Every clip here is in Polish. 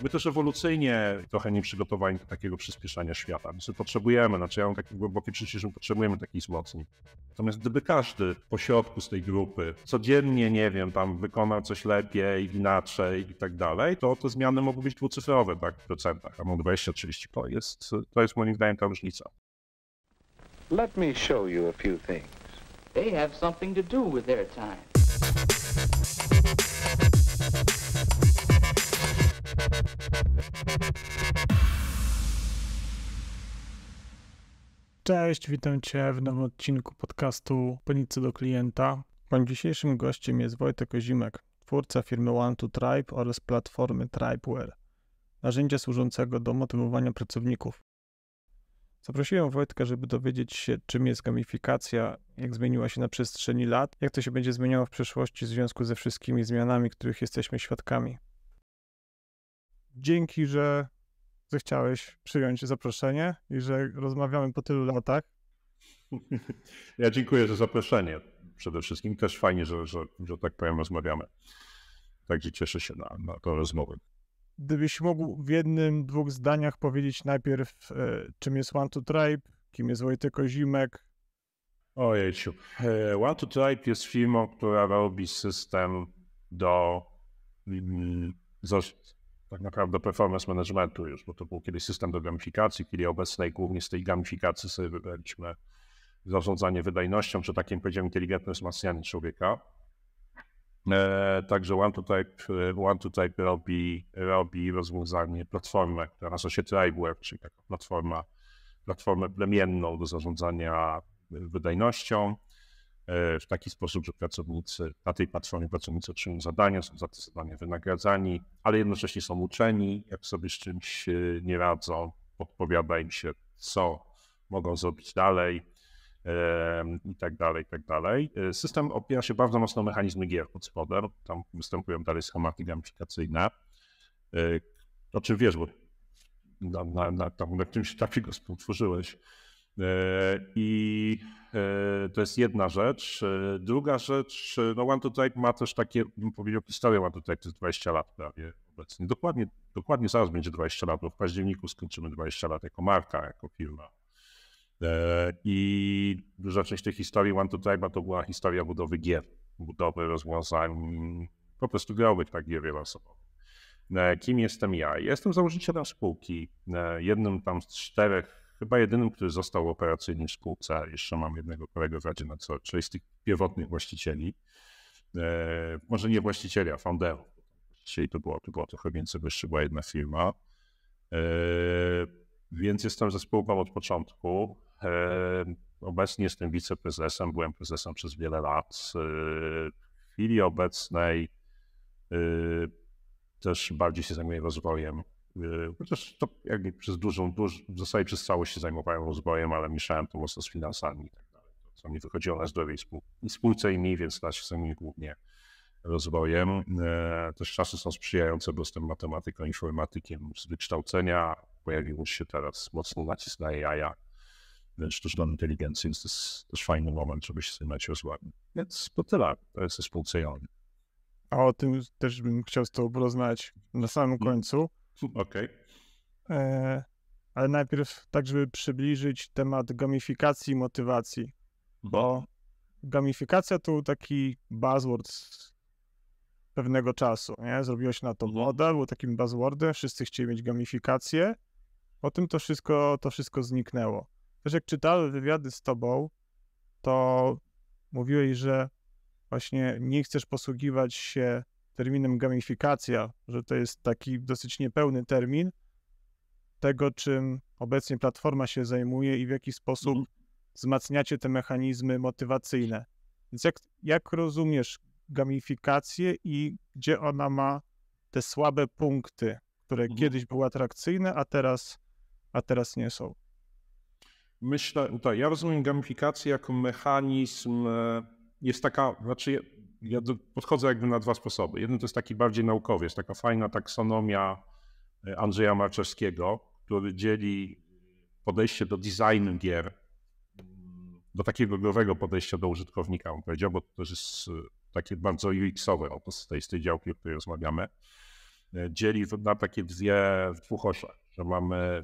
My też ewolucyjnie trochę nie przygotowani do takiego przyspieszania świata. My potrzebujemy, znaczy ja mam takie głębokie przeczucie, że potrzebujemy takich wzmocnień. Natomiast gdyby każdy pośrodku z tej grupy codziennie, nie wiem, tam wykonał coś lepiej, inaczej i tak dalej, to te zmiany mogą być dwucyfrowe, tak, w procentach, a mam 20-30. To jest, to jest moim zdaniem ta różnica. Let me show you a few things. They have something to do with their time. Cześć, witam Cię w nowym odcinku podcastu Penicy do klienta. Moim dzisiejszym gościem jest Wojtek Ozimek, twórca firmy One to Tribe oraz platformy Tribeware, narzędzia służącego do motywowania pracowników. Zaprosiłem Wojtka, żeby dowiedzieć się, czym jest gamifikacja, jak zmieniła się na przestrzeni lat, jak to się będzie zmieniało w przyszłości w związku ze wszystkimi zmianami, których jesteśmy świadkami. Dzięki, że zechciałeś przyjąć zaproszenie i że rozmawiamy po tylu latach. Ja dziękuję za zaproszenie. Przede wszystkim też fajnie, że, że, że tak powiem, rozmawiamy. Także cieszę się na, na tę rozmowę. Gdybyś mógł w jednym, dwóch zdaniach powiedzieć najpierw, e, czym jest One to Tribe, kim jest Wojtek Kozimek. Ojejciu. E, One to Tribe jest firmą, która robi system do, do mm, tak naprawdę performance managementu już, bo to był kiedyś system do gamifikacji, kiedy obecnej głównie z tej gamifikacji sobie wybraliśmy zarządzanie wydajnością, czy takim powiedziałem inteligentnym wzmacnianiem człowieka. E, także OneToType e, One to Type robi, robi rozwiązanie platformę, która nazywa się TribeWare, czyli taka platforma, platformę plemienną do zarządzania wydajnością w taki sposób, że pracownicy na tej platformie pracownicy otrzymują zadania, są za te zadania wynagradzani, ale jednocześnie są uczeni, jak sobie z czymś y, nie radzą, podpowiada im się, co mogą zrobić dalej i tak dalej, i tak dalej. Y, system opiera się bardzo mocno o mechanizmy gier pod spodem, tam występują dalej schematy gamifikacyjne. Y, o czym wiesz, bo na, na, na, tam, na którymś etapie współtworzyłeś, E, I e, to jest jedna rzecz. E, druga rzecz, no One to Type ma też takie, bym powiedział, historię One to Type, to jest 20 lat prawie obecnie. Dokładnie, dokładnie zaraz będzie 20 lat, bo w październiku skończymy 20 lat jako marka, jako firma. I duża część tej historii One to Type to była historia budowy gier, budowy rozwiązań, po prostu grałbych tak gier wieloosobowych. Kim jestem ja? Jestem założycielem spółki, jednym tam z czterech chyba jedynym, który został operacyjny w spółce, jeszcze mam jednego kolegę w Radzie Nadzorczej, z tych pierwotnych właścicieli, e, może nie właściciela, founderów. Dzisiaj to było, to było trochę więcej, jeszcze była jedna firma. E, więc jestem ze od początku. E, obecnie jestem wiceprezesem, byłem prezesem przez wiele lat. E, w chwili obecnej e, też bardziej się zajmuję rozwojem Yy, chociaż to jakby przez dużą, duż, w zasadzie przez całość się zajmowałem rozwojem, ale mieszałem to mocno z finansami i tak dalej. co mi wychodziło na zdrowej spół spółce i mi, więc na się zajmuję głównie rozwojem. Yy, też czasy są sprzyjające, bo jestem matematyką, informatykiem z wykształcenia. Pojawił się teraz mocno nacisk na AI, sztuczną inteligencję, więc to jest też fajny moment, żeby się zajmować rozwojem. Więc to tyle, to jest spółce A o tym też bym chciał z Tobą porozmawiać na samym mm. końcu. Okej. Okay. E, ale najpierw tak, żeby przybliżyć temat gamifikacji i motywacji, mhm. bo gamifikacja to taki buzzword pewnego czasu, nie? Zrobiło się na to mhm. moda, był takim buzzwordem, wszyscy chcieli mieć gamifikację, tym to wszystko, to wszystko zniknęło. Też jak czytałem wywiady z tobą, to mówiłeś, że właśnie nie chcesz posługiwać się terminem gamifikacja, że to jest taki dosyć niepełny termin tego, czym obecnie platforma się zajmuje i w jaki sposób mhm. wzmacniacie te mechanizmy motywacyjne. Więc jak, jak rozumiesz gamifikację i gdzie ona ma te słabe punkty, które mhm. kiedyś były atrakcyjne, a teraz, a teraz nie są? Myślę, tak, ja rozumiem gamifikację jako mechanizm, e, jest taka, znaczy ja do, podchodzę jakby na dwa sposoby. Jeden to jest taki bardziej naukowiec, taka fajna taksonomia e, Andrzeja Marczewskiego, który dzieli podejście do designu gier, mm, do takiego growego podejścia do użytkownika, on powiedział, bo to też jest e, takie bardzo UX-owe, to z tej, z tej działki, o której rozmawiamy, e, dzieli na takie dwie, w dwóch oszach, że mamy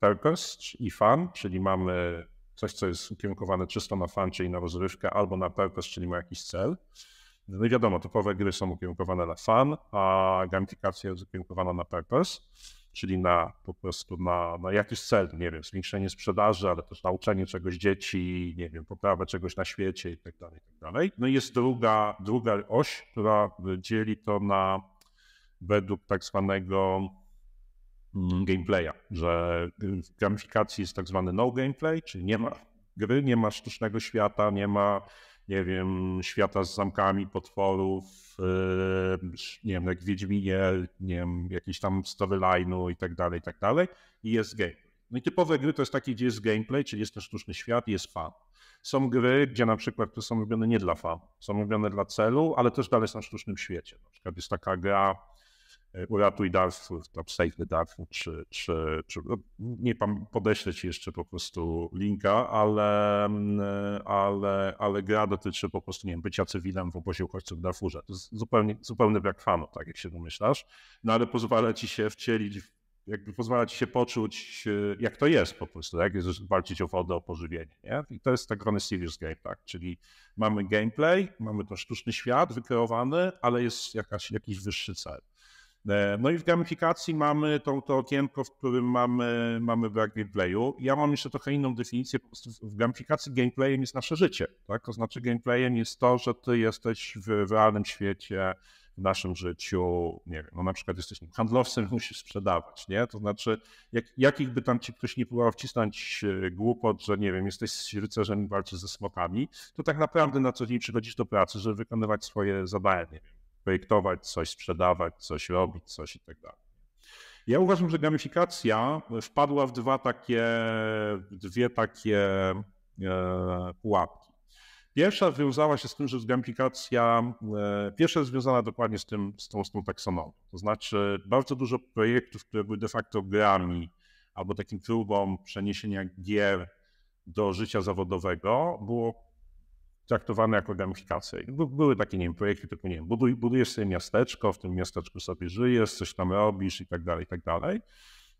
purpose i fun, czyli mamy coś, co jest ukierunkowane czysto na fancie i na rozrywkę, albo na purpose, czyli ma jakiś cel. No i wiadomo, typowe gry są ukierunkowane na fan, a gamifikacja jest ukierunkowana na purpose, czyli na po prostu na, na jakiś cel, nie wiem, zwiększenie sprzedaży, ale też nauczenie czegoś dzieci, nie wiem, poprawę czegoś na świecie i tak dalej, tak dalej. No i jest druga, druga oś, która dzieli to na według tak zwanego Mm, gameplaya, że y, w gamifikacji jest tak zwany no gameplay, czyli nie ma gry, nie ma sztucznego świata, nie ma, nie wiem, świata z zamkami, potworów, yy, nie wiem, jak Wiedźminie, nie wiem, jakiś tam storyline'u i tak dalej, i tak dalej i jest game. No i typowe gry to jest takie, gdzie jest gameplay, czyli jest ten sztuczny świat jest fan. Są gry, gdzie na przykład to są robione nie dla fan, są robione dla celu, ale też dalej są w sztucznym świecie. Na przykład jest taka gra, Uratuj Darfur, tam Save Darfur, czy, czy, czy no, nie pam, podeślę ci jeszcze po prostu linka, ale, mm, ale, ale gra dotyczy po prostu, nie wiem, bycia cywilem w obozie uchodźców w Darfurze. To jest zupełnie, zupełny brak fanu, tak jak się domyślasz, no ale pozwala ci się wcielić jakby pozwala ci się poczuć, jak to jest po prostu, jak jest walczyć o wodę, o pożywienie. Nie? I to jest tak zwany serious game, tak? Czyli mamy gameplay, mamy to sztuczny świat wykreowany, ale jest jakaś, jakiś wyższy cel. E, no i w gamifikacji mamy to, to okienko, w którym mamy, mamy brak gameplayu. Ja mam jeszcze trochę inną definicję. Po prostu w gamifikacji gameplayem jest nasze życie. Tak? To znaczy gameplayem jest to, że ty jesteś w, w realnym świecie, w naszym życiu, nie wiem, no na przykład jesteś handlowcem, musisz sprzedawać, nie? To znaczy, jak, jakich by tam ci ktoś nie próbował wcisnąć e, głupot, że nie wiem, jesteś rycerzem i walczysz ze smokami, to tak naprawdę na co dzień przychodzisz do pracy, żeby wykonywać swoje zadania, nie wiem projektować, coś sprzedawać, coś robić, coś i tak dalej. Ja uważam, że gamifikacja wpadła w dwa takie, dwie takie e, pułapki. Pierwsza związała się z tym, że gamifikacja, e, pierwsza jest związana dokładnie z tym, z tą, z tą taksonomią. To znaczy bardzo dużo projektów, które były de facto grami albo takim próbą przeniesienia gier do życia zawodowego, było traktowane jako gamifikacje. Były takie, nie wiem, projekty typu, nie wiem, buduj, budujesz sobie miasteczko, w tym miasteczku sobie żyjesz, coś tam robisz i tak dalej, i tak dalej.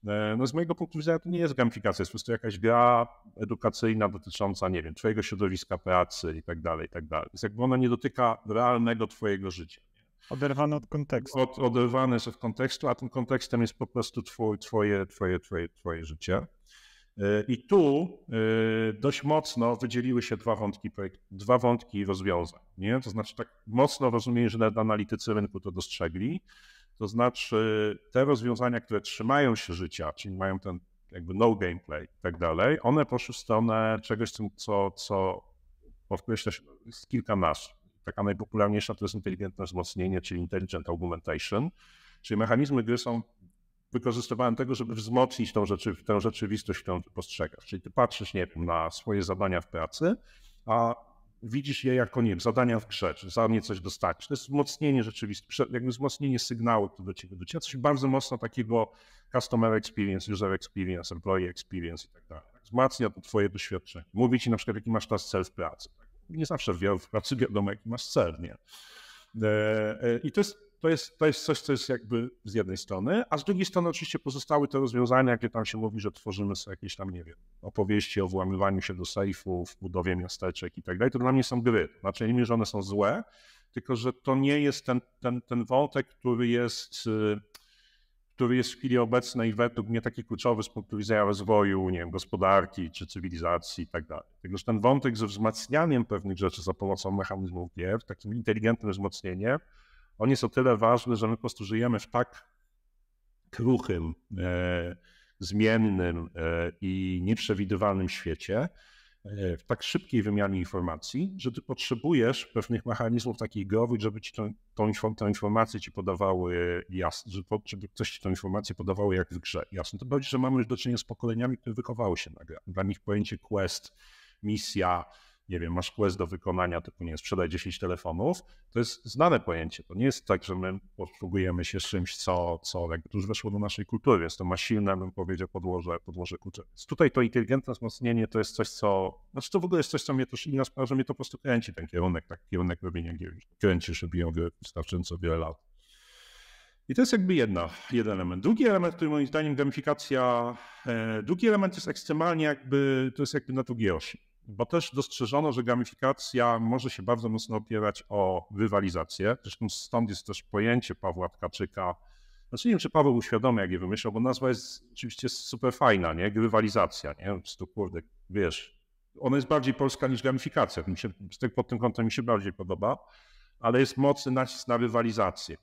E, no z mojego punktu widzenia to nie jest gamifikacja, jest po prostu jakaś gra edukacyjna dotycząca, nie wiem, twojego środowiska pracy i tak dalej, i tak dalej. Więc jakby ona nie dotyka realnego twojego życia. Oderwane od kontekstu. Od, oderwane jest od kontekstu, a tym kontekstem jest po prostu twój, twoje, twoje, twoje, twoje życie. E, I tu e, dość mocno wydzieliły się dwa wątki, projekt, dwa wątki rozwiązań. Nie? To znaczy, tak mocno rozumiem, że nawet analitycy rynku to dostrzegli. To znaczy, te rozwiązania, które trzymają się życia, czyli mają ten jakby no gameplay i tak dalej, one poszły w stronę czegoś, co, co podkreśla się z no, kilka nas. Taka najpopularniejsza to jest inteligentne wzmocnienie, czyli intelligent augmentation. Czyli mechanizmy gry są wykorzystywałem tego, żeby wzmocnić tą, rzeczy, tę rzeczywistość, którą ty postrzegasz. Czyli ty patrzysz, nie wiem, na swoje zadania w pracy, a widzisz je jako, nie wiem, zadania w grze, czy za mnie coś dostać. To jest wzmocnienie rzeczywistości, jakby wzmocnienie sygnału, który do ciebie dociera. Coś bardzo mocno takiego customer experience, user experience, employee experience i tak dalej. Tak, wzmacnia to twoje doświadczenie. Mówi ci na przykład, jaki masz teraz cel w pracy. Tak, nie zawsze w pracy wiadomo, jaki masz cel, nie? E, e, I to jest to jest, to jest coś, co jest jakby z jednej strony, a z drugiej strony oczywiście pozostały te rozwiązania, jakie tam się mówi, że tworzymy sobie jakieś tam, nie wiem, opowieści o włamywaniu się do sejfów, budowie miasteczek i tak dalej. To dla mnie są gry. Znaczy nie, że one są złe, tylko że to nie jest ten, ten, ten wątek, który jest y, który jest w chwili obecnej według mnie taki kluczowy z punktu widzenia rozwoju nie wiem, gospodarki czy cywilizacji i tak dalej. że ten wątek ze wzmacnianiem pewnych rzeczy za pomocą mechanizmów GIEW, takim inteligentnym wzmocnieniem, on jest o tyle ważny, że my po prostu żyjemy w tak kruchym, e, zmiennym e, i nieprzewidywalnym świecie, e, w tak szybkiej wymianie informacji, że ty potrzebujesz pewnych mechanizmów takich growych, żeby ci tą, tą, tą informację ci podawały jasno, żeby, żeby ktoś ci tą informację podawały jak w grze. Jasno. To bardziej, że mamy już do czynienia z pokoleniami, które wychowały się na Dla nich pojęcie quest, misja, nie wiem, masz quest do wykonania typu, nie sprzedaj 10 telefonów, to jest znane pojęcie. To nie jest tak, że my posługujemy się czymś, co, co jakby już weszło do naszej kultury. więc to ma silne, bym powiedział, podłoże, podłoże kultury. Więc tutaj to inteligentne wzmocnienie to jest coś, co, znaczy to w ogóle jest coś, co mnie też inna sprawa, że mnie to po prostu kręci ten kierunek, tak kierunek robienia gier. Kręci, że biją wystarczająco wiele lat. I to jest jakby jedna, jeden element. Drugi element, który moim zdaniem gamifikacja, e, drugi element jest ekstremalnie jakby, to jest jakby na drugiej osi bo też dostrzeżono, że gamifikacja może się bardzo mocno opierać o rywalizację. Zresztą stąd jest też pojęcie Pawła Tkaczyka. Znaczy nie wiem, czy Paweł był świadomy, jak je wymyślał, bo nazwa jest oczywiście super fajna, nie? Rywalizacja, nie? Stu, to kurde, wiesz, ona jest bardziej polska niż gamifikacja. Mi się, pod tym kątem mi się bardziej podoba, ale jest mocny nacisk na rywalizację.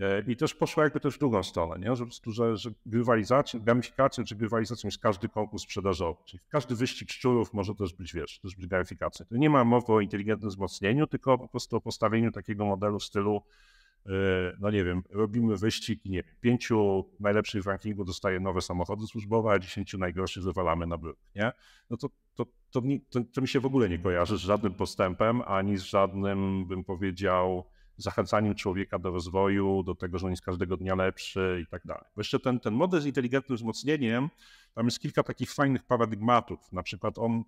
E, I też poszło jakby też w drugą stronę, nie? Że, że, że grywalizacją, gamifikacją czy grywalizacją jest każdy konkurs sprzedażowy. Czyli każdy wyścig szczurów może też być, wiesz, też być gamifikacją. To nie ma mowy o inteligentnym wzmocnieniu, tylko po prostu o postawieniu takiego modelu w stylu, e, no nie wiem, robimy wyścig i nie wiem, pięciu najlepszych w rankingu dostaje nowe samochody służbowe, a dziesięciu najgorszych wywalamy na bruk, nie? No to, to, to, to, to mi się w ogóle nie kojarzy z żadnym postępem, ani z żadnym, bym powiedział, zachęcaniu człowieka do rozwoju, do tego, że on jest każdego dnia lepszy i tak dalej. jeszcze ten, ten model z inteligentnym wzmocnieniem, tam jest kilka takich fajnych paradygmatów. Na przykład on y,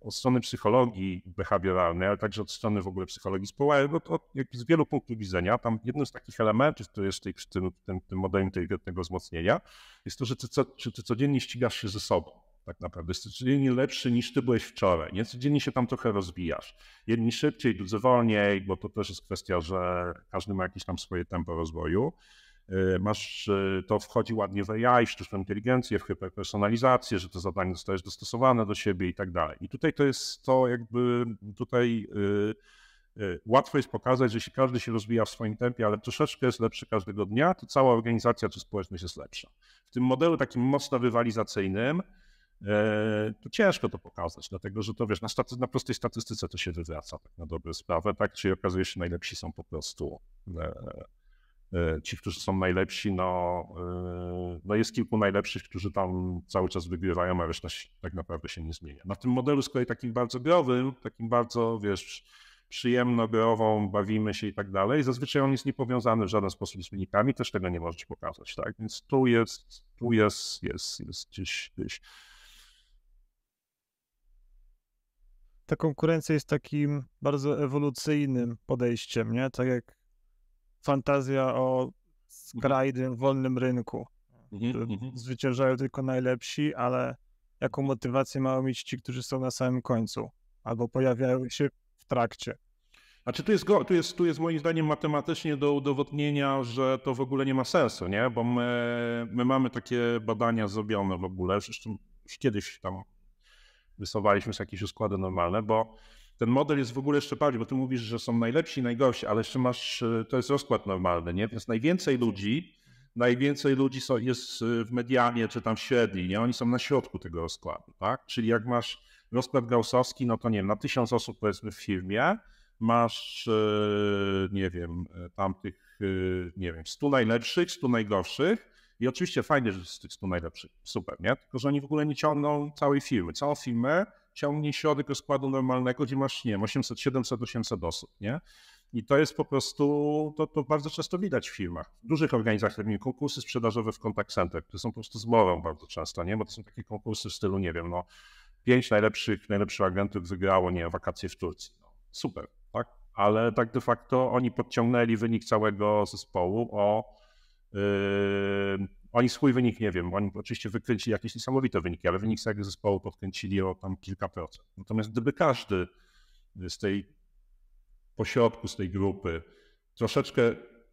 od strony psychologii behawioralnej, ale także od strony w ogóle psychologii społecznej, bo to z wielu punktów widzenia, tam jednym z takich elementów, który jest w tym, tym, tym modelu inteligentnego wzmocnienia, jest to, że ty, co, czy ty codziennie ścigasz się ze sobą tak naprawdę. Jest codziennie lepszy niż ty byłeś wczoraj. Nie? Codziennie się tam trochę rozbijasz. Jedni szybciej, drudzy wolniej, bo to też jest kwestia, że każdy ma jakieś tam swoje tempo rozwoju. Y, masz, y, to wchodzi ładnie w AI, w sztuczną inteligencję, w hyperpersonalizację, że to zadanie zostajesz dostosowane do siebie i tak dalej. I tutaj to jest to jakby tutaj y, łatwo jest pokazać, że jeśli każdy się rozwija w swoim tempie, ale troszeczkę jest lepszy każdego dnia, to cała organizacja czy społeczność jest lepsza. W tym modelu takim mocno rywalizacyjnym E, to ciężko to pokazać, dlatego że to wiesz, na, staty- na prostej statystyce to się wywraca tak na dobrą sprawę, tak? Czyli okazuje się, najlepsi są po prostu e, e, ci, którzy są najlepsi, no, no jest kilku najlepszych, którzy tam cały czas wygrywają, a reszta się, tak naprawdę się nie zmienia. Na tym modelu z kolei takim bardzo growym, takim bardzo, wiesz, przyjemno grową, bawimy się i tak dalej, zazwyczaj on jest niepowiązany w żaden sposób z wynikami, też tego nie możecie pokazać, tak? Więc tu jest, tu jest, jest, jest gdzieś, gdzieś ta konkurencja jest takim bardzo ewolucyjnym podejściem, nie? Tak jak fantazja o mhm. skrajnym, wolnym rynku. Mhm, mhm. Zwyciężają tylko najlepsi, ale jaką motywację mają mieć ci, którzy są na samym końcu albo pojawiają się w trakcie. A czy tu jest, tu jest, tu jest moim zdaniem matematycznie do udowodnienia, że to w ogóle nie ma sensu, nie? Bo my, my mamy takie badania zrobione w ogóle, zresztą już kiedyś tam wysuwaliśmy sobie jakieś rozkłady normalne, bo ten model jest w ogóle jeszcze bardziej, bo ty mówisz, że są najlepsi i najgorsi, ale jeszcze masz, e, to jest rozkład normalny, nie? Więc najwięcej tak. ludzi, najwięcej ludzi są, jest e, w medianie czy tam w średniej, nie? Oni są na środku tego rozkładu, tak? Czyli jak masz rozkład gaussowski, no to nie wiem, na tysiąc osób powiedzmy w firmie, masz, e, nie wiem, tamtych, nie wiem, stu najlepszych, stu najgorszych, i oczywiście fajnie, że z tych 100 najlepszych, super, nie? Tylko, że oni w ogóle nie ciągną całej firmy. Całą firmę ciągnie środek rozkładu normalnego, gdzie masz, nie wiem, 800, 700, 800 osób, nie? I to jest po prostu, to, to bardzo często widać w firmach. W dużych organizacjach robimy konkursy sprzedażowe w contact center, które są po prostu zmową bardzo często, nie? Bo to są takie konkursy w stylu, nie wiem, no, pięć najlepszych, najlepszych agentów wygrało, nie wakacje w Turcji. No, super, tak? Ale tak de facto oni podciągnęli wynik całego zespołu o Yy, oni swój wynik nie wiem, oni oczywiście wykręcili jakieś niesamowite wyniki, ale wynik całego zespołu podkręcili o tam kilka procent. Natomiast gdyby każdy z tej pośrodku, z tej grupy troszeczkę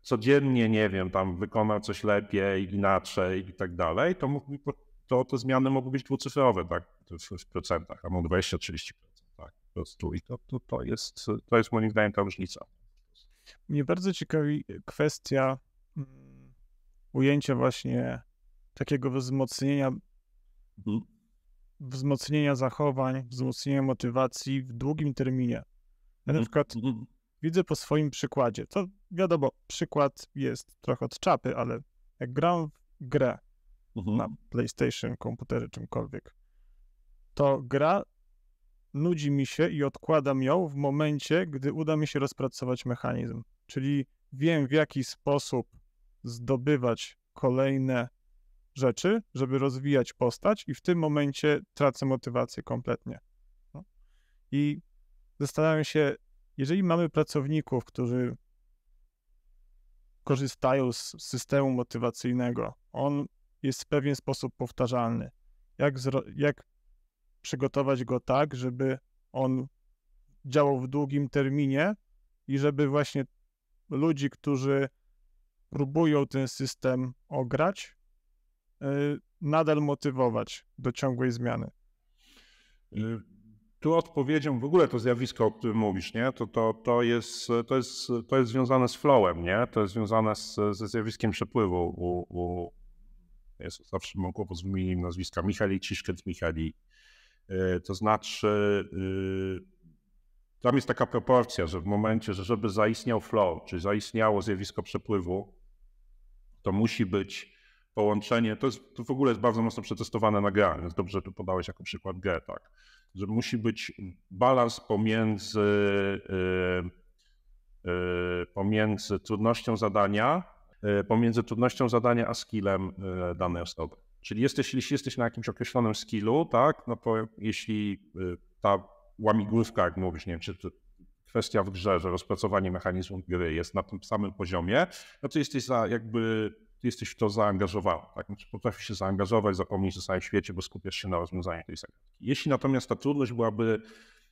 codziennie, nie wiem, tam wykonał coś lepiej, inaczej i tak dalej, to, mógłby to te zmiany mogły być dwucyfrowe tak, w, w procentach, albo 20-30%. Tak, po prostu. I to, to, to, jest, to jest moim zdaniem ta różnica. Mnie bardzo ciekawi kwestia ujęcie właśnie takiego wzmocnienia, mhm. wzmocnienia zachowań, wzmocnienia motywacji w długim terminie. Ja na mhm. przykład mhm. widzę po swoim przykładzie, to wiadomo, przykład jest trochę od czapy, ale jak gram w grę na PlayStation, komputerze, czymkolwiek, to gra nudzi mi się i odkładam ją w momencie, gdy uda mi się rozpracować mechanizm. Czyli wiem, w jaki sposób zdobywać kolejne rzeczy, żeby rozwijać postać, i w tym momencie tracę motywację kompletnie. No. I zastanawiam się, jeżeli mamy pracowników, którzy korzystają z systemu motywacyjnego, on jest w pewien sposób powtarzalny. Jak, jak przygotować go tak, żeby on działał w długim terminie i żeby właśnie ludzi, którzy próbują ten system ograć, y, nadal motywować do ciągłej zmiany? Y, tu odpowiedzią w ogóle to zjawisko, o którym mówisz, nie? To, to, to, jest, to, jest, to jest związane z flowem, nie? To jest związane z, ze zjawiskiem przepływu. U, u, jest, zawsze mam kłopot z wymienieniem nazwiska. Michali Ciszkiet, Michali. Y, to znaczy, tam jest taka proporcja, że w momencie, że żeby zaistniał flow, czy zaistniało zjawisko przepływu, to musi być połączenie, to, jest, to w ogóle jest bardzo mocno przetestowane na grę, więc dobrze tu podałeś jako przykład grę, tak, że musi być balans pomiędzy, yy, yy, pomiędzy trudnością zadania, yy, pomiędzy trudnością zadania a skillem danej osoby. Czyli jesteś, jeśli jesteś na jakimś określonym skillu, tak, no to jeśli ta łamigłówka, jak mówisz, nie wiem, czy kwestia w grze, że rozpracowanie mechanizmu gry jest na tym samym poziomie, no to jesteś za jakby ty jesteś w to zaangażowany. Tak? Znaczy, potrafisz się zaangażować, zapomnieć o całym świecie, bo skupiasz się na rozwiązaniu tej zagadki. Jeśli natomiast ta trudność byłaby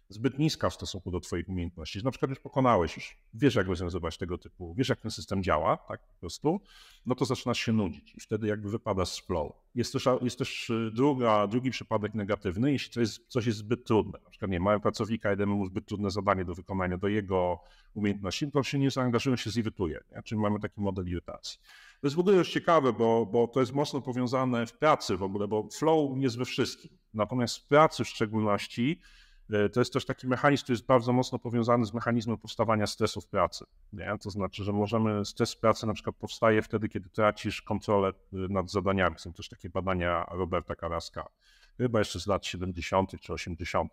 zbyt niska w stosunku do Twoich umiejętności. na przykład już pokonałeś, już wiesz, jak rozwiązywać tego typu, wiesz, jak ten system działa, tak po prostu, no to zaczynasz się nudzić i wtedy jakby wypadasz z flow. Jest też, jest też y, druga, drugi przypadek negatywny, jeśli coś jest, coś jest zbyt trudne. Na przykład, nie, mamy pracownika, dajemy mu zbyt trudne zadanie do wykonania, do jego umiejętności, to się nie zaangażuje, się zirytuje. Nie? Czyli mamy taki model irytacji. To jest w ogóle już ciekawe, bo, bo to jest mocno powiązane w pracy w ogóle, bo flow jest we wszystkim. Natomiast w pracy w szczególności E, to jest też taki mechanizm, który jest bardzo mocno powiązany z mechanizmem powstawania stresu w pracy. Nie? To znaczy, że możemy, stres w pracy na przykład powstaje wtedy, kiedy tracisz kontrolę e, nad zadaniami. Są też takie badania Roberta Karaska, chyba jeszcze z lat 70. czy 80.,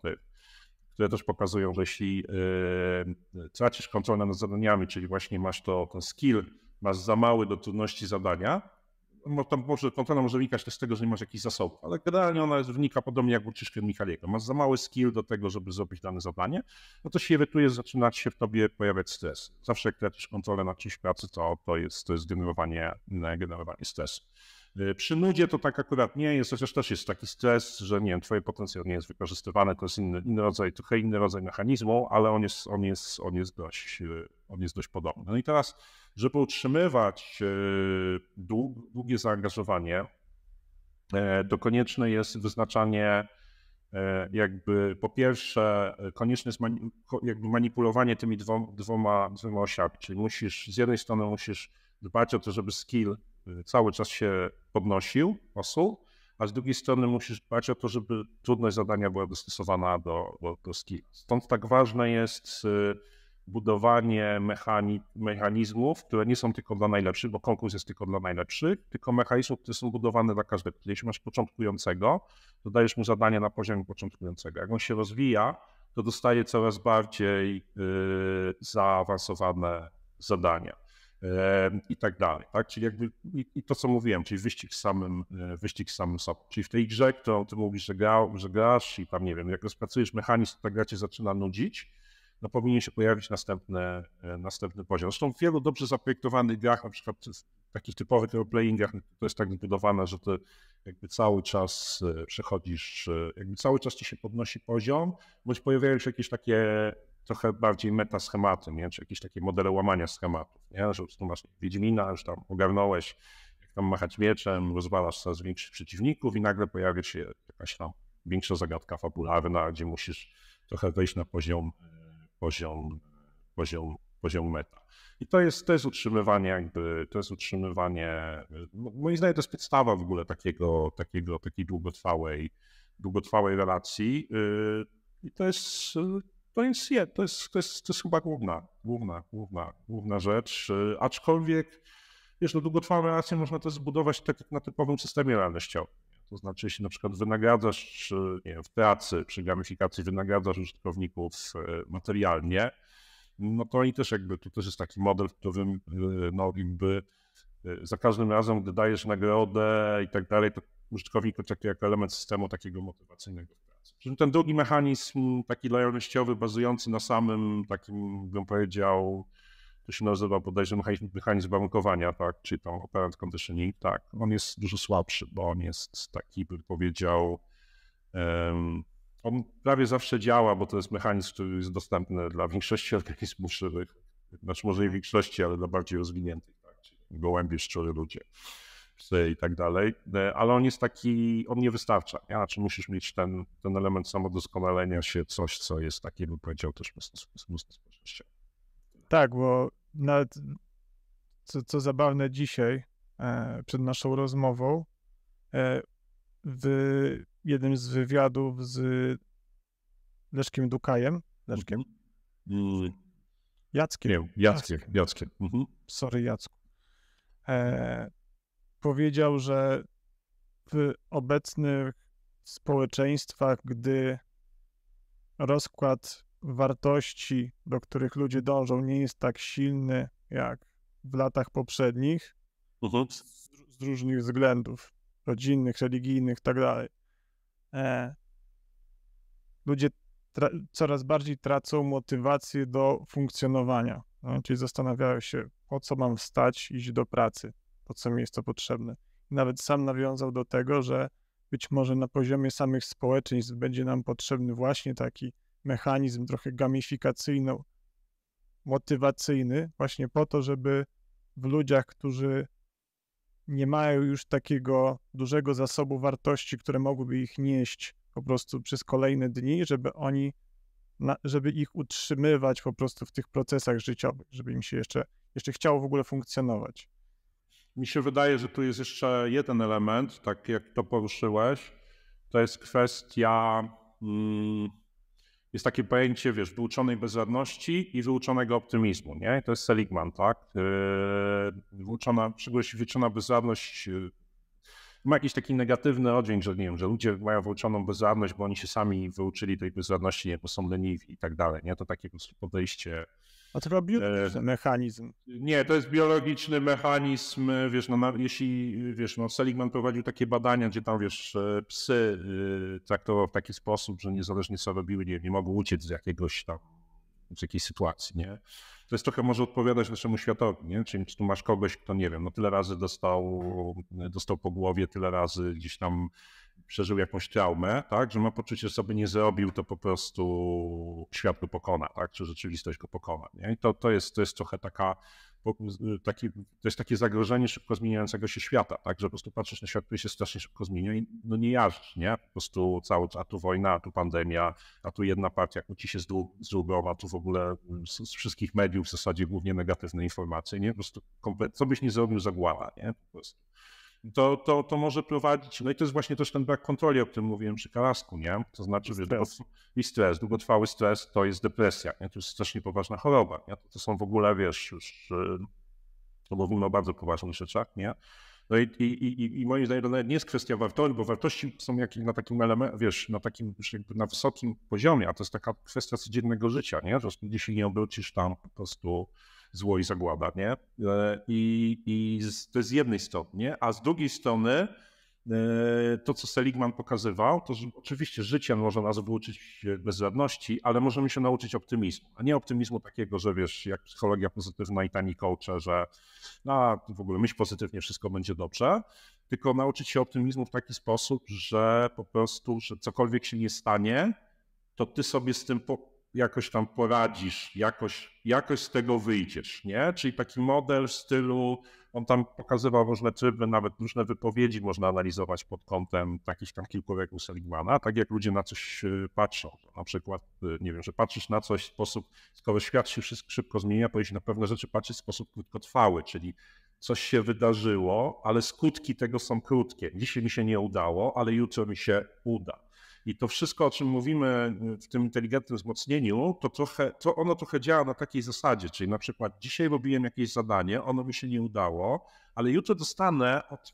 które też pokazują, że jeśli yy, tracisz kontrolę nad zadaniami, czyli właśnie masz to, ten skill, masz za mały do trudności zadania, kontrola może, fontana może wynikać też z tego, że nie masz jakichś zasobów, ale generalnie ona jest, wynika podobnie jak uczyszkę Michaliego. Masz za mały skill do tego, żeby zrobić dane zadanie, no to się irytujesz, zaczyna się w tobie pojawiać stres. Zawsze jak tracisz kontrolę nad czymś pracy, to, to jest, to jest generowanie, generowanie stresu. E, przy nudzie to tak akurat nie jest, chociaż też jest taki stres, że nie wiem, twoje potencjał nie jest wykorzystywany, to jest inny, inny rodzaj, trochę inny rodzaj mechanizmu, ale on jest, on jest, on jest, dość, e, on jest dość podobny. No i teraz, żeby utrzymywać e, długie zaangażowanie, to konieczne jest wyznaczanie jakby po pierwsze konieczne jest mani jakby manipulowanie tymi dwoma, dwoma, osiami, czyli musisz, z jednej strony musisz dbać o to, żeby skill cały czas się podnosił, osób, a z drugiej strony musisz dbać o to, żeby trudność zadania była dostosowana do, do, do skilla. Stąd tak ważne jest y, budowanie mechanizmów, które nie są tylko dla najlepszych, bo konkurs jest tylko dla najlepszych, tylko mechanizmów, które są budowane dla każdego. Jeśli masz początkującego, to dajesz mu zadanie na poziomie początkującego. Jak on się rozwija, to dostaje coraz bardziej yy, zaawansowane zadania i tak dalej. Tak? Czyli jakby i, i, to, co mówiłem, czyli wyścig samym, e, wyścig samym sobą. Czyli w tej grze, to ty mówisz, że, gra, że grasz i tam nie wiem, jak rozpracujesz mechanizm, to ta gra cię zaczyna nudzić, no powinien się pojawić następny, e, następny poziom. Zresztą w wielu dobrze zaprojektowanych grach, na przykład w takich typowych roleplayingach, no to jest tak zbudowane, że ty jakby cały czas e, przechodzisz, jakby cały czas ci się podnosi poziom, bądź pojawiają się jakieś takie trochę bardziej metaschematy, nie? czy jakieś takie modele łamania schematów, nie? że tu masz Wiedźmina, już tam ogarnąłeś, jak tam machać mieczem, rozwalasz coraz większych przeciwników i nagle pojawia się jakaś tam większa zagadka fabularna, gdzie musisz trochę wejść na poziom, e, poziom, poziom, poziom meta. I to jest, to jest utrzymywanie jakby, to jest utrzymywanie, moim zdaniem to jest podstawa w ogóle takiego, takiego, takiej długotrwałej, długotrwałej relacji. Y, I to jest to jest, to jest, to jest, to jest chyba główna, główna, główna, główna rzecz. Y, aczkolwiek, wiesz, no długotrwałe relacje można też zbudować tak jak na typowym systemie realnościowym. To znaczy, jeśli na przykład wynagradzasz y, nie wiem, w pracy, przy gamifikacji wynagradzasz użytkowników y, materialnie, no to oni też jakby tu też jest taki model, w którym no jakby za każdym razem, gdy dajesz nagrodę i tak dalej, to użytkownik to taki jak element systemu takiego motywacyjnego w pracy. Ten drugi mechanizm, taki lojalnościowy, bazujący na samym takim, bym powiedział, to się nazywa bodajże mechanizm, mechanizm warunkowania, tak, czyli tam operant conditioning, tak, on jest dużo słabszy, bo on jest taki, bym powiedział, um, on prawie zawsze działa, bo to jest mechanizm, który jest dostępny dla większości organizmów żywych, znaczy może i większości, ale dla bardziej rozwiniętych, tak, czyli gołębie, szczury, ludzie psy i tak dalej, e, ale on jest taki, on nie wystarcza. Nie? Znaczy musisz mieć ten, ten element samodoskonalenia się, coś, co jest takie, bym powiedział, też mocno społecznościowe. Tak, bo nawet co, co zabawne dzisiaj, e, przed naszą rozmową, e, w jednym z wywiadów z Leszkiem Dukajem, Leszkiem? Mhm. Mm. Jackiem. Nie, Jackiem, Jackiem. Jackiem. Mhm. Sorry, Jacku. E, powiedział, że w obecnych społeczeństwach, gdy rozkład wartości, do których ludzie dążą, nie jest tak silny jak w latach poprzednich, uh-huh. z, z, różnych względów rodzinnych, religijnych itd. Tak e, ludzie tra- coraz bardziej tracą motywację do funkcjonowania. No, czyli zastanawiają się, po co mam wstać, iść do pracy po co mi jest to potrzebne. Nawet sam nawiązał do tego, że być może na poziomie samych społeczeństw będzie nam potrzebny właśnie taki mechanizm trochę gamifikacyjno motywacyjny, właśnie po to, żeby w ludziach, którzy nie mają już takiego dużego zasobu wartości, które mogłyby ich nieść po prostu przez kolejne dni, żeby oni, żeby ich utrzymywać po prostu w tych procesach życiowych, żeby im się jeszcze, jeszcze chciało w ogóle funkcjonować. Mi się wydaje, że tu jest jeszcze jeden element, tak jak to poruszyłeś, to jest kwestia, mm, jest takie pojęcie, wiesz, wyuczonej bezradności i wyuczonego optymizmu, nie? To jest Seligman, tak? Yy, wyuczona, przygoś wyuczona bezradność yy, ma jakiś taki negatywny odzień, że nie wiem, że ludzie mają wyuczoną bezradność, bo oni się sami wyuczyli tej bezradności, nie, bo są leniwi i tak dalej, nie? To takie podejście a to biologiczny e, mechanizm. Nie, to jest biologiczny mechanizm, wiesz, no, jeśli, wiesz, no, Seligman prowadził takie badania, gdzie tam, wiesz, e, psy e, traktował w taki sposób, że niezależnie co robiły, nie, nie mogły uciec z jakiegoś tam, z jakiejś sytuacji, nie? To jest trochę może odpowiadać naszemu światowi, nie? Czyli tu masz kogoś, kto, nie wiem, no tyle razy dostał, dostał po głowie, tyle razy gdzieś tam przeżył jakąś traumę, tak, że ma poczucie, że sobie nie zrobił, to po prostu świat go pokona, tak, czy rzeczywistość go pokona. Nie? I to, to, jest, to jest trochę taka, taki, to jest takie zagrożenie szybko zmieniającego się świata, tak, że po prostu patrzysz na świat, który się strasznie szybko zmienia i no nie jarzysz, nie, po prostu cały czas, a tu wojna, a tu pandemia, a tu jedna partia ci się z, a tu w ogóle z, z, wszystkich mediów w zasadzie głównie negatywne informacje, nie, po prostu komplet, co byś nie zrobił, zagłała, nie, po prostu to, to, to może prowadzić, no i to jest właśnie też ten brak kontroli, o którym mówiłem przy kalasku, nie? To znaczy, że stres. i stres, długotrwały stres to jest depresja, nie? To jest strasznie poważna choroba, nie? To są w ogóle, wiesz, już to mówimy o bardzo poważnych rzeczach, nie? No i, i, i, moim zdaniem to nawet nie jest kwestia wartości, bo wartości są jakieś na takim elemencie, wiesz, na takim jakby na wysokim poziomie, a to jest taka kwestia codziennego życia, nie? Że jeśli nie obrócisz tam po prostu zło i zagłada, nie? E, I, i z, to jest z jednej strony, nie? A z drugiej strony e, to, co Seligman pokazywał, to że oczywiście życie można nas wyuczyć bezradności, ale możemy się nauczyć optymizmu. A nie optymizmu takiego, że wiesz, jak psychologia pozytywna i tani coache, że no, w ogóle myśl pozytywnie, wszystko będzie dobrze, tylko nauczyć się optymizmu w taki sposób, że po prostu, że cokolwiek się nie stanie, to ty sobie z tym jakoś tam poradzisz, jakoś, jakoś z tego wyjdziesz, nie? Czyli taki model w stylu, on tam pokazywał różne tryby, nawet różne wypowiedzi można analizować pod kątem takich tam kilku reguł Seligmana, tak jak ludzie na coś y, patrzą. Na przykład, y, nie wiem, że patrzysz na coś w sposób, skoro świat się szybko zmienia, powinieneś na pewne rzeczy patrzeć w sposób krótkotrwały, czyli coś się wydarzyło, ale skutki tego są krótkie. Dzisiaj mi się nie udało, ale jutro mi się uda. I to wszystko, o czym mówimy y, w tym inteligentnym wzmocnieniu, to, trochę, to ono trochę działa na takiej zasadzie, czyli na przykład dzisiaj robiłem jakieś zadanie, ono mi się nie udało, ale jutro dostanę od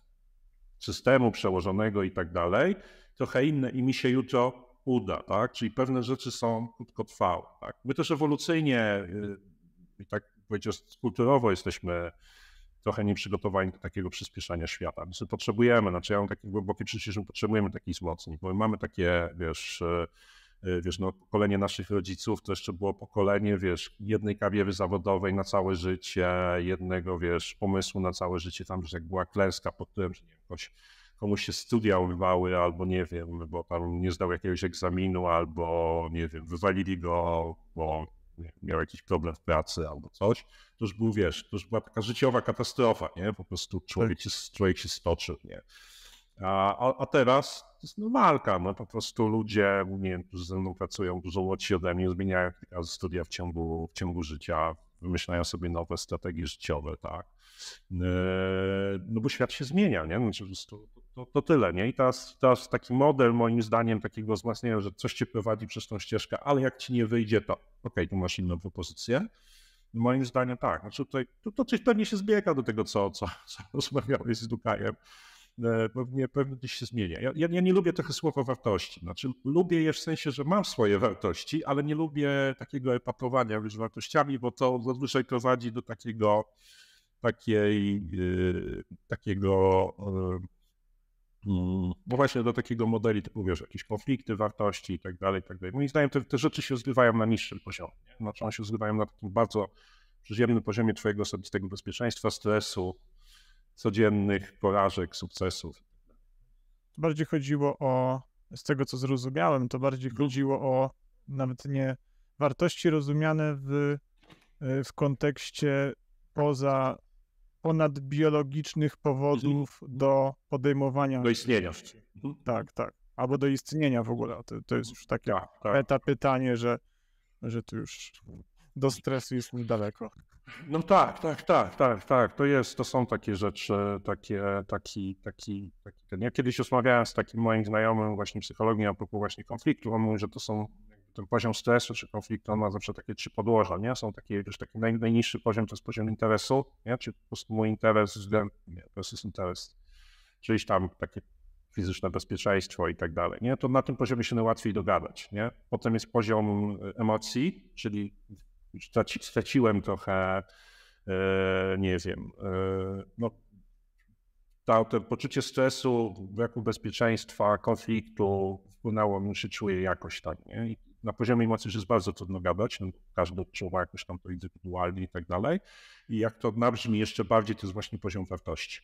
systemu przełożonego i tak dalej trochę inne i mi się jutro uda, tak? Czyli pewne rzeczy są krótkotrwałe, tak? My też ewolucyjnie y, i tak powiedzieć kulturowo jesteśmy trochę nieprzygotowani do takiego przyspieszania świata. My znaczy, potrzebujemy, znaczy ja mam takie głębokie przeczucie, że potrzebujemy takich wzmocnień, bo mamy takie, wiesz, e, e, wiesz, no, pokolenie naszych rodziców to jeszcze było pokolenie, wiesz, jednej kariery zawodowej na całe życie, jednego, wiesz, pomysłu na całe życie, tam, że jak była klęska pod którym, że nie ktoś, komuś się studia urwały, albo nie wiem, bo tam nie zdał jakiegoś egzaminu, albo nie wiem, wywalili go, bo miał jakiś problem w pracy albo coś, to już był, wiesz, to już była taka życiowa katastrofa, nie? Po prostu człowiek się, tak. człowiek się stoczył, nie? A, a teraz to jest normalka, no po prostu ludzie, nie którzy ze mną pracują, dużo młodsi ode mnie, zmieniają studia w ciągu, w ciągu życia, wymyślają sobie nowe strategie życiowe, tak? E, no bo świat się zmienia, nie? Znaczy, to, to, to tyle, nie? I teraz, teraz taki model, moim zdaniem, takiego wzmacniania, że coś cię prowadzi przez tą ścieżkę, ale jak ci nie wyjdzie, to okej, okay, masz inną propozycję Moim zdaniem tak. Znaczy tutaj, to, to coś pewnie się zbiega do tego, co, co, co rozmawiałeś z Dukajem. E, pewnie, pewnie coś się zmienia. Ja, ja, nie lubię trochę słowa wartości. Znaczy, lubię je w sensie, że mam swoje wartości, ale nie lubię takiego epatowania już wartościami, bo to zazwyczaj prowadzi do takiego, takiej, yy, takiego yy, Mm. Bo właśnie do takiego modeli typu, wiesz, jakieś konflikty wartości i tak dalej, i tak dalej. Moim zdaniem te, te rzeczy się zgrywają na niższym poziomie. Nie? Znaczy one się zgrywają na takim bardzo przyziemnym poziomie twojego osobistego bezpieczeństwa, stresu, codziennych porażek, sukcesów. Bardziej chodziło o, z tego co zrozumiałem, to bardziej no. chodziło o nawet nie wartości rozumiane w, e, w kontekście poza ponadbiologicznych mhm. powodów mhm. do podejmowania. Do istnienia. Mhm. Tak, tak. Albo do istnienia w ogóle. To, to jest mhm. już takie tak, tak. Eta pytanie, że, że tu już do stresu jest już daleko. No tak, tak, tak, tak, tak. To jest, to są takie rzeczy, takie, taki, taki, taki. Ja kiedyś rozmawiałem z takim moim znajomym właśnie psychologiem a propos właśnie konfliktu, on mówił, że to są ten poziom stresu czy konfliktu, on ma zawsze takie trzy podłoża, nie? Są takie, już taki naj, najniższy poziom to jest poziom interesu, nie? Czy po prostu mój interes to jest interes, czyś tam takie fizyczne bezpieczeństwo i tak dalej, nie? To na tym poziomie się najłatwiej dogadać, nie? Potem jest poziom e, emocji, czyli straci, straciłem trochę, yy, nie wiem, yy, no, to, to poczucie stresu, braku bezpieczeństwa, konfliktu wpłynęło, mi się czuję jakoś tak. Nie? na poziomie mocy jest bardzo trudno gadać, no, każdy odczuwa jakoś tam to indywidualnie i tak dalej. I jak to nabrzmi jeszcze bardziej, to jest właśnie poziom wartości.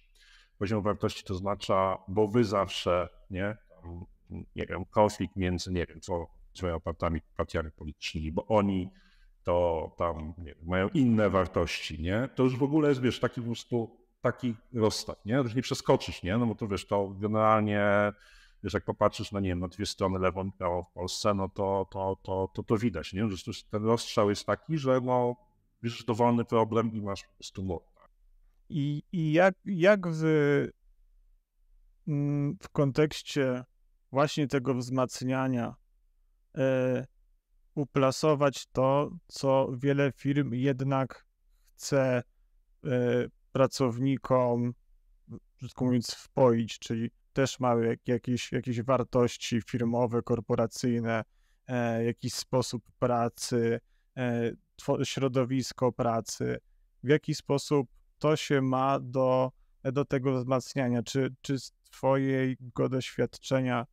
Poziom wartości to oznacza, bo wy zawsze, nie, nie wiem, konflikt między, nie wiem, co zwyczają partiami, partiami politycznymi, bo oni to tam nie, wiem mają inne wartości, nie? To już w ogóle jest, wiesz, taki po prostu taki rozstaj, nie? Już nie przeskoczysz, nie? No bo to wiesz, to generalnie wiesz, jak popatrzysz na, nie wiem, na dwie strony lewą i prawą w Polsce, no to to, to, to, to widać, nie? Że ten rozstrzał jest taki, że no, bierzesz dowolny problem i masz z tym mur. I, I jak, jak w, mm, w kontekście właśnie tego wzmacniania y, uplasować to, co wiele firm jednak chce y, pracownikom, brzydko mówiąc, wpoić, czyli też mają jakieś, jakieś wartości firmowe, korporacyjne, e, jakiś sposób pracy, e, środowisko pracy, w jaki sposób to się ma do, do tego wzmacniania? Czy, czy z Twojego doświadczenia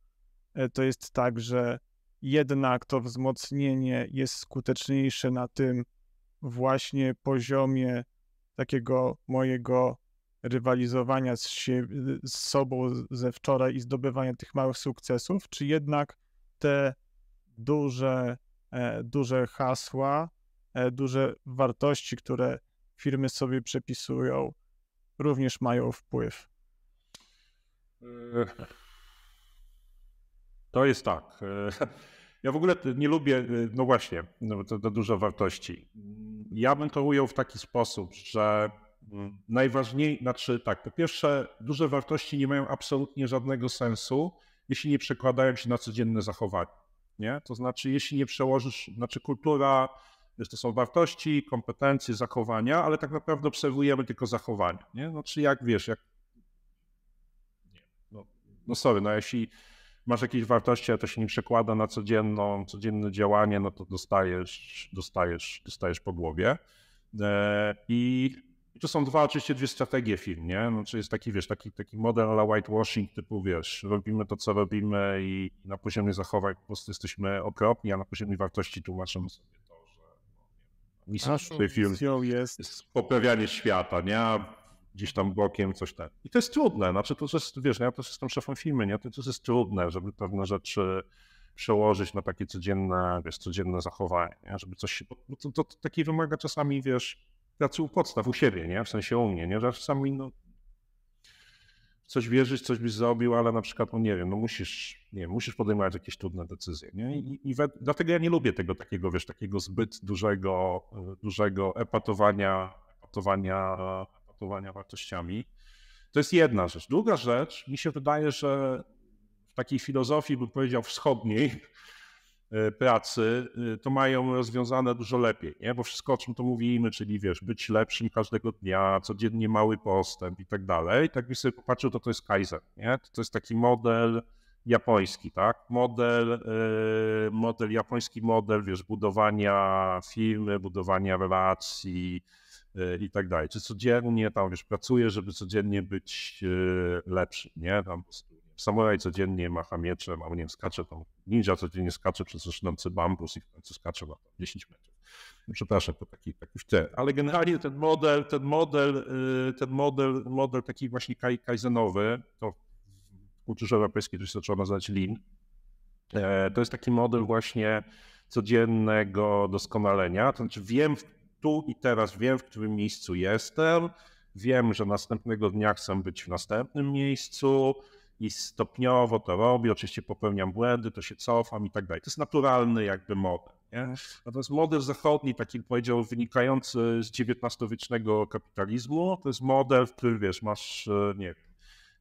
e, to jest tak, że jednak to wzmocnienie jest skuteczniejsze na tym właśnie poziomie takiego mojego rywalizowania z, z sobą ze wczoraj i zdobywania tych małych sukcesów, czy jednak te duże, e, duże hasła, e, duże wartości, które firmy sobie przepisują, również mają wpływ? E, to jest tak. Ja w ogóle nie lubię, no właśnie, no to, to dużo wartości. Mm, ja bym to ujął w taki sposób, że najważniejsze, znaczy tak, po pierwsze, duże wartości nie mają absolutnie żadnego sensu, jeśli nie przekładają się na codzienne zachowanie. Nie? To znaczy, jeśli nie przełożysz, znaczy kultura, wiesz, to są wartości, kompetencje, zachowania, ale tak naprawdę obserwujemy tylko zachowania. Nie? Znaczy, jak wiesz, jak. No, no sorry, no jeśli masz jakieś wartości, a to się nie przekłada na codzienną, codzienne działanie, no to dostajesz, dostajesz, dostajesz po głowie. E, I i tu są dwa oczywiście dwie strategie firm, nie? No, czy jest taki, wiesz, taki, taki model la whitewashing typu, wiesz, robimy to, co robimy i na poziomie zachowań po prostu jesteśmy okropni, a na poziomie wartości tłumaczymy sobie to, że no, misją tej firmy jest... jest poprawianie świata, nie? Gdzieś tam bokiem coś tam. I to jest trudne, znaczy to jest, wiesz, no, ja też jestem szefem firmy, nie? To, jest trudne, żeby pewne rzeczy przełożyć na takie codzienne, wiesz, codzienne zachowanie, nie? żeby coś się... To, to, to, to wymaga czasami, wiesz pracy u podstaw, u siebie, nie? W sensie u mnie, nie? Że czasami no, coś wierzyć, coś byś zrobił, ale na przykład, no nie wiem, no musisz, nie wiem, musisz podejmować jakieś trudne decyzje, nie? I, i we, dlatego ja nie lubię tego takiego, wiesz, takiego zbyt dużego, dużego epatowania, epatowania, epatowania wartościami. To jest jedna rzecz. Druga rzecz, mi się wydaje, że w takiej filozofii, bym powiedział, wschodniej, E, pracy, e, to mają rozwiązane dużo lepiej, nie? bo wszystko o czym to mówimy, czyli wiesz, być lepszym każdego dnia, codziennie mały postęp i tak dalej, tak byś sobie popatrzył, to to jest Kaizen, nie? to jest taki model japoński, tak? Model, e, model japoński model, wiesz, budowania firmy, budowania relacji i tak dalej. Czy codziennie tam, wiesz, pracuję, żeby codziennie być lepszy, nie? Tam po prostu samuraj codziennie macha mieczem, a nie wiem, skacze tą ninja codziennie skacze przez rośnący bambus i w końcu skacze na 10 metrów. No, przepraszam, to taki, taki te. Ale generalnie ten model, ten model, y, ten model, model taki właśnie kaj, kaizenowy, to w kulturze europejskiej to się zaczęło nazywać lean, e, to jest taki model właśnie codziennego doskonalenia. To znaczy wiem tu i teraz, wiem w którym miejscu jestem, wiem, że następnego dnia chcę być w następnym miejscu, i stopniowo to robię, oczywiście popełniam błędy, to się cofam i tak dalej. To jest naturalny jakby model. Nie? Natomiast model zachodni, taki powiedział, wynikający z XIX-wiecznego kapitalizmu, to jest model, w którym wiesz, masz e, nie,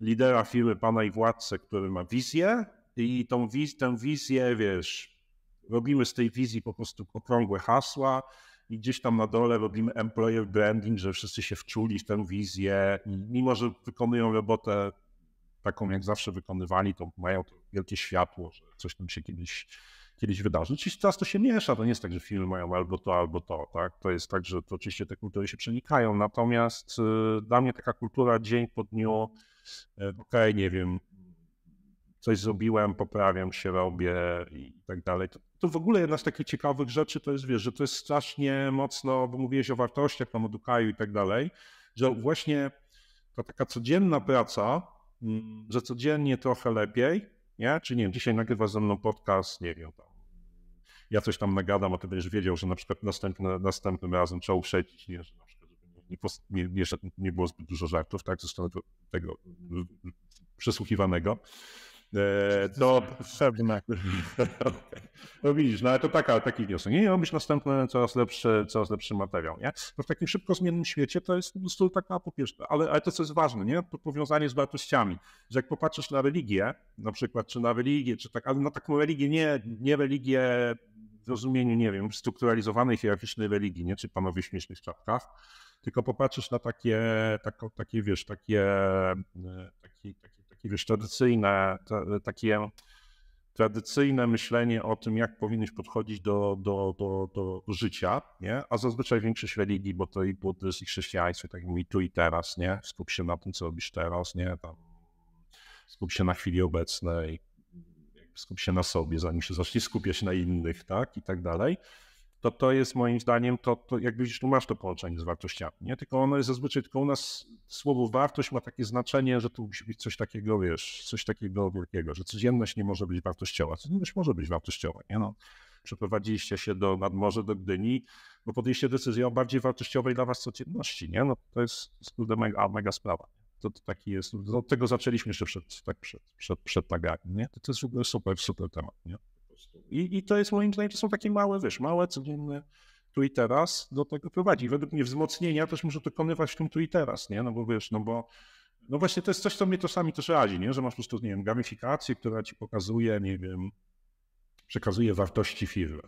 lidera firmy, pana i władcę, który ma wizję i tą wiz, tę wizję, wiesz, robimy z tej wizji po prostu okrągłe hasła i gdzieś tam na dole robimy employer branding, że wszyscy się wczuli w tę wizję, mimo że wykonują robotę taką, jak zawsze wykonywali, to mają to wielkie światło, że coś tam się kiedyś, kiedyś wydarzy. Oczywiście no, teraz to się miesza, to nie jest tak, że filmy mają albo to, albo to, tak? To jest tak, że to oczywiście te kultury się przenikają, natomiast y, dla mnie taka kultura dzień po dniu, e, okej, okay, nie wiem, coś zrobiłem, poprawiam się, robię i tak dalej. To, to, w ogóle jedna z takich ciekawych rzeczy to jest, wiesz, że to jest strasznie mocno, bo mówiłeś o wartościach, tam o Dukaju i tak dalej, że właśnie ta taka codzienna praca Mm, że codziennie trochę lepiej, nie? Czy nie wiem, dzisiaj nagrywasz ze mną podcast, nie wiem, tam. ja coś tam nagadam, a ty będziesz wiedział, że na przykład następne, następnym razem trzeba uprzedzić, nie? Że na przykład, nie, nie, nie, było zbyt dużo żartów, tak, ze strony tego mhm. przesłuchiwanego. E, to... Pewnie. okay. No widzisz, no ale to taka, taki wniosek. Nie, robisz następny, coraz lepszy, coraz lepszy materiał, nie? No w takim szybko zmiennym świecie to jest po prostu taka popierzchnia. Ale, ale to, co jest ważne, nie? To powiązanie z wartościami. Że jak popatrzysz na religię, na przykład, czy na religię, czy tak, ale na taką religię, nie, nie religię w rozumieniu, nie wiem, strukturalizowanej, hierarchicznej religii, nie? Czy panowie w śmiesznych czapkach, tylko popatrzysz na takie, tako, takie wiesz, takie, takie, takie jakieś tradycyjne, takie tradycyjne myślenie o tym, jak powinnyś podchodzić do, do, do, do życia, nie? a zazwyczaj większość religii, bo to i buddyzm, i chrześcijaństwo, tak mi tu i teraz, nie? skup się na tym, co robisz teraz, nie? Tam, skup się na chwili obecnej, skup się na sobie, zanim się zacznie skupiać na innych, tak? I tak dalej to to jest moim zdaniem, to, to jak widzisz, tu masz to połączenie z wartościami, nie? Tylko ono jest zazwyczaj, tylko u nas słowo wartość ma takie znaczenie, że tu musi być coś takiego, wiesz, coś takiego wielkiego, że codzienność nie może być wartościowa, codzienność może być wartościowa, nie? No, przeprowadziliście się do nadmorza, do Gdyni, bo podjęliście decyzję o bardziej wartościowej dla was codzienności, nie? No, to jest, to mega, mega sprawa. To, to, taki jest, no, od tego zaczęliśmy jeszcze przed, tak przed, przed, przed tagami, nie? To, to jest w ogóle super, super temat, nie? I, I, to jest moim zdaniem, to są takie małe, wiesz, małe, codzienne tu i teraz do tego prowadzi. Według mnie wzmocnienia też muszę dokonywać w tym tu i teraz, nie? No bo wiesz, no bo no właśnie to jest coś, co mnie czasami też radzi, nie? Że masz po prostu, nie wiem, gamifikację, która ci pokazuje, nie wiem, przekazuje wartości firmy.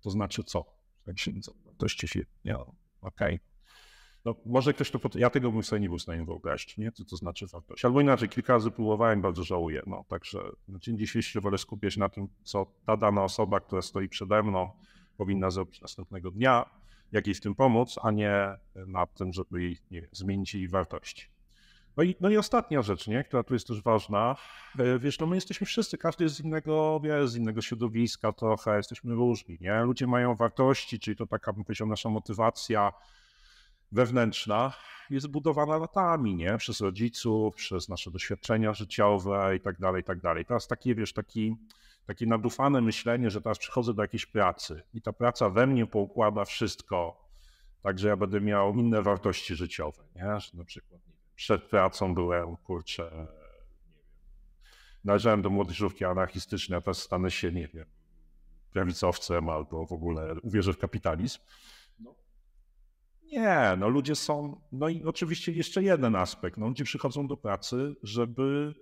To znaczy co? Wartości firmy. Nie, no, okej. Okay no może ktoś to, ja tego bym sobie nie był w stanie wyobrazić, nie? Co to znaczy wartość. Albo inaczej, kilka razy próbowałem, bardzo żałuję, no, także na znaczy, dzień dzisiejszy wolę skupiać na tym, co ta dana osoba, która stoi przede mną, powinna zrobić następnego dnia, jak jej w tym pomóc, a nie na tym, żeby jej, nie wiem, zmienić jej wartości. No i, no i ostatnia rzecz, nie, która tu jest też ważna, e, wiesz, no my jesteśmy wszyscy, każdy jest z innego, wiesz, z innego środowiska trochę, jesteśmy różni, nie? Ludzie mają wartości, czyli to taka, bym powiedział, nasza motywacja, wewnętrzna jest budowana latami, nie? Przez rodziców, przez nasze doświadczenia życiowe i tak dalej, i tak dalej. Teraz takie, wiesz, taki, takie nadufane myślenie, że teraz przychodzę do jakiejś pracy i ta praca we mnie poukłada wszystko, także ja będę miał inne wartości życiowe, nie? Że na przykład przed pracą byłem, kurczę, nie wiem, należałem do młodzieżówki anarchistycznej, a teraz stanę się, nie wiem, prawicowcem albo w ogóle uwierzę w kapitalizm. Nie, no ludzie są, no i oczywiście jeszcze jeden aspekt, no ludzie przychodzą do pracy, żeby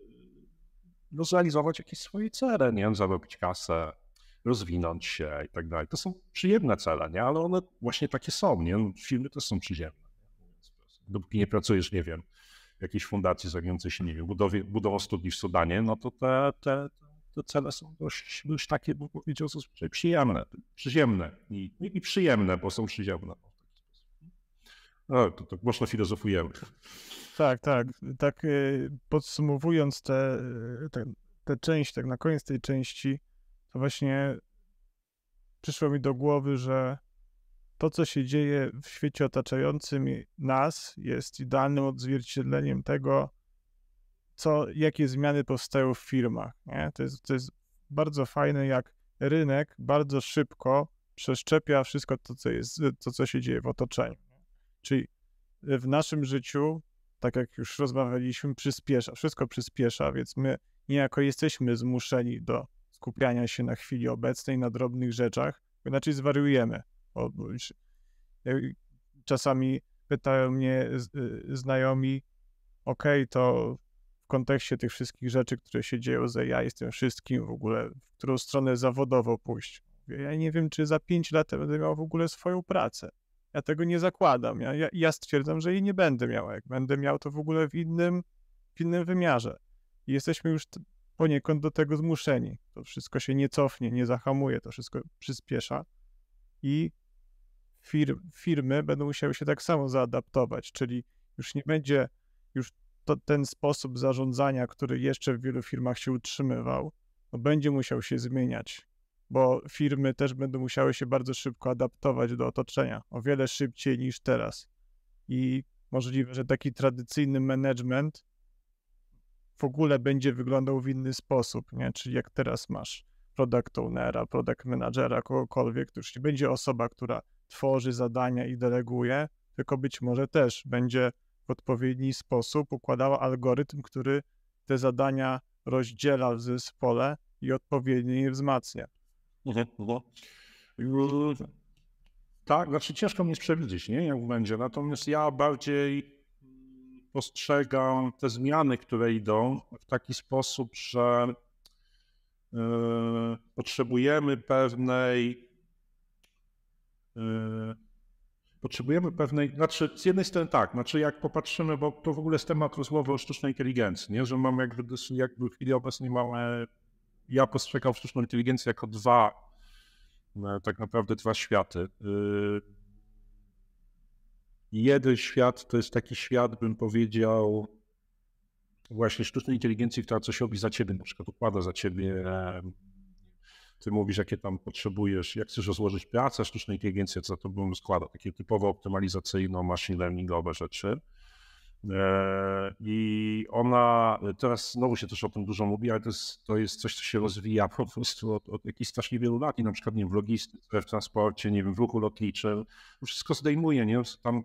no, zrealizować jakieś swoje cele, nie wiem, zarobić kasę, rozwinąć się i tak dalej. To są przyjemne cele, nie? ale one właśnie takie są. Nie? No, filmy też są przyziemne. Dopóki nie pracujesz, nie wiem, jakiejś fundacji zajmującej się, nie wiem, budowie, budową studni w Sudanie, no to te, te, te cele są dość, dość takie, bym powiedział, zazwyczaj przyjemne, przyziemne i, i, przyjemne, bo są przyziemne. A, no, to tak mocno filozofujemy. Tak, tak. Tak y, podsumowując y, tę te, te, te część, tak na koniec tej części, to właśnie przyszło mi do głowy, że to, co się dzieje w świecie otaczającym nas, jest idealnym odzwierciedleniem tego, co, jakie zmiany powstają w firmach. Nie? To, jest, to jest bardzo fajne, jak rynek bardzo szybko przeszczepia wszystko to, co, jest, to, co się dzieje w otoczeniu. Czyli w naszym życiu, tak jak już rozmawialiśmy, przyspiesza, wszystko przyspiesza, więc my niejako jesteśmy zmuszeni do skupiania się na chwili obecnej, na drobnych rzeczach, inaczej zwariujemy. E, czasami pytają mnie e, znajomi, ok, to w kontekście tych wszystkich rzeczy, które się dzieją że ja, jestem wszystkim w ogóle, w którą stronę zawodowo pójść. Ja nie wiem, czy za pięć lat będę miał w ogóle swoją pracę. Ja tego nie zakładam. Ja, ja, ja stwierdzam, że jej nie będę miał. Jak będę miał, to w ogóle w innym, w innym wymiarze. I jesteśmy już poniekąd do tego zmuszeni. To wszystko się nie cofnie, nie zahamuje, to wszystko przyspiesza. I firmy będą musiały się tak samo zaadaptować, czyli już nie będzie już to, ten sposób zarządzania, który jeszcze w wielu firmach się utrzymywał, no będzie musiał się zmieniać bo firmy też będą musiały się bardzo szybko adaptować do otoczenia, o wiele szybciej niż teraz. I możliwe, że taki tradycyjny management w ogóle będzie wyglądał w inny sposób, nie? czyli jak teraz masz product ownera, product managera, kogokolwiek, to już nie będzie osoba, która tworzy zadania i deleguje, tylko być może też będzie w odpowiedni sposób układała algorytm, który te zadania rozdziela w zespole i odpowiednio je wzmacnia. Mhm, no tak, znaczy ciężko mi jest przewidzieć, nie? jak będzie. Natomiast ja bardziej postrzegam te zmiany, które idą w taki sposób, że yy, potrzebujemy pewnej. Yy, potrzebujemy pewnej, znaczy z jednej strony tak, znaczy jak popatrzymy, bo to w ogóle jest temat rozmowy o sztucznej inteligencji, nie? że mamy jakby, jakby w chwili obecnej mamy ja postrzegam sztuczną inteligencję jako dwa, e, tak naprawdę dwa światy. E, jeden świat to jest taki świat, bym powiedział, właśnie sztucznej inteligencji, która coś robi za ciebie, na przykład układa za ciebie, e, ty mówisz, jakie tam potrzebujesz, jak chcesz rozłożyć pracę, sztuczna inteligencja za to bym składa, takie typowo optymalizacyjno-machine learningowe rzeczy. E, I ona, teraz znowu się też o tym dużo mówi, ale to jest, to jest coś, co się rozwija po prostu od, od jakichś strasznie wielu lat i na przykład nie wiem, w logistyce, w transporcie, nie wiem, w ruchu lotniczym, wszystko zdejmuje, nie? Tam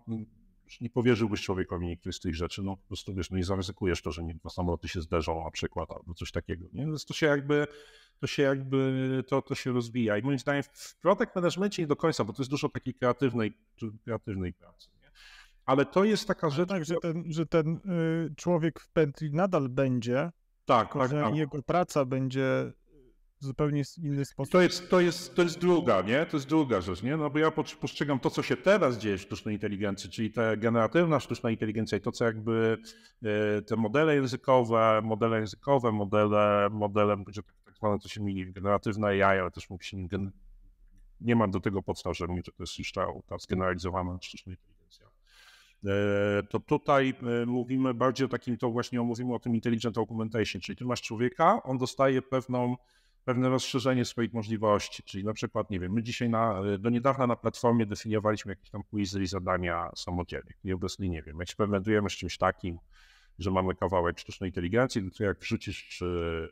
nie powierzyłbyś człowiekowi niektórych z tych rzeczy, no po prostu wiesz, no i zaryzykujesz to, że nie, samoloty się zderzą na przykład albo coś takiego, nie? Więc to się jakby, to się jakby, to, to się rozwija i moim zdaniem w product managementie nie do końca, bo to jest dużo takiej kreatywnej, kreatywnej pracy. Ale to jest taka rzecz. Tak, że ten, że ten y, człowiek w pętli nadal będzie. Tak, tak, tak. Jego praca będzie w y, zupełnie inny sposób. To jest, to, jest, to jest druga, nie? To jest druga rzecz, nie? No bo ja postrzegam to, co się teraz dzieje w sztucznej inteligencji, czyli ta generatywna sztuczna inteligencja i to, co jakby y, te modele językowe, modele językowe, modele, modele tak, tak zwane, to się mieli, generatywne AI, ale też mówi się, nie mam do tego podstaw, żeby mi że to jest już ta, ta zgeneralizowana sztuczna inteligencja E, to tutaj e, mówimy bardziej o takim, to właśnie mówimy o tym intelligent augmentation, czyli ty masz człowieka, on dostaje pewną, pewne rozszerzenie swoich możliwości, czyli na przykład, nie wiem, my dzisiaj na, e, do niedawna na platformie definiowaliśmy jakieś tam quizy i zadania samodzielnie i obecnie, nie wiem, eksperymentujemy z czymś takim, że mamy kawałek sztucznej inteligencji, to jak wrzucisz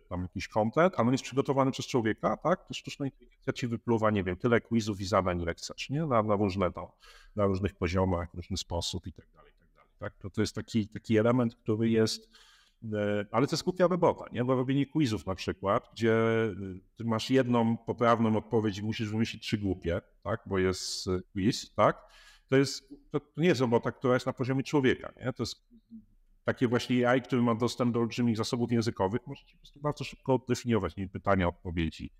tam jakiś kontent, a on jest przygotowany przez człowieka, tak, to sztuczna inteligencja ci wypluwa, nie wiem, tyle quizów i zadań, ile chcesz, nie? Na, na różne tam, na różnych poziomach, w różny sposób i tak dalej, tak dalej, tak? To, to jest taki, taki element, który jest, e, ale to skupia robota, nie? Bo robienie quizów na przykład, gdzie e, ty masz jedną poprawną odpowiedź i musisz wymyślić trzy głupie, tak? Bo jest e, quiz, tak? To, jest, to nie jest robota, która jest na poziomie człowieka, nie? To jest takie właśnie AI, który ma dostęp do olbrzymich zasobów językowych, możecie po prostu bardzo szybko oddefiniować nie, pytania, odpowiedzi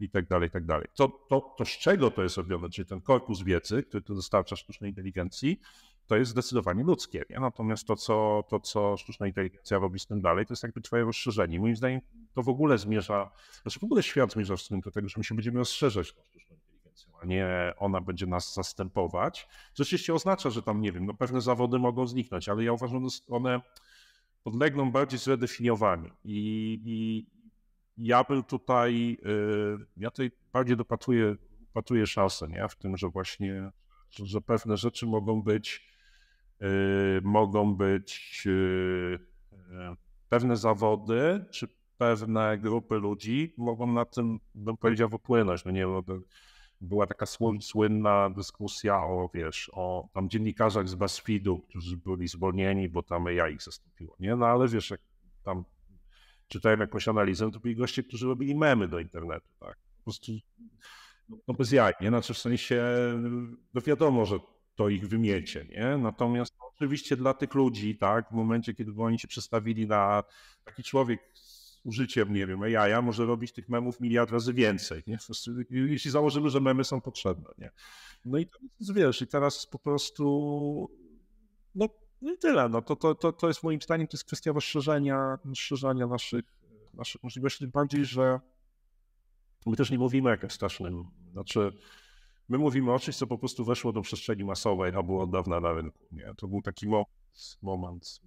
i tak dalej, i tak dalej. To, to, to z czego to jest robione, czyli ten korpus wiedzy, który to dostarcza sztucznej inteligencji, to jest zdecydowanie ludzkie. Nie? Natomiast to co, to, co sztuczna inteligencja robi z tym dalej, to jest jakby twoje rozszerzenie. Moim zdaniem to w ogóle zmierza, znaczy w ogóle świat zmierza w stronę do tego, że my się będziemy rozszerzać tą sztuczną a nie ona będzie nas zastępować. Co oczywiście oznacza, że tam, nie wiem, no pewne zawody mogą zniknąć, ale ja uważam, że one podlegną bardziej zredefiniowaniu i, i ja bym tutaj, y, ja tutaj bardziej dopatruję, dopatruję szansę, nie? w tym, że właśnie, że pewne rzeczy mogą być, y, mogą być y, pewne zawody, czy pewne grupy ludzi mogą na tym, bym powiedział, wypłynąć. No nie, no była taka słynna dyskusja o, wiesz, o tam dziennikarzach z BuzzFeedu, którzy byli zwolnieni, bo tam ja ich zastąpiło, nie? No ale wiesz, jak tam czytałem jakąś analizę, to byli goście, którzy robili memy do internetu, tak? Po prostu, no bez jaj, nie? Znaczy w sensie, no wiadomo, że to ich wymiecie, nie? Natomiast oczywiście dla tych ludzi, tak, w momencie, kiedy oni się przestawili na taki człowiek użyciem, nie wiem, jaja, może robić tych memów miliard razy więcej, nie? jeśli założymy, że memy są potrzebne. Nie? No i to jest, wiesz, i teraz po prostu, no, no i tyle. No, to, to, to, to jest moim zdaniem, to jest kwestia rozszerzenia, rozszerzania naszych, naszych możliwości, tym bardziej, że my też nie mówimy o jakimś strasznym, znaczy... My mówimy o czymś, co po prostu weszło do przestrzeni masowej, a było od dawna na rynku. Nie? To był taki moment, moment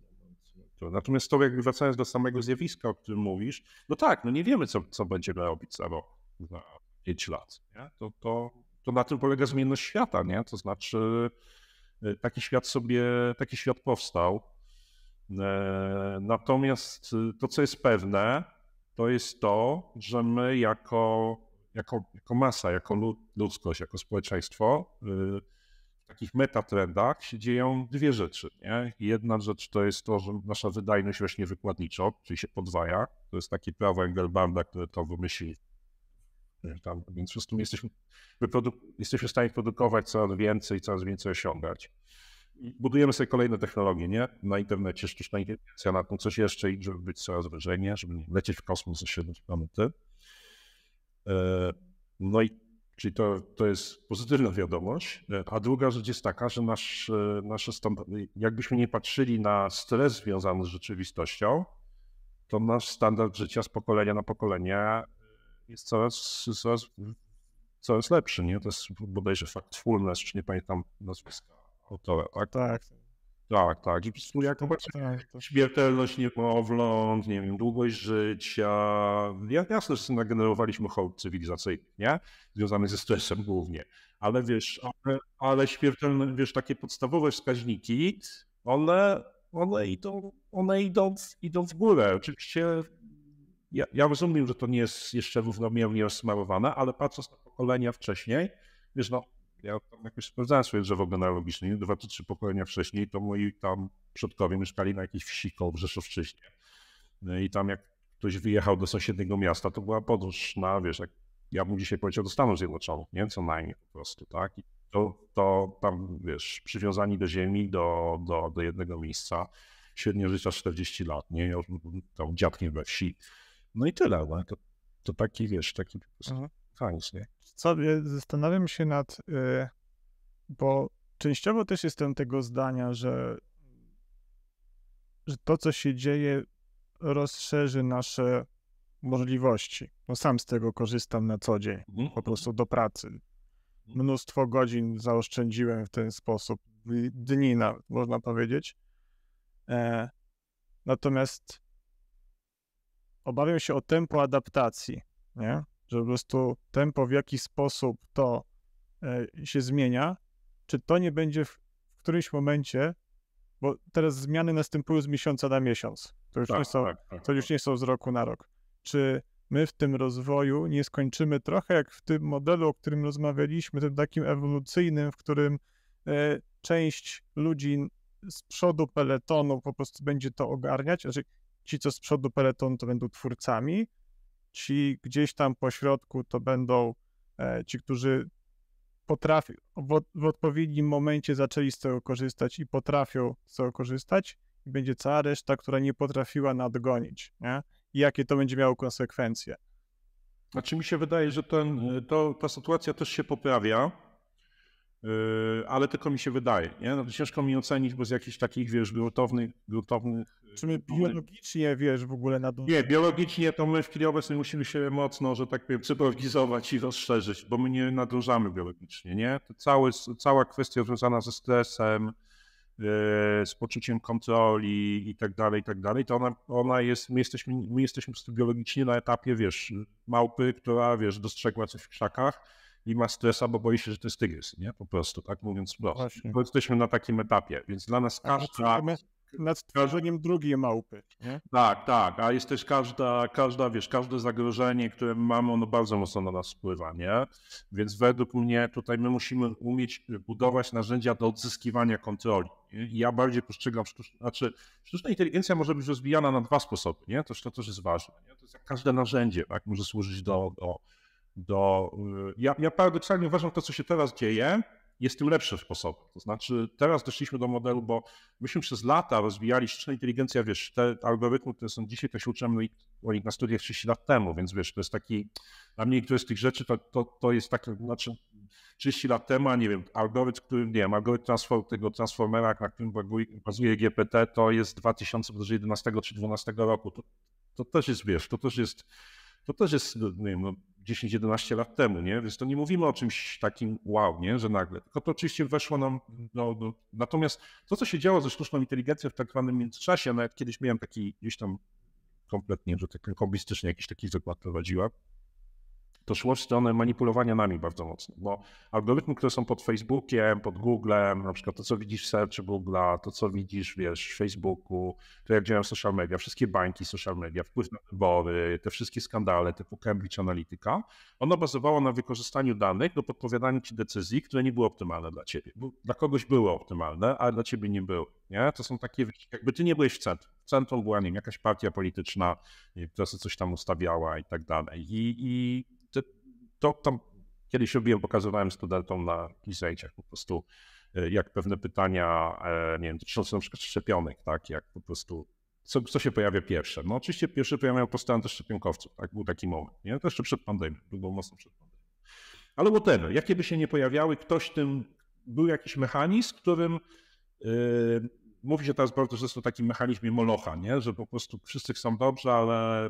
Natomiast to jak wracając do samego zjawiska, o którym mówisz, no tak, no nie wiemy, co, co będziemy robić za rok, za 5 lat. Nie? To, to, to na tym polega zmienność świata, nie? To znaczy y, taki świat sobie, taki świat powstał. E, natomiast y, to, co jest pewne, to jest to, że my jako, jako, jako masa, jako ludzkość, jako społeczeństwo, y, takich metatrendach się dzieją dwie rzeczy. Nie? Jedna rzecz to jest to, że nasza wydajność rośnie wykładniczo, czyli się podwaja. To jest takie prawo Engelbarda, które to wymyśli. Tam, więc po prostu jesteśmy, jesteśmy w stanie produkować coraz więcej, coraz więcej osiągać. I budujemy sobie kolejne technologie, nie? Na internecie sztuczna inteligencja, na tym coś jeszcze, żeby być coraz wyżej, nie? Żeby lecieć w kosmos ze 7 planety. No i Czyli to, to jest pozytywna wiadomość. E, a druga rzecz jest taka, że nasz, e, nasze standardy, jakbyśmy nie patrzyli na stres związany z rzeczywistością, to nasz standard życia z pokolenia na pokolenie jest coraz, coraz, coraz lepszy. Nie? To jest bodajże fakt Fullness, czy nie pamiętam nazwiska autora. Tak, tak. Tak, tak. I po prostu jak obecnie śmiertelność niemowląt, nie wiem, długość życia. Ja, jasne, że nagenerowaliśmy hołd cywilizacyjny, nie? Związany ze stresem głównie. Ale wiesz, ale, ale śmiertelne, wiesz, takie podstawowe wskaźniki, one, one, idą, one idą, idą w górę. Oczywiście ja, ja rozumiem, że to nie jest jeszcze równomiernie rozsmarowane, ale patrząc na pokolenia wcześniej, wiesz, no ja tam jakoś sprawdzałem swoje drzewo genealogiczne, dwa czy trzy pokolenia wcześniej, to moi tam przodkowie mieszkali na jakiejś wsi koło Rzeszowczyźnie. No i tam jak ktoś wyjechał do sąsiedniego miasta, to była podróż na, wiesz, jak ja bym dzisiaj powiedział do Stanów Zjednoczonych, nie? Co najmniej po prostu, tak? I to, to tam, wiesz, przywiązani do ziemi, do, do, do jednego miejsca, średnio życia 40 lat, nie? Ja już tam dziadkiem we wsi. No i tyle, no? To, to taki, wiesz, taki po prostu mhm. Fajnie. Co, zastanawiam się nad, y, bo częściowo też jestem tego zdania, że, że to, co się dzieje, rozszerzy nasze możliwości. No sam z tego korzystam na co dzień, mhm, po prostu mhm. do pracy. Mnóstwo godzin zaoszczędziłem w ten sposób, dni nawet, można powiedzieć. E, natomiast obawiam się o tempo adaptacji, nie? że po prostu tempo, w jaki sposób to e, się zmienia, czy to nie będzie w którymś momencie, bo teraz zmiany następują z miesiąca na miesiąc, to już, tak, nie, są, tak, tak, to już tak. nie są z roku na rok. Czy my w tym rozwoju nie skończymy trochę jak w tym modelu, o którym rozmawialiśmy, tym takim ewolucyjnym, w którym e, część ludzi z przodu peletonu po prostu będzie to ogarniać, a znaczy, ci, co z przodu peletonu, to będą twórcami, ci gdzieś tam po środku to będą e, ci, którzy potrafią, w, w odpowiednim momencie zaczęli z tego korzystać i potrafią z tego korzystać, i będzie cała reszta, która nie potrafiła nadgonić. Nie? I jakie to będzie miało konsekwencje. Znaczy mi się wydaje, że ten, e, to, ta sytuacja też się poprawia Yy, ale tylko mi się wydaje. Nie? No, ciężko mi ocenić z jakichś takich, wiesz, gruntownych... gruntownych yy, Czy my biologicznie, wiesz, w ogóle na Nie, biologicznie to my w chwili obecnej musimy się mocno, że tak powiem, cyborgizować i rozszerzyć, bo my nie nadążamy biologicznie, nie? To cały, cała kwestia związana ze stresem, yy, z poczuciem kontroli i tak dalej, i tak dalej, to ona, ona jest, my jesteśmy, my jesteśmy biologicznie na etapie, wiesz, małpy, która, wiesz, dostrzegła coś w krzakach, i ma stresa, bo boi się, że to jest tygrys, nie? Po prostu, tak mówiąc prosto. Właśnie. Bo jesteśmy na takim etapie, więc dla nas każda... Nad stworzeniem drugiej małpy, nie? Tak, tak, a jest też każda, każda, wiesz, każde zagrożenie, które mamy, ono bardzo mocno na nas wpływa, nie? Więc według mnie tutaj my musimy umieć budować narzędzia do odzyskiwania kontroli. Ja bardziej postrzegam sztuczną, znaczy sztuczna inteligencja może być rozwijana na dwa sposoby, nie? To, to też jest ważne, nie? To jest jak każde narzędzie, tak? Może służyć do, do do. Y, ja, ja paradoksalnie uważam, to co się teraz dzieje, jest tym lepszym sposobem. To znaczy, teraz doszliśmy do modelu, bo myśmy przez lata rozwijali sztuczna inteligencja wiesz, te algorytmy, które są dzisiaj, to się uczymy o nich na studiach 30 lat temu, więc wiesz, to jest taki, dla mnie które z tych rzeczy to, to, to jest tak, znaczy 30 lat temu, a nie wiem, algorytm, który, nie wiem, algorytm transform, tego transformera, na którym bazuje GPT, to jest 2011 czy 2012 roku. To, to też jest, wiesz, to też jest, to też jest, nie wiem, no, 10-11 lat temu, nie? Więc to nie mówimy o czymś takim wow, nie? Że nagle. Tylko to oczywiście weszło nam, no, no. natomiast to, co się działo ze sztuczną inteligencją w tak zwanym międzyczasie, nawet kiedyś miałem taki gdzieś tam kompletnie, że tak kombistycznie jakiś taki zakład prowadziła, to szło w stronę manipulowania nami bardzo mocno, bo algorytmy, które są pod Facebookiem, pod Googlem, na przykład to, co widzisz w sercu Google'a, to, co widzisz, wiesz, w Facebooku, to jak działają social media, wszystkie bańki social media, wpływ na wybory, te wszystkie skandale typu Cambridge Analytica, ono bazowało na wykorzystaniu danych do podpowiadania ci decyzji, które nie były optymalne dla ciebie. Bo dla kogoś były optymalne, ale dla ciebie nie były. Nie? To są takie, jakby ty nie byłeś w centrum. W centrum była, nie wiem, jakaś partia polityczna, która sobie coś tam ustawiała i tak dalej. I, i to tam kiedyś robiłem, pokazywałem studentom na zajęciach po prostu, e, jak pewne pytania, e, nie wiem, dotyczące na przykład szczepionek, tak, jak po prostu, co, co się pojawia pierwsze? No oczywiście pierwsze pojawiają postępy antyszczepionkowców, tak, był taki moment, nie, to jeszcze przed pandemią, było mocno przed pandemią. Ale whatever, jakie by się nie pojawiały, ktoś tym, był jakiś mechanizm, którym yy, mówi się teraz bardzo często o takim mechanizmie Molocha, nie? że po prostu wszyscy chcą dobrze, ale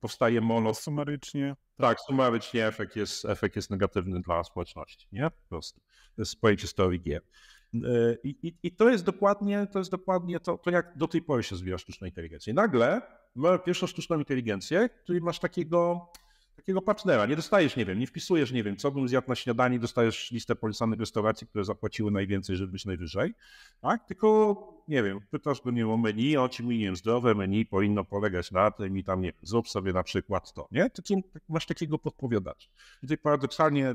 powstaje mono. Sumarycznie. Tak, sumarycznie efekt jest, efekt jest negatywny dla społeczności, nie? Po prostu. To jest pojęcie historii G. E, I, i, I, to jest dokładnie, to, jest dokładnie to, to, jak do tej pory się zwija sztuczna inteligencja. I nagle mamy pierwszą sztuczną inteligencję, której masz takiego takiego partnera. Nie dostajesz, nie wiem, nie wpisujesz, nie wiem, co bym zjadł na śniadanie, dostajesz listę polecanych restauracji, które zapłaciły najwięcej, żeby być najwyżej, tak? Tylko, nie wiem, pytasz do mnie o menu, o czym, nie wiem, zdrowe menu powinno polegać na tym i tam, nie wiem, zrób sobie na przykład to, nie? Ty, tak masz takiego podpowiadacza. I tutaj paradoksalnie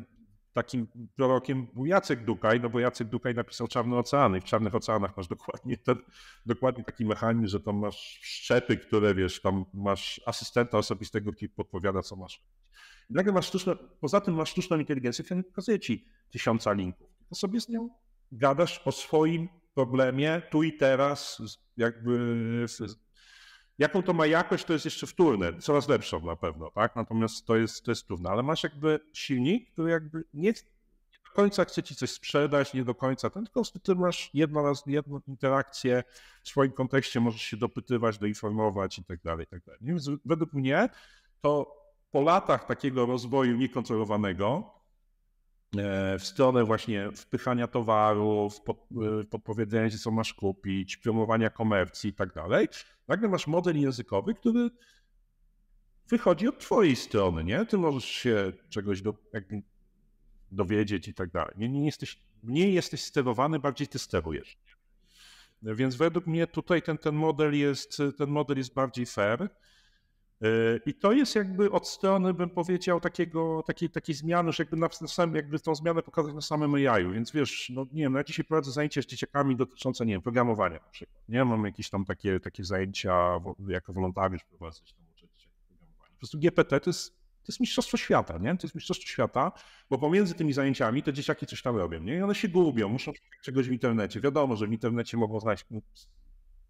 takim prorokiem był Jacek Dukaj, no bo Jacek Dukaj napisał Czarne Oceany i w Czarnych Oceanach masz dokładnie ten, dokładnie taki mechanizm, że tam masz szczepy, które wiesz, tam masz asystenta osobistego, który podpowiada, co masz. I nagle masz sztuczną, poza tym masz sztuczną inteligencję, która nie pokazuje ci tysiąca linków. To sobie z nią gadasz o swoim problemie tu i teraz, jakby Jaką to ma jakość, to jest jeszcze wtórne, coraz lepszą na pewno, tak? Natomiast to jest, to jest trudne, ale masz jakby silnik, który jakby nie, do końca chce ci coś sprzedać, nie do końca ten, tylko ty masz jedno raz, jedną interakcję w swoim kontekście, możesz się dopytywać, doinformować i tak dalej, tak dalej. Więc według mnie to po latach takiego rozwoju niekontrolowanego, E, w stronę właśnie wpychania towarów, e, podpowiedzenia, podpowiedzenia, co masz kupić, promowania komercji i tak dalej. Nagle masz model językowy, który wychodzi od twojej strony, nie? Ty możesz się czegoś do, jakby dowiedzieć i tak dalej. Nie, nie jesteś, mniej jesteś sterowany, bardziej ty sterujesz. Więc według mnie tutaj ten, ten model jest ten model jest bardziej fair. E, I to jest jakby od strony, bym powiedział, takiego, takiej, takiej zmiany, że jakby, na, samym, jakby tą zmianę pokazać na samym jaju. Więc wiesz, no nie wiem, no ja dzisiaj prowadzę zajęcia z dzieciakami dotyczące, nie wiem, programowania na przykład. Nie mam jakieś tam takie, takie zajęcia jako wolontariusz prowadzę tam uczę dzieciaków programowania. Po prostu GPT to jest, to jest mistrzostwo świata, nie? To jest mistrzostwo świata, bo pomiędzy tymi zajęciami te dzieciaki coś tam robią, nie? I one się gubią, muszą czegoś w internecie. Wiadomo, że w internecie mogą znaleźć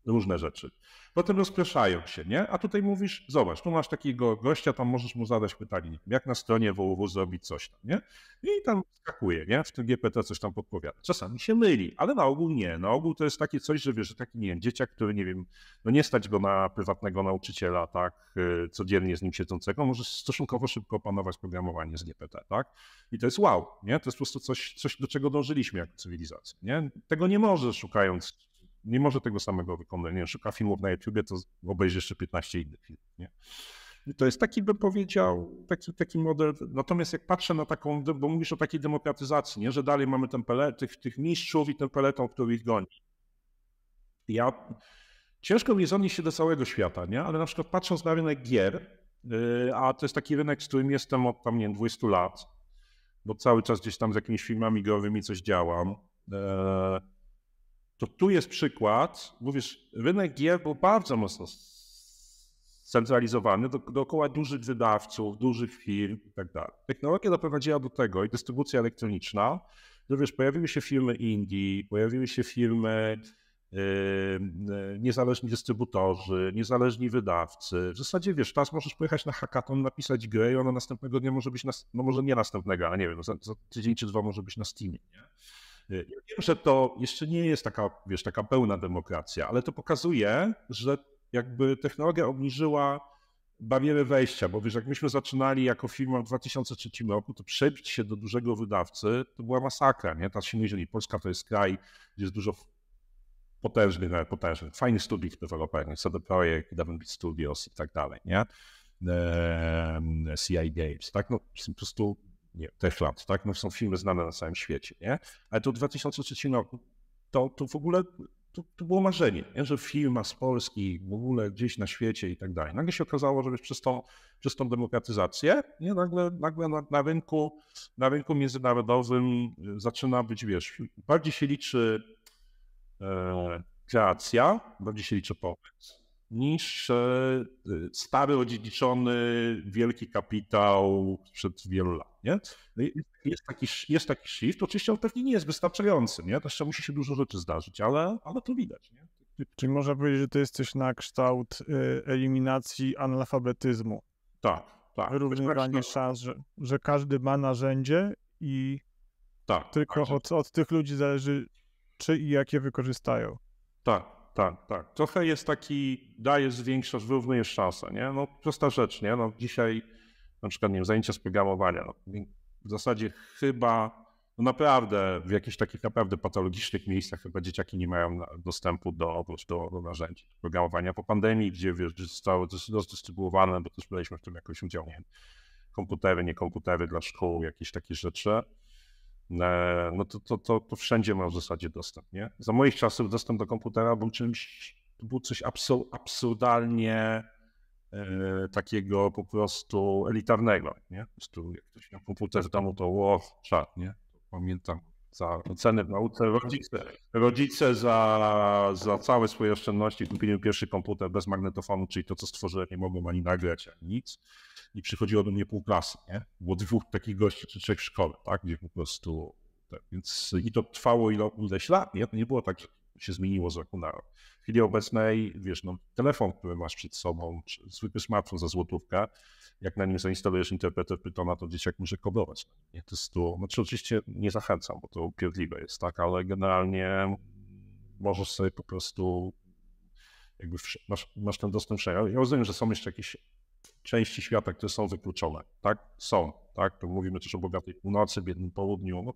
różne rzeczy. Potem rozpraszają się, nie? A tutaj mówisz, zobacz, tu masz takiego gościa, tam możesz mu zadać pytanie, jak na stronie www zrobić coś tam, nie? I tam skakuje, nie? W tym GPT coś tam podpowiada. Czasami się myli, ale na ogół nie. Na ogół to jest takie coś, że wiesz, że taki, nie wiem, dzieciak, który, nie wiem, no nie stać go na prywatnego nauczyciela, tak, y, codziennie z nim siedzącego, może stosunkowo szybko opanować programowanie z GPT, tak? I to jest wow, nie? To jest po prostu coś, coś do czego dążyliśmy jako cywilizacja, nie? Tego nie może szukając nie może tego samego wykonać. Nie, szuka filmów na YouTubie, to obejrzy jeszcze 15 innych filmów. Nie? to jest taki, bym powiedział, taki, taki model. Natomiast jak patrzę na taką, bo mówisz o takiej demokratyzacji, nie? że dalej mamy ten tych, tych mistrzów i ten peleton, który ich goni. Ja, ciężko mi zanieść się do całego świata, nie? ale na przykład patrząc na rynek gier, y, a to jest taki rynek, z którym jestem od tam, nie wiem, 20 lat, bo cały czas gdzieś tam z jakimiś filmami growymi coś działam. Y, to tu jest przykład, mówisz, rynek gier był bardzo mocno centralizowany do, dookoła dużych wydawców, dużych firm itd. Tak Technologia doprowadziła do tego i dystrybucja elektroniczna, że wiesz, pojawiły się firmy indie, pojawiły się firmy yy, niezależni dystrybutorzy, niezależni wydawcy. W zasadzie wiesz, teraz możesz pojechać na hackathon, napisać grę i ona następnego dnia może być, na, no może nie następnego, a nie wiem, za, za tydzień czy dwa może być na Steamie. Nie? Ja wiem, że to jeszcze nie jest taka, wiesz, taka pełna demokracja, ale to pokazuje, że jakby technologia obniżyła barierę wejścia, bo wiesz, jak myśmy zaczynali jako firma w 2003 roku, to przebić się do dużego wydawcy to była masakra, nie? Teraz się myśli, Polska to jest kraj, gdzie jest dużo potężnych, nawet no, potężnych, fajnych studiów deweloperów, CD Projekt, Devenbit Studios i tak dalej, nie? Ehm, CI Games, tak? No po prostu nie, tych lat, tak? No są filmy znane na całym świecie, nie? Ale to 2003 roku, to, to w ogóle to, to było marzenie, nie? że film z Polski w ogóle gdzieś na świecie i tak dalej. Nagle się okazało, że przez tą, przez tą demokratyzację nie? nagle, nagle na, na, rynku, na rynku międzynarodowym zaczyna być, wiesz, bardziej się liczy e, kreacja, bardziej się liczy pomysł, niż y, stary, odziedziczony wielki kapitał sprzed wielu lat. Nie? No jest, taki, jest taki shift, oczywiście on pewnie nie jest wystarczający, nie? jeszcze musi się dużo rzeczy zdarzyć, ale, ale to widać. Nie? Czyli można powiedzieć, że to jest coś na kształt y, eliminacji analfabetyzmu. Tak, tak. Wyrównywanie szans, że, że każdy ma narzędzie i tak, tylko tak, od, od tych ludzi zależy, czy i jakie wykorzystają. Tak, tak, tak. Trochę jest taki, dajesz, zwiększasz, wyrównujesz szanse, nie? No prosta rzecz, nie? No dzisiaj na przykład, nie wiem, zajęcia z programowania, no, w zasadzie chyba, no naprawdę w jakichś takich naprawdę patologicznych miejscach chyba dzieciaki nie mają e, dostępu do, do, do narzędzi do programowania po pandemii, gdzie wiesz, zostało rozdystrybuowane, bo też byliśmy w tym jakoś udział, nie komputery, nie komputery dla szkół, jakieś takie rzeczy. E, no to, to, to, to wszędzie miał w zasadzie dostęp. Nie? Za moich czasów dostęp do komputera był czymś, to był coś absur absurdalnie e, takiego po prostu elitarnego. Nie? Po prostu jak ktoś miał komputer w domu, to wow, czat, nie? Pamiętam za ceny w nauce. Rodzice, rodzice za, za całe swoje oszczędności kupili pierwszy komputer bez magnetofonu, czyli to, co stworzyłem, nie mogłem ani nagrać, ani nic. I przychodziło do mnie pół klasy, nie? Było dwóch takich gości czy trzech w szkole, tak? Gdzie po prostu... Tak, więc i to trwało ileś lat, nie? To nie było tak, że się zmieniło z roku na rok chwili obecnej, wiesz, no, telefon, który masz przed sobą, czy zwykły smartfon za złotówkę, jak na nim zainstalujesz interpreter Pytona, to dzieciak może kodować. Nie, to jest tu, znaczy oczywiście nie zachęcam, bo to upierdliwe jest, tak, ale generalnie możesz sobie po prostu jakby masz, masz ten dostęp szereg. Ja rozumiem, że są jeszcze jakieś części świata, które są wykluczone, tak? Są, tak? To mówimy też o bogatej północy, biednym południu, no,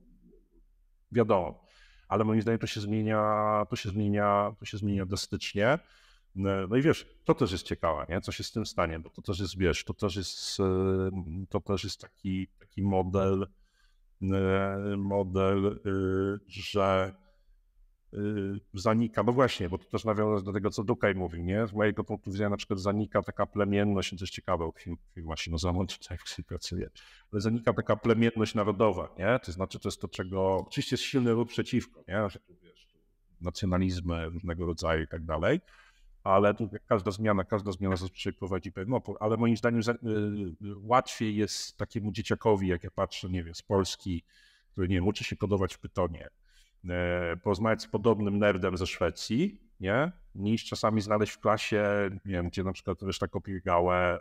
wiadomo ale moim zdaniem to się zmienia, to się zmienia, to się zmienia drastycznie. No, no i wiesz, to też jest ciekawe, nie? co się z tym stanie, bo to też jest, wiesz, to też jest, to też jest taki, taki model, e, model, y, że Y, zanika, no właśnie, bo to też nawiązując do tego, co Dukaj mówił, nie? Z mojego punktu widzenia na przykład zanika taka plemienność, coś ciekawe, właśnie, się no tutaj pracuje, ale zanika taka plemienność narodowa, nie? To znaczy to jest to, czego, oczywiście jest silny ruch przeciwko, nie? Że tu, wiesz, nacjonalizmy różnego rodzaju i tak dalej, ale tu każda zmiana, każda zmiana zazwyczaj prowadzi pewien opór, ale moim zdaniem za, y, łatwiej jest takiemu dzieciakowi, jak ja patrzę, nie wiem, z Polski, który, nie wiem, uczy się kodować w Pytonie, E, porozmawiać z podobnym nerdem ze Szwecji, nie? niż czasami znaleźć w klasie, nie wiem, gdzie na przykład reszta tak gałę,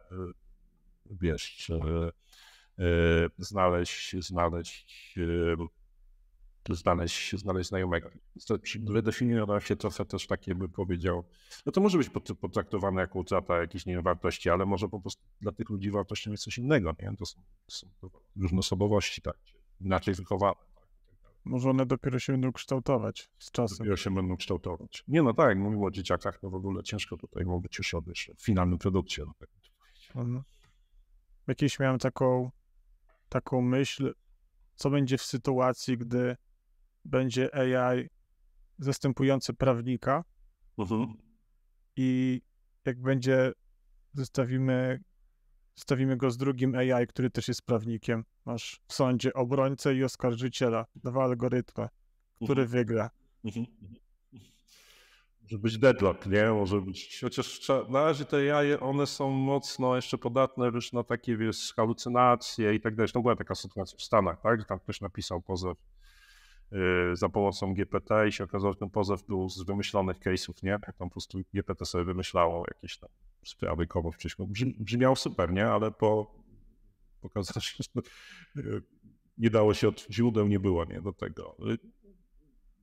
wiesz, e, e, znaleźć, znaleźć, znaleźć, znaleźć znajomego. Wydefiniowałem się trochę też takie, bym powiedział, no to może być potraktowane jako utrata jakiejś niewartości, wartości, ale może po prostu dla tych ludzi wartością jest coś innego, nie? To są, to są tak, inaczej wychowane. Może one dopiero się będą kształtować z czasem. Dopiero się będą kształtować. Nie no tak, jak mówił o dzieciakach, to no w ogóle ciężko tutaj mówić już o finalnym produkcie. No tak. Mhm. Jakieś miałem taką, taką myśl, co będzie w sytuacji, gdy będzie AI zastępujący prawnika mhm. i jak będzie, zostawimy Stawimy go z drugim AI, który też jest prawnikiem. Masz w sądzie obrońcę i oskarżyciela. Dwa algorytmy. Który mhm. wygra? Mhm. Może być deadlock, nie? Może być. Chociaż na razie te AI, one są mocno jeszcze podatne już na takie wiesz, halucynacje i tak dalej. No była taka sytuacja w Stanach, tak? Tam ktoś napisał pozew yy, za pomocą GPT i się okazało, że ten pozew był z wymyślonych case'ów, nie? Tam po prostu GPT sobie wymyślało jakieś tam sprawy komowczyś. Brzmi, brzmiał super, nie? Ale po pokazało się, że e, nie dało się od źródeł, nie było nie do tego. E,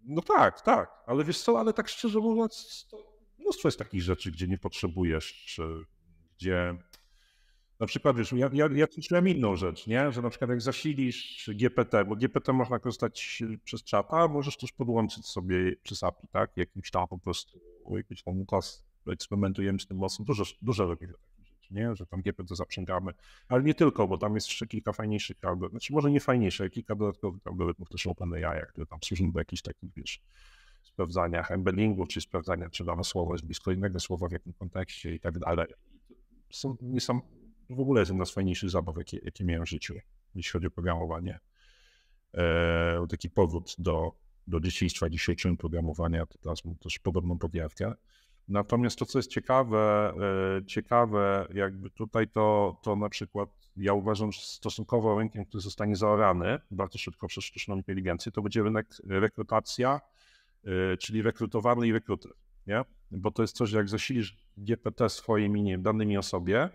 no tak, tak, ale wiesz co, ale tak szczerze mówiąc, to mnóstwo jest takich rzeczy, gdzie nie potrzebujesz, czy gdzie na przykład, wiesz, ja, ja, ja ćwiczyłem inną rzecz, nie? że na przykład jak zasilisz GPT, bo GPT można korzystać przez czata, możesz też podłączyć sobie przez API, tak? Jakimś tam po prostu, jakimś tam ukaz eksperymentujemy z tym mocno. Dużo, dużo robimy nie? że tam GP to zaprzęgamy, ale nie tylko, bo tam jest jeszcze kilka fajniejszych algorytmów, znaczy może nie fajniejsze, ale kilka dodatkowych algorytmów też OpenAI, które tam służą do jakichś takich, wiesz, sprawdzania embeddingu, czy sprawdzania, czy dane słowo jest blisko innego słowa, w jakim kontekście i tak dalej. Są, nie są, w ogóle jest jedna z fajniejszych zabaw, jakie, jakie miałem w życiu, jeśli chodzi o programowanie. Eee, taki powrót do, do dzieciństwa, dzisiejszego programowania, to teraz mam też podobną powiatkę. Natomiast to, co jest ciekawe, e, ciekawe jakby tutaj to, to na przykład ja uważam, że stosunkowo rynkiem, który zostanie zaorany bardzo szybko przez sztuczną inteligencję, to będzie rynek rekrutacja, e, czyli rekrutowany i rekruter, nie? Bo to jest coś, jak zasilisz GPT swoimi nie, danymi o sobie,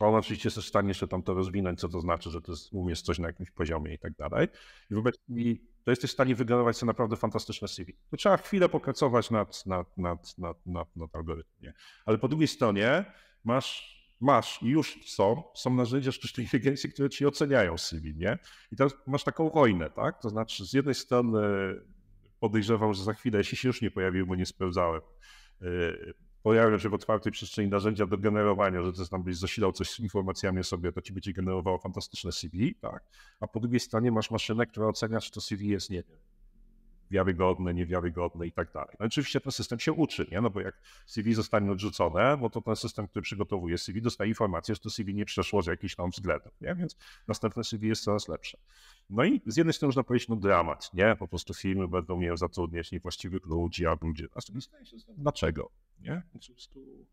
on oczywiście jest w stanie jeszcze tam to rozwinąć, co to znaczy, że to jest, umiesz coś na jakimś poziomie i tak dalej. I wobec i to jesteś w stanie wygenerować sobie naprawdę fantastyczne CV. To trzeba chwilę pokracować nad, nad, nad, nad, nad, nad algorytmie. Ale po drugiej stronie masz, masz i już są, są narzędzia sztucznej inteligencji, które ci oceniają CV, nie? I teraz masz taką wojnę, tak? To znaczy z jednej strony podejrzewam, że za chwilę, jeśli się już nie pojawił, bo nie sprawdzałem, yy, pojawia się w otwartej przestrzeni narzędzia do generowania, że ty tam byś zasilał coś z informacjami sobie, to ci będzie generowało fantastyczne CV, tak? A po drugiej stronie masz maszynę, która ocenia, czy to CV jest, nie wiem, wiarygodne, niewiarygodne i tak dalej. No oczywiście ten system się uczy, nie? no bo jak CV zostanie odrzucone, no to ten system, który przygotowuje CV, dostaje informację, że to CV nie przeszło z jakichś tam względów, nie? więc następne CV jest coraz lepsze. No i z jednej strony można powiedzieć, no dramat, nie? Po prostu firmy będą, miały wiem, zatrudniać niewłaściwych ludzi, a ludzie... A z drugiej strony się dlaczego, nie? Po prostu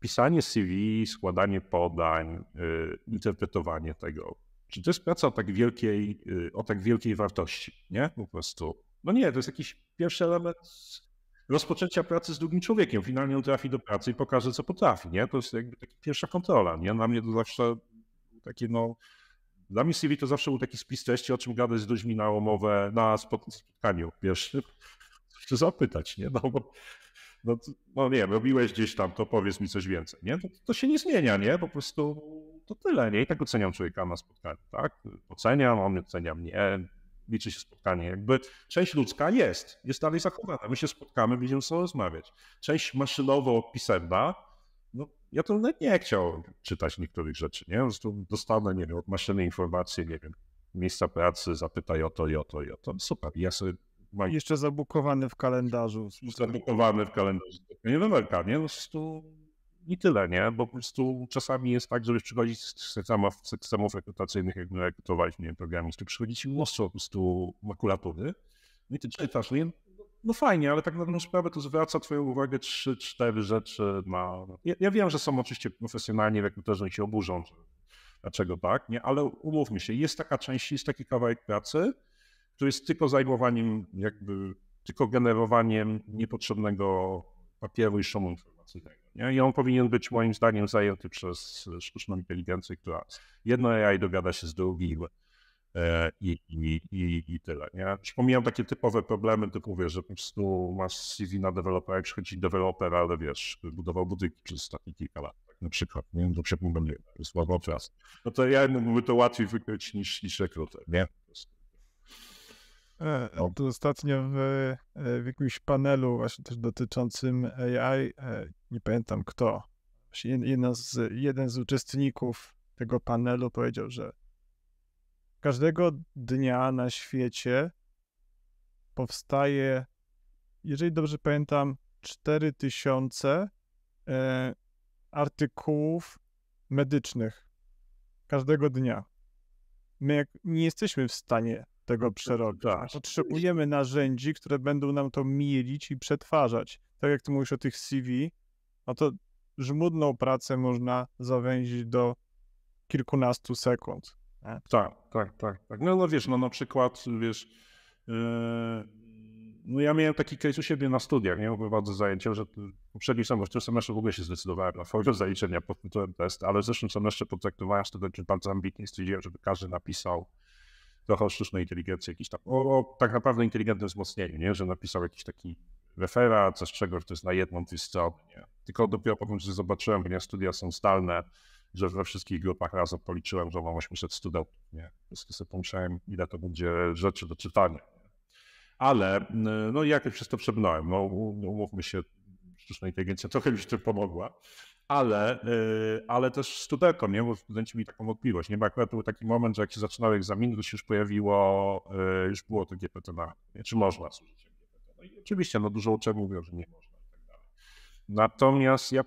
pisanie CV, składanie podań, yy, interpretowanie tego, czy to jest praca o tak wielkiej, y, o tak wielkiej wartości, nie? Po prostu no nie, to jest jakiś pierwszy element rozpoczęcia pracy z drugim człowiekiem. Finalnie on trafi do pracy i pokaże, co potrafi, nie? To jest jakby taka pierwsza kontrola, nie? Dla mnie to zawsze takie, no... Dla mnie CV to zawsze był taki spis treści, o czym gadać z ludźmi na umowę, na spotkaniu pierwszym. Czy zapytać, nie? No bo no, no nie, robiłeś gdzieś tam, to powiedz mi coś więcej, nie? To, to, się nie zmienia, nie? Po prostu to tyle, nie? I tak oceniam człowieka na spotkaniu, tak? Oceniam, on ocenia mnie, liczy się spotkanie. Jakby część ludzka jest, jest dalej zachowana. My się spotkamy, będziemy sobie rozmawiać. Część maszynowo-pisemna, no ja to nawet nie chciał czytać niektórych rzeczy, nie? Zresztą dostanę, nie wiem, od maszyny informacje, nie wiem, miejsca pracy, zapytaj o to i o to i o to. Super, ja sobie mam... Jeszcze zabukowany w kalendarzu. Zabukowany w kalendarzu. Nie numerka, nie? No, po i tyle, nie? Bo po prostu czasami jest tak, że już przychodzi z systemów, z systemów rekrutacyjnych, jak my rekrutowaliśmy wiem, przychodzi ci mnóstwo po prostu makulatury no i ty czytasz, nie? No, no fajnie, ale tak na dobrą sprawę to zwraca twoją uwagę trzy, cztery rzeczy na... Ja, ja, wiem, że są oczywiście profesjonalni rekruterzy i się oburzą, dlaczego tak, nie? Ale umówmy się, jest taka część, jest taki kawałek pracy, który jest tylko zajmowaniem jakby, tylko generowaniem niepotrzebnego papieru i szumu informacyjnego. Nie? I on powinien być moim zdaniem zajęty przez e, sztuczną inteligencję, która jedno AI dogada się z drugim e, i, i, i, i tyle. Nie? Przypominam takie typowe problemy, typu wiesz, że po prostu masz CV na dewelopera, przychodzi deweloper, ale wiesz, budował budynki przez ostatnie kilka lat, tak na przykład, nie? Dobrze mógłbym, to słabo teraz No to ja mógłby to łatwiej wykryć niż, niż rekruter, nie? E, no. To ostatnio w, e, w jakimś panelu właśnie też dotyczącym AI, e, nie pamiętam kto, jeden z, jeden z uczestników tego panelu powiedział, że każdego dnia na świecie powstaje, jeżeli dobrze pamiętam, 4000 artykułów medycznych. Każdego dnia. My nie jesteśmy w stanie tego przerobić. Tak. Potrzebujemy narzędzi, które będą nam to mielić i przetwarzać. Tak jak ty mówisz o tych CV, no to żmudną pracę można zawęzić do kilkunastu sekund. Tak, tak, tak, tak. No, no wiesz, no na przykład, wiesz, yy, no ja miałem taki case u siebie na studiach, nie prowadzę zajęcia, że poprzednim semestrze, semestrze w ogóle się zdecydowałem na formę zaliczenia pod tytułem test, ale w zeszłym semestrze potraktowałem studentów bardzo ambitnie, stwierdziłem, żeby każdy napisał trochę o sztucznej inteligencji, jakiś tam, o, o tak naprawdę inteligentnym wzmocnieniu, nie? że napisał jakiś taki referat, coś czegoś, to jest na jedną, dwie strony. Nie? Tylko dopiero potem, że zobaczyłem, że studia są zdalne, że we wszystkich grupach razem policzyłem, że mam 800 studentów. Nie? Wszystko sobie pomyślałem, ile to będzie rzeczy do czytania. Ale no, jakoś przez to przebnąłem. No, umówmy się, sztuczna inteligencja trochę mi się pomogła ale, y, ale też studentom, nie? bo studenci mieli taką wątpliwość, nie? bo akurat był taki moment, że jak się zaczynał egzamin, to się już pojawiło, y, już było to GPT na, czy można służyć GPT. No i oczywiście, no dużo uczelni mówią, że nie można i tak dalej. Natomiast ja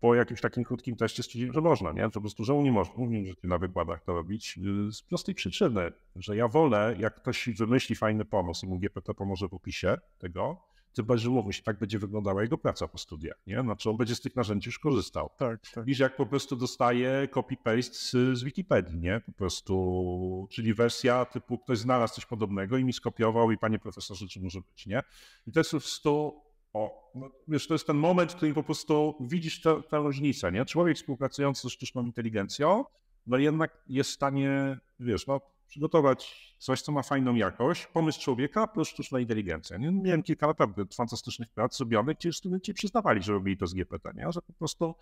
po jakimś takim krótkim teście stwierdziłem, że można, nie? Że po prostu, że Mówiłem, że na wykładach to robić y, z prostej przyczyny, że ja wolę, jak ktoś wymyśli fajny pomysł i mu GPT pomoże w opisie tego, zobacz, się tak będzie wyglądała jego praca po studiach, nie? Znaczy on będzie z tych narzędzi już korzystał. Tak, tak. Niż jak po prostu dostaje copy-paste z, z Wikipedii, nie? Po prostu, czyli wersja typu ktoś znalazł coś podobnego i mi skopiował i panie profesorze, czy może być, nie? I to jest po prostu o, no, wiesz, to jest ten moment, w którym po prostu widzisz tę, różnicę, nie? Człowiek współpracujący ze sztuczną inteligencją, no jednak jest w stanie, wiesz, no przygotować coś, co ma fajną jakość, pomysł człowieka plus sztuczna inteligencja. Nie? Miałem kilka naprawdę fantastycznych prac zrobionych, gdzie studenci przyznawali, że robili to z GPT, nie? że po prostu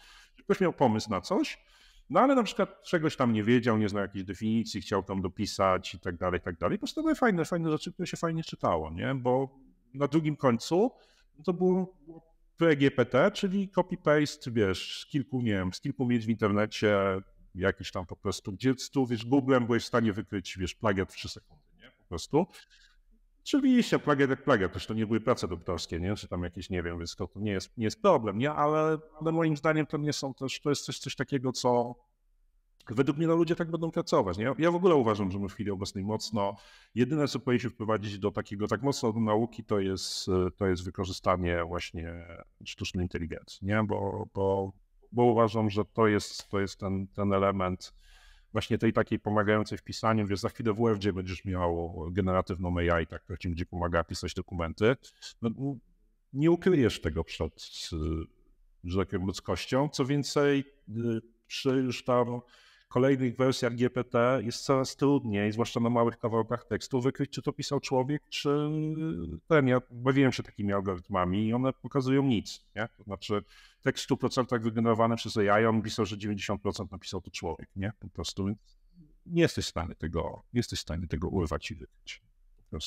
ktoś miał pomysł na coś, no ale na przykład czegoś tam nie wiedział, nie znał jakiejś definicji, chciał tam dopisać i tak dalej, i tak dalej. Po prostu były fajne, fajne rzeczy, które się fajnie czytało, nie? bo na drugim końcu to było PGPT, czyli copy-paste, wiesz, z kilku, nie wiem, z kilku miejsc w internecie, jakiś tam po prostu, gdzie tu, wiesz, Googlem byłeś w stanie wykryć, wiesz, plagiat w 3 sekundy, nie? Po prostu. Oczywiście, plagiat jak plagiat, to nie były prace doktorskie, nie? Czy tam jakieś, nie wiem, więc to, nie, jest, nie jest problem, nie? Ale, ale moim zdaniem to nie są też, to jest coś takiego, co według mnie no, ludzie tak będą pracować, nie? Ja w ogóle uważam, że my w chwili obecnej mocno, jedyne co powinniśmy wprowadzić do takiego, tak mocno do nauki, to jest, to jest wykorzystanie właśnie sztucznej inteligencji, nie? Bo, bo bo uważam, że to jest, to jest ten, ten element właśnie tej takiej pomagającej w pisaniu, wiesz, za chwilę w UFG będziesz miał generatywną AI, tak, która ci będzie pomagała pisać dokumenty. No, nie ukryjesz tego przed, że tak ludzkością. Co więcej, przy y, już tam kolejnych wersjach GPT jest coraz trudniej, zwłaszcza na małych kawałkach tekstu, wykryć, czy to pisał człowiek, czy ten. Ja bawiłem się takimi algorytmami i one pokazują nic. Nie? To znaczy, tekst w 100% wygenerowany przez AI, on pisał, że 90% napisał to człowiek. Nie? Po prostu nie jesteś w stanie tego, nie jesteś w stanie tego urywać i wykryć.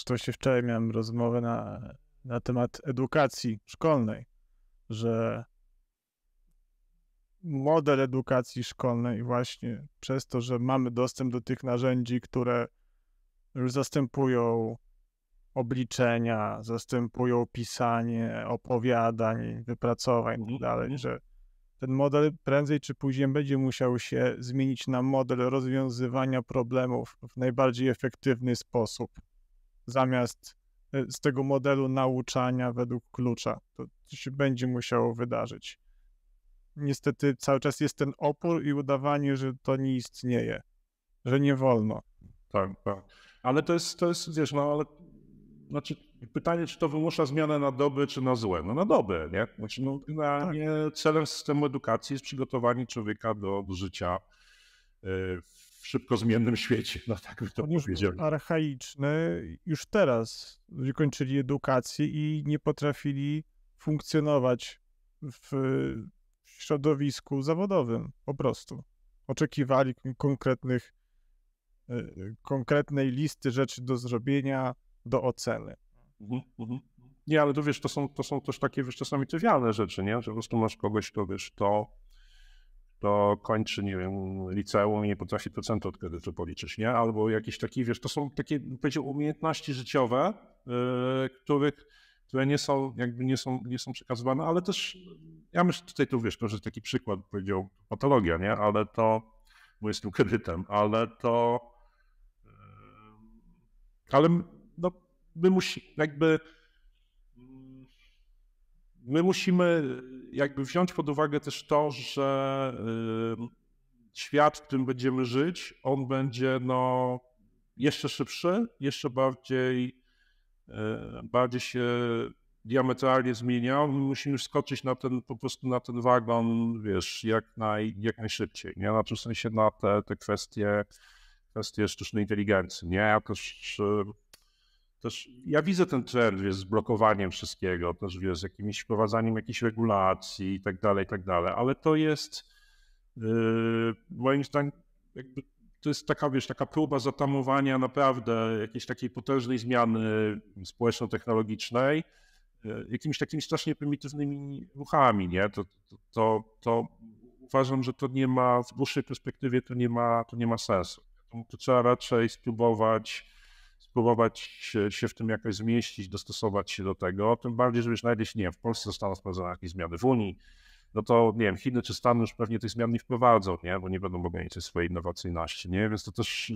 To się wczoraj miałem rozmowę na, na temat edukacji szkolnej, że model edukacji szkolnej właśnie przez to, że mamy dostęp do tych narzędzi, które już zastępują obliczenia, zastępują pisanie opowiadań, wypracowań itd. Tak mhm. dalej, że ten model prędzej czy później będzie musiał się zmienić na model rozwiązywania problemów w najbardziej efektywny sposób, zamiast e, z tego modelu nauczania według klucza. To się będzie musiało wydarzyć niestety cały czas jest ten opór i udawanie, że to nie istnieje, że nie wolno. Tak, tak. Ale to jest, to jest wiesz, no ale znaczy, pytanie, czy to wymusza zmianę na dobre, czy na złe? No na dobre, nie? Znaczy, no, generalnie tak. celem systemu edukacji jest przygotowanie człowieka do, do życia e, w szybko zmiennym świecie, no tak by to On już archaiczny już teraz. Ludzie kończyli edukację i nie potrafili funkcjonować w środowisku zawodowym, po prostu. Oczekiwali konkretnych, e, konkretnej listy rzeczy do zrobienia, do oceny. Mhm, mhm, Nie, ale to wiesz, to są, to są też takie, wiesz, czasami trywialne rzeczy, nie? Że po prostu masz kogoś, kto, wiesz, to, to kończy, nie wiem, liceum i nie potrafi procentu od kredytu policzyć, nie? Albo jakiś taki, wiesz, to są takie, powiedział, umiejętności życiowe, yy, których które nie są, jakby nie są, nie są przekazywane, ale też ja myślę tutaj tu wiesz, że taki przykład powiedział patologia, nie? Ale to, bo jestem kredytem, ale to e, ale no, my musimy jakby mm, my musimy jakby wziąć pod uwagę też to, że e, świat, w którym będziemy żyć, on będzie no jeszcze szybszy, jeszcze bardziej E, bardziej się diametralnie zmienia, musimy już skoczyć na ten, po prostu na ten wagon, wiesz, jak, naj, jak najszybciej, nie? Znaczy w sensie na te, te kwestie, kwestie sztucznej inteligencji, nie? Ja też, e, też, ja widzę ten trend, wiesz, z blokowaniem wszystkiego, też, wiesz, z jakimś wprowadzaniem jakichś regulacji i tak dalej, i tak dalej, ale to jest, yy, moim zdaniem, jakby to jest taka, wiesz, taka próba zatamowania naprawdę jakiejś takiej potężnej zmiany społeczno-technologicznej e, jakimiś takimi strasznie prymitywnymi ruchami, nie? To, to, to, to uważam, że to nie ma, w dłuższej perspektywie to nie ma, to nie ma sensu. To trzeba raczej spróbować spróbować się w tym jakoś zmieścić, dostosować się do tego, tym bardziej, że już znajdzie się, nie w Polsce zostaną wprowadzone jakieś zmiany w Unii, no to nie wiem, Chiny czy Stany już pewnie tych zmian nie wprowadzą, nie? bo nie będą ograniczać swojej innowacyjności. Nie? Więc to też, y,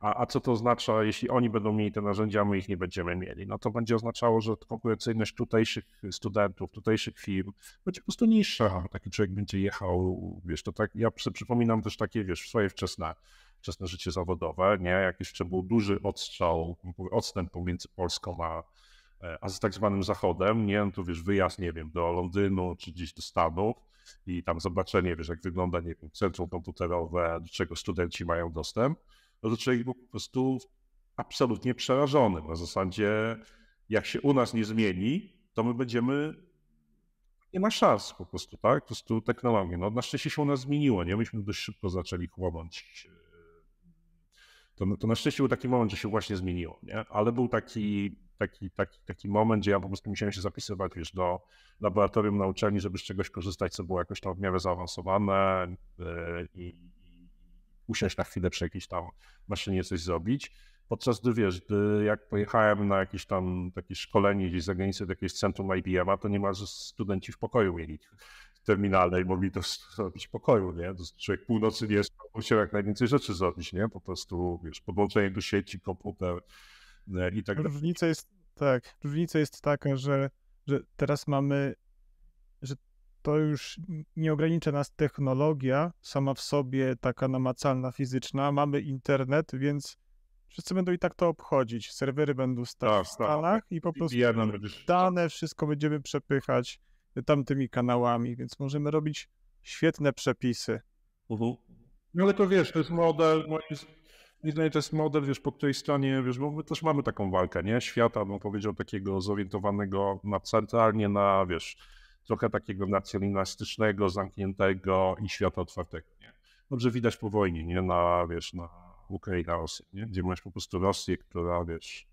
a, a co to oznacza, jeśli oni będą mieli te narzędzia, my ich nie będziemy mieli? No to będzie oznaczało, że konkurencyjność tutejszych studentów, tutejszych firm będzie po prostu niższa. Taki człowiek będzie jechał, wiesz, to tak, ja przypominam też takie, wiesz, swoje wczesne wczesne życie zawodowe, nie? Jak jeszcze był duży odstrzał, odstęp pomiędzy Polską a, E, a z tak zwanym Zachodem, nie, no tu wiesz, wyjazd, nie wiem, do Londynu czy gdzieś do Stanów i tam zobaczenie, wiesz, jak wygląda, nie wiem, centrum komputerowe, do czego studenci mają dostęp, no to człowiek był po prostu absolutnie przerażony, na zasadzie, jak się u nas nie zmieni, to my będziemy, nie ma szans po prostu, tak, po prostu technologię. no na szczęście się u nas zmieniło, nie, myśmy dość szybko zaczęli chłonąć to, to na szczęście był taki moment, że się właśnie zmieniło, nie? ale był taki taki, taki, taki moment, gdzie ja po prostu musiałem się zapisywać wiesz, do laboratorium na uczelni, żeby z czegoś korzystać, co było jakoś tam w miarę zaawansowane e, i, usiąść na chwilę przy jakiejś tam maszynie coś zrobić. Podczas gdy wiesz, gdy jak pojechałem na jakieś tam takie szkolenie gdzieś za granicę do jakiegoś centrum IBM-a, to niemalże studenci w pokoju mieli terminalnej mogli to zrobić w pokoju, nie? To człowiek północy nie jest, musiał jak najwięcej rzeczy zrobić, nie? Po prostu, wiesz, podłączenie do sieci, komputer, i tak dalej. Różnica jest, tak, różnica jest taka, że, że teraz mamy, że to już nie ogranicza nas technologia sama w sobie, taka namacalna, fizyczna. Mamy internet, więc wszyscy będą i tak to obchodzić. Serwery będą stać tak, w tak. Stanach i po prostu dane wszystko będziemy przepychać tamtymi kanałami, więc możemy robić świetne przepisy. Uh mhm. -huh. No ale to wiesz, to jest model, i to jest model, wiesz, po której stronie, wiesz, bo my też mamy taką walkę, nie? Świata, bym powiedział, takiego zorientowanego na centralnie, na, wiesz, trochę takiego nacjonalistycznego, zamkniętego i świata otwartego, nie? Dobrze widać po wojnie, nie? Na, wiesz, na Ukrainę, Rosję, nie? Gdzie masz po prostu Rosję, która, wiesz,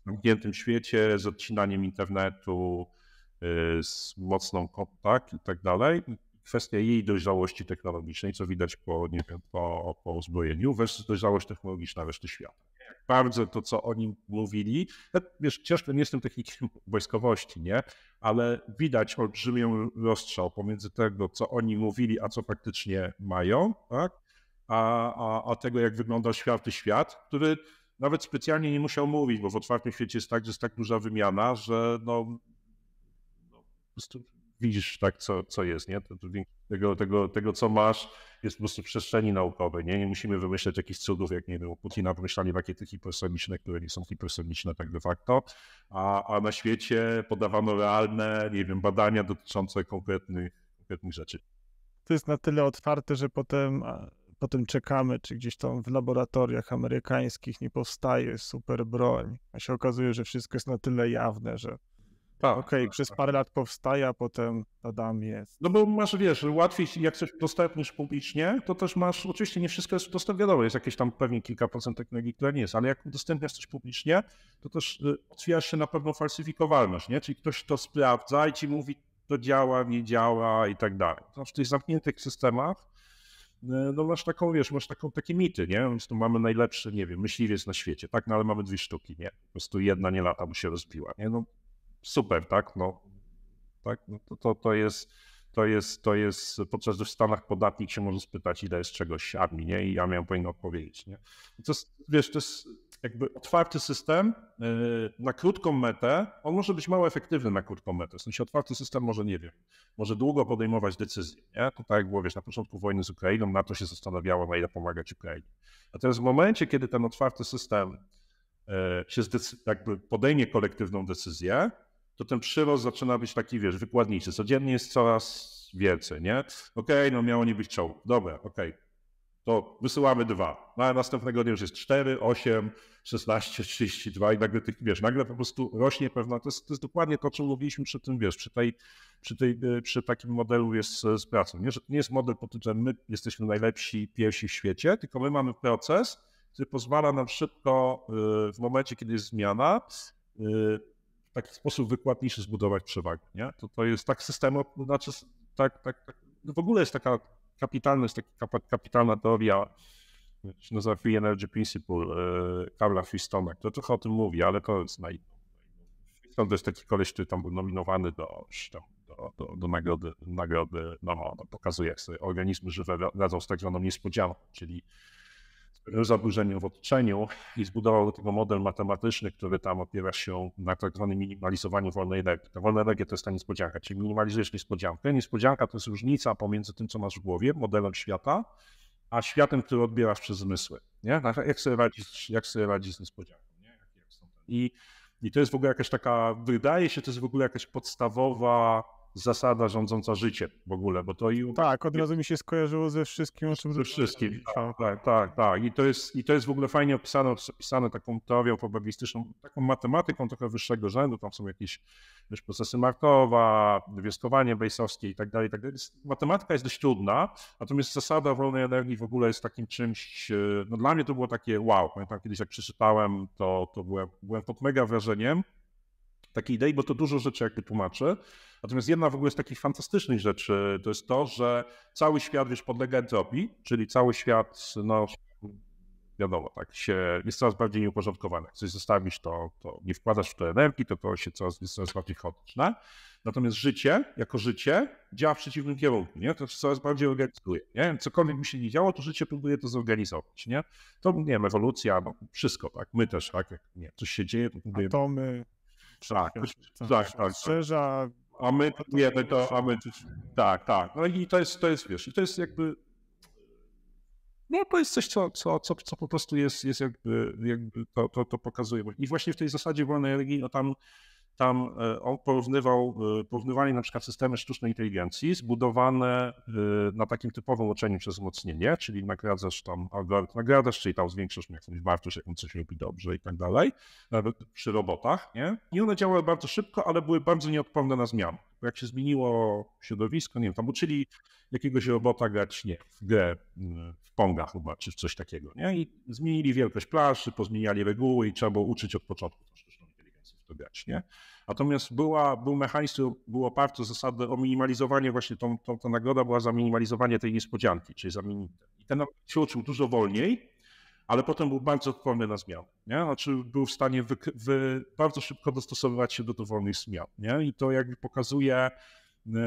w zamkniętym świecie, z odcinaniem internetu, y, z mocną kontakt i tak dalej kwestia jej dojrzałości technologicznej, co widać po, nie wiem, po, po uzbrojeniu, versus dojrzałość technologiczna reszty świata. Bardzo to, co o nim mówili, no, wiesz, ciężko nie jestem technikiem wojskowości, nie? Ale widać olbrzymią rozstrzał pomiędzy tego, co oni mówili, a co faktycznie mają, tak? A, a, a tego, jak wygląda świat świat, który nawet specjalnie nie musiał mówić, bo w otwartym świecie jest tak, że jest tak duża wymiana, że no, no widzisz tak, co, co jest, nie? Tego, tego, tego, co masz, jest po prostu w przestrzeni naukowej, nie? Nie musimy wymyślać jakichś cudów, jak nie wiem, Putina wymyślali rakiety hipersoniczne, które nie są hipersoniczne tak de facto, a, a na świecie podawano realne, nie wiem, badania dotyczące konkretnych, konkretnych rzeczy. To jest na tyle otwarte, że potem potem czekamy, czy gdzieś tam w laboratoriach amerykańskich nie powstaje super broń, a się okazuje, że wszystko jest na tyle jawne, że tak, okej, okay, tak, przez tak. parę lat powstaje, a potem Adam jest. No bo masz, wiesz, łatwiej, jak coś dostępnisz publicznie, to też masz, oczywiście nie wszystko jest dostępne, wiadomo, jest jakieś tam pewnie kilka procent technologii, które nie jest, ale jak udostępniasz coś publicznie, to też y, otwierasz się na pewną falsyfikowalność, nie? Czyli ktoś to sprawdza i ci mówi, to działa, nie działa i tak dalej. Znaczy, w tych zamkniętych systemach y, no masz taką, wiesz, masz taką, takie mity, nie? Więc tu mamy najlepszy, nie wiem, myśliwiec na świecie, tak? No ale mamy dwie sztuki, nie? Po prostu jedna nie lata, bo się rozbiła, nie? No super, tak? No, tak? No to, to, to jest to jest, to jest, podczas gdy w Stanach podatnik się może spytać, ile jest czegoś armii, nie? I armia powinien odpowiedzieć, nie? To jest, wiesz, to jest jakby otwarty system yy, na krótką metę, on może być mało efektywny na krótką metę, w sensie otwarty system może, nie wiem, może długo podejmować decyzje, nie? To tak jak było, wiesz, na początku wojny z Ukrainą NATO się zastanawiało, na ile pomagać Ukrainie. Natomiast w momencie, kiedy ten otwarty system yy, się jakby podejmie kolektywną decyzję, to ten przyrost zaczyna być taki, wiesz, wykładniczy. Codziennie jest coraz więcej, nie? Okej, okay, no miało nie być czołg. Dobra, okej. Okay. To wysyłamy dwa. Na no, następnego dnia już jest 4, 8, 16, 32 i nagle tych, wiesz, nagle po prostu rośnie pewna, to jest, to jest dokładnie to, o czym mówiliśmy przy tym, wiesz, przy tej, przy, tej, e, przy takim modelu jest z pracą. Nie, nie jest model pod tym, że my jesteśmy najlepsi, pierwsi w świecie, tylko my mamy proces, który pozwala nam szybko e, w momencie, kiedy jest zmiana, e, w sposób wykładniejszy zbudować przewagę. Nie? To, to jest tak system, znaczy tak, tak, tak, no w ogóle jest taka kapitalna, jest taka kapitalna teoria, się nazywa Free Energy Principle e, Karla Freestona, który trochę o tym mówi, ale to jest na to jest taki koleś, który tam był nominowany do, do, do, do nagrody, nagrody no, no, pokazuje, jak sobie organizmy żywe radzą z tak zwaną niespodzianką, czyli zaburzeniu w otoczeniu i zbudował do tego model matematyczny, który tam opiera się na tak zwanym minimalizowaniu wolnej energii. Ta wolna energia to jest ta niespodzianka, czyli minimalizujesz niespodziankę. Niespodzianka to jest różnica pomiędzy tym, co masz w głowie, modelem świata, a światem, który odbierasz przez zmysły. Nie? Jak, sobie radzisz, jak sobie z niespodzianką? Nie? I, I to jest w ogóle jakaś taka, wydaje się, to jest w ogóle jakaś podstawowa zasada rządząca życiem w ogóle, bo to i... Tak, od razu mi się skojarzyło ze wszystkim, o czym... Ze wszystkim, tak, tak, tak, tak. I, to jest, I to jest w ogóle fajnie opisane, opisane taką teorią probabilistyczną, taką matematyką trochę wyższego rzędu, tam są jakieś wiesz, procesy Markowa, wioskowanie bejsowskie i tak dalej, tak dalej. Matematyka jest dość trudna, natomiast zasada wolnej energii w ogóle jest takim czymś, e, no dla mnie to było takie wow, pamiętam kiedyś jak przeczytałem, to, to byłem, byłem pod mega wrażeniem, takiej idei, bo to dużo rzeczy jakby tłumaczy. Natomiast jedna w ogóle z takich fantastycznych rzeczy to jest to, że cały świat wiesz, podlega entropii, czyli cały świat, no wiadomo, tak się jest coraz bardziej nieuporządkowany. Jak coś zostawisz, to, to nie wkładasz w to energii, to to się coraz, jest coraz bardziej chaotyczne. Natomiast życie, jako życie, działa w przeciwnym kierunku, nie? To się coraz bardziej organizuje, nie? Cokolwiek by się nie działo, to życie próbuje to zorganizować, nie? To, nie wiem, ewolucja, no, wszystko, tak? My też, tak? Jak nie, coś się dzieje, to próbujemy... Atomy, tak tak, tak, tak, tak, A my wiemy to, a my tak, tak. No i to jest, to jest, wiesz, i to jest jakby no to jest coś, co, co, co, co, po prostu jest, jest jakby, jakby to, to, to pokazuje. I właśnie w tej zasadzie wolnej energii, no tam tam e, on porównywał, e, porównywali na przykład systemy sztucznej inteligencji zbudowane e, na takim typowym uczeniu przez wzmocnienie, czyli nagradzasz tam algorytm, nagradzasz, czyli tam zwiększasz mu jakąś wartość, jak on coś robi dobrze i tak dalej, nawet przy robotach, nie? I one działały bardzo szybko, ale były bardzo nieodporne na zmiany. Bo jak się zmieniło środowisko, nie wiem, tam uczyli jakiegoś robota grać, nie, w grę mm, w ponga chyba, czy coś takiego, nie? I zmienili wielkość planszy, pozmieniali reguły i trzeba było uczyć od początku nie? Natomiast była, był mechanizm, który był oparty o zasadę o minimalizowanie, właśnie tą, tą, ta nagroda była za minimalizowanie tej niespodzianki, czyli za minimum. I ten się uczył dużo wolniej, ale potem był bardzo odporny na zmiany. Nie? Znaczy był w stanie wy, wy, bardzo szybko dostosowywać się do dowolnych zmian. Nie? I to jakby pokazuje yy,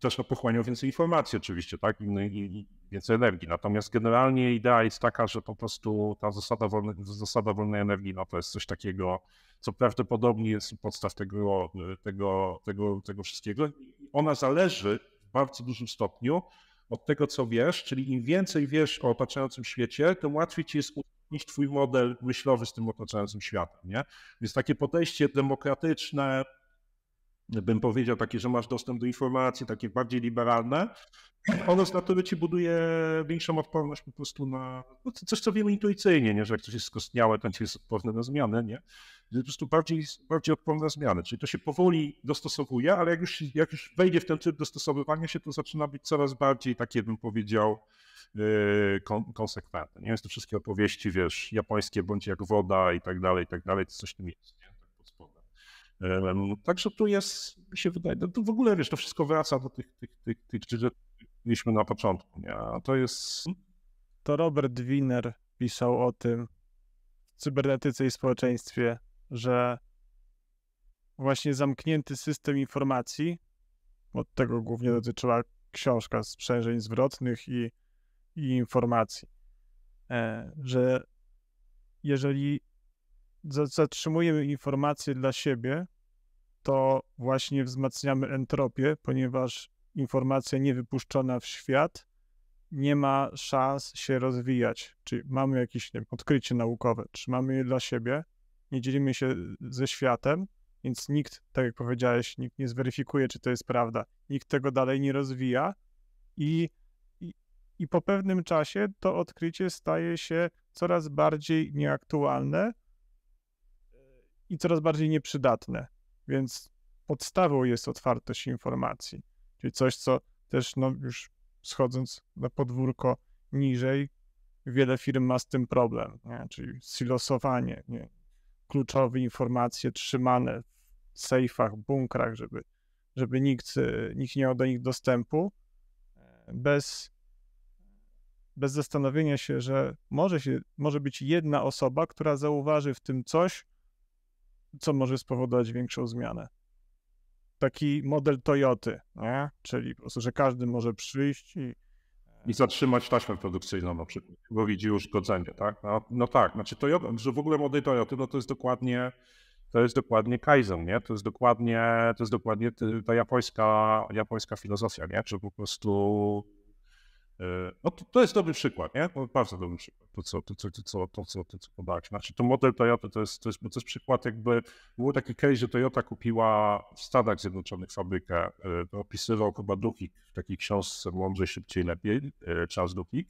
też pochłaniał więcej informacji oczywiście, tak, i, więcej energii. Natomiast generalnie idea jest taka, że po prostu ta zasada, wolne, zasada wolnej energii, no to jest coś takiego, co prawdopodobnie jest u podstaw tego, tego, tego, tego wszystkiego. Ona zależy w bardzo dużym stopniu od tego, co wiesz, czyli im więcej wiesz o otaczającym świecie, tym łatwiej ci jest niż twój model myślowy z tym otaczającym światem. Nie? Więc takie podejście demokratyczne, bym powiedział, takie, że masz dostęp do informacji, takie bardziej liberalne, ono z natury ci buduje większą odporność po prostu na no, coś, co wiemy intuicyjnie, nie? że jak coś jest skostniałe, to jest odporne na zmiany, nie? Po prostu bardziej, bardziej odporne na zmiany, czyli to się powoli dostosowuje, ale jak już, jak już wejdzie w ten tryb dostosowywania się, to zaczyna być coraz bardziej, takie bym powiedział, yy, konsekwentne. Nie jest to wszystkie opowieści, wiesz, japońskie, bądź jak woda i tak dalej, i tak dalej, to coś w tym jest. Także tu jest, mi się wydaje, no to w ogóle wiesz, to wszystko wraca do tych, tych, tych, tych rzeczy, które mieliśmy na początku. Nie? A to jest. To Robert Wiener pisał o tym w cybernetyce i społeczeństwie, że właśnie zamknięty system informacji, od tego głównie dotyczyła książka sprzężeń zwrotnych i, i informacji, e, że jeżeli zatrzymujemy informacje dla siebie, to właśnie wzmacniamy entropię, ponieważ informacja niewypuszczona w świat nie ma szans się rozwijać. Czyli mamy jakieś wiem, odkrycie naukowe, trzymamy je dla siebie, nie dzielimy się ze światem, więc nikt, tak jak powiedziałeś, nikt nie zweryfikuje, czy to jest prawda. Nikt tego dalej nie rozwija i, i, i po pewnym czasie to odkrycie staje się coraz bardziej nieaktualne, i coraz bardziej nieprzydatne. Więc podstawą jest otwartość informacji, czyli coś, co też no, już schodząc na podwórko niżej, wiele firm ma z tym problem, nie? czyli silosowanie, nie? kluczowe informacje trzymane w sejfach, bunkrach, żeby, żeby nikt, e, nikt nie miał do nich dostępu, e, bez, bez zastanowienia się, że może, się, może być jedna osoba, która zauważy w tym coś, co może spowodować większą zmianę. Taki model Toyoty, nie? czyli po prostu, że każdy może przyjść i e, i zatrzymać taśmę produkcyjną na przykład, bo widzi uszkodzenie, tak? No, no tak, znaczy Toyota, że w ogóle model Toyota, no to jest dokładnie, to jest dokładnie Kaizen, nie? To jest dokładnie, to jest dokładnie y, ta japońska, japońska filozofia, nie? że po prostu no to, to, jest dobry przykład, nie? No, bardzo dobry przykład, to co, to, co, to, co, to, co, to, co podałeś. Znaczy, to model Toyota to jest, to, jest, to jest przykład jakby, był taki case, że Toyota kupiła w Stanach Zjednoczonych fabrykę, to e, opisywał chyba Dukik w takiej książce Mądrzej, Szybciej, Lepiej, e, Charles Dukik,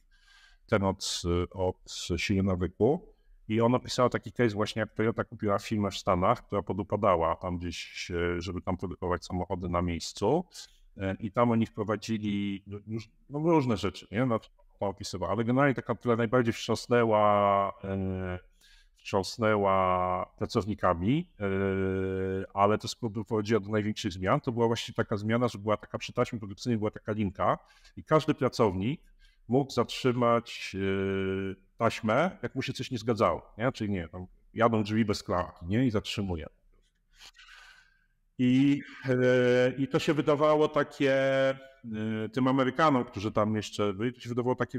ten od, od silnie nawyku. I on opisał taki case właśnie, jak Toyota kupiła firmę w Stanach, która podupadała tam gdzieś, e, żeby tam produkować samochody na miejscu i tam oni wprowadzili już, no, różne rzeczy, nie? No, opisywał, ale generalnie taka, która najbardziej wstrząsnęła, e, wstrząsnęła pracownikami, e, ale to prowadziła do największych zmian, to była właśnie taka zmiana, że była taka przy taśmie produkcyjnej, była taka linka i każdy pracownik mógł zatrzymać e, taśmę, jak mu się coś nie zgadzało, nie? czyli nie, tam jadą drzwi bez klamki nie? i zatrzymuje. I, e, I to się wydawało takie e, tym Amerykanom, którzy tam jeszcze byli, to się wydawało taki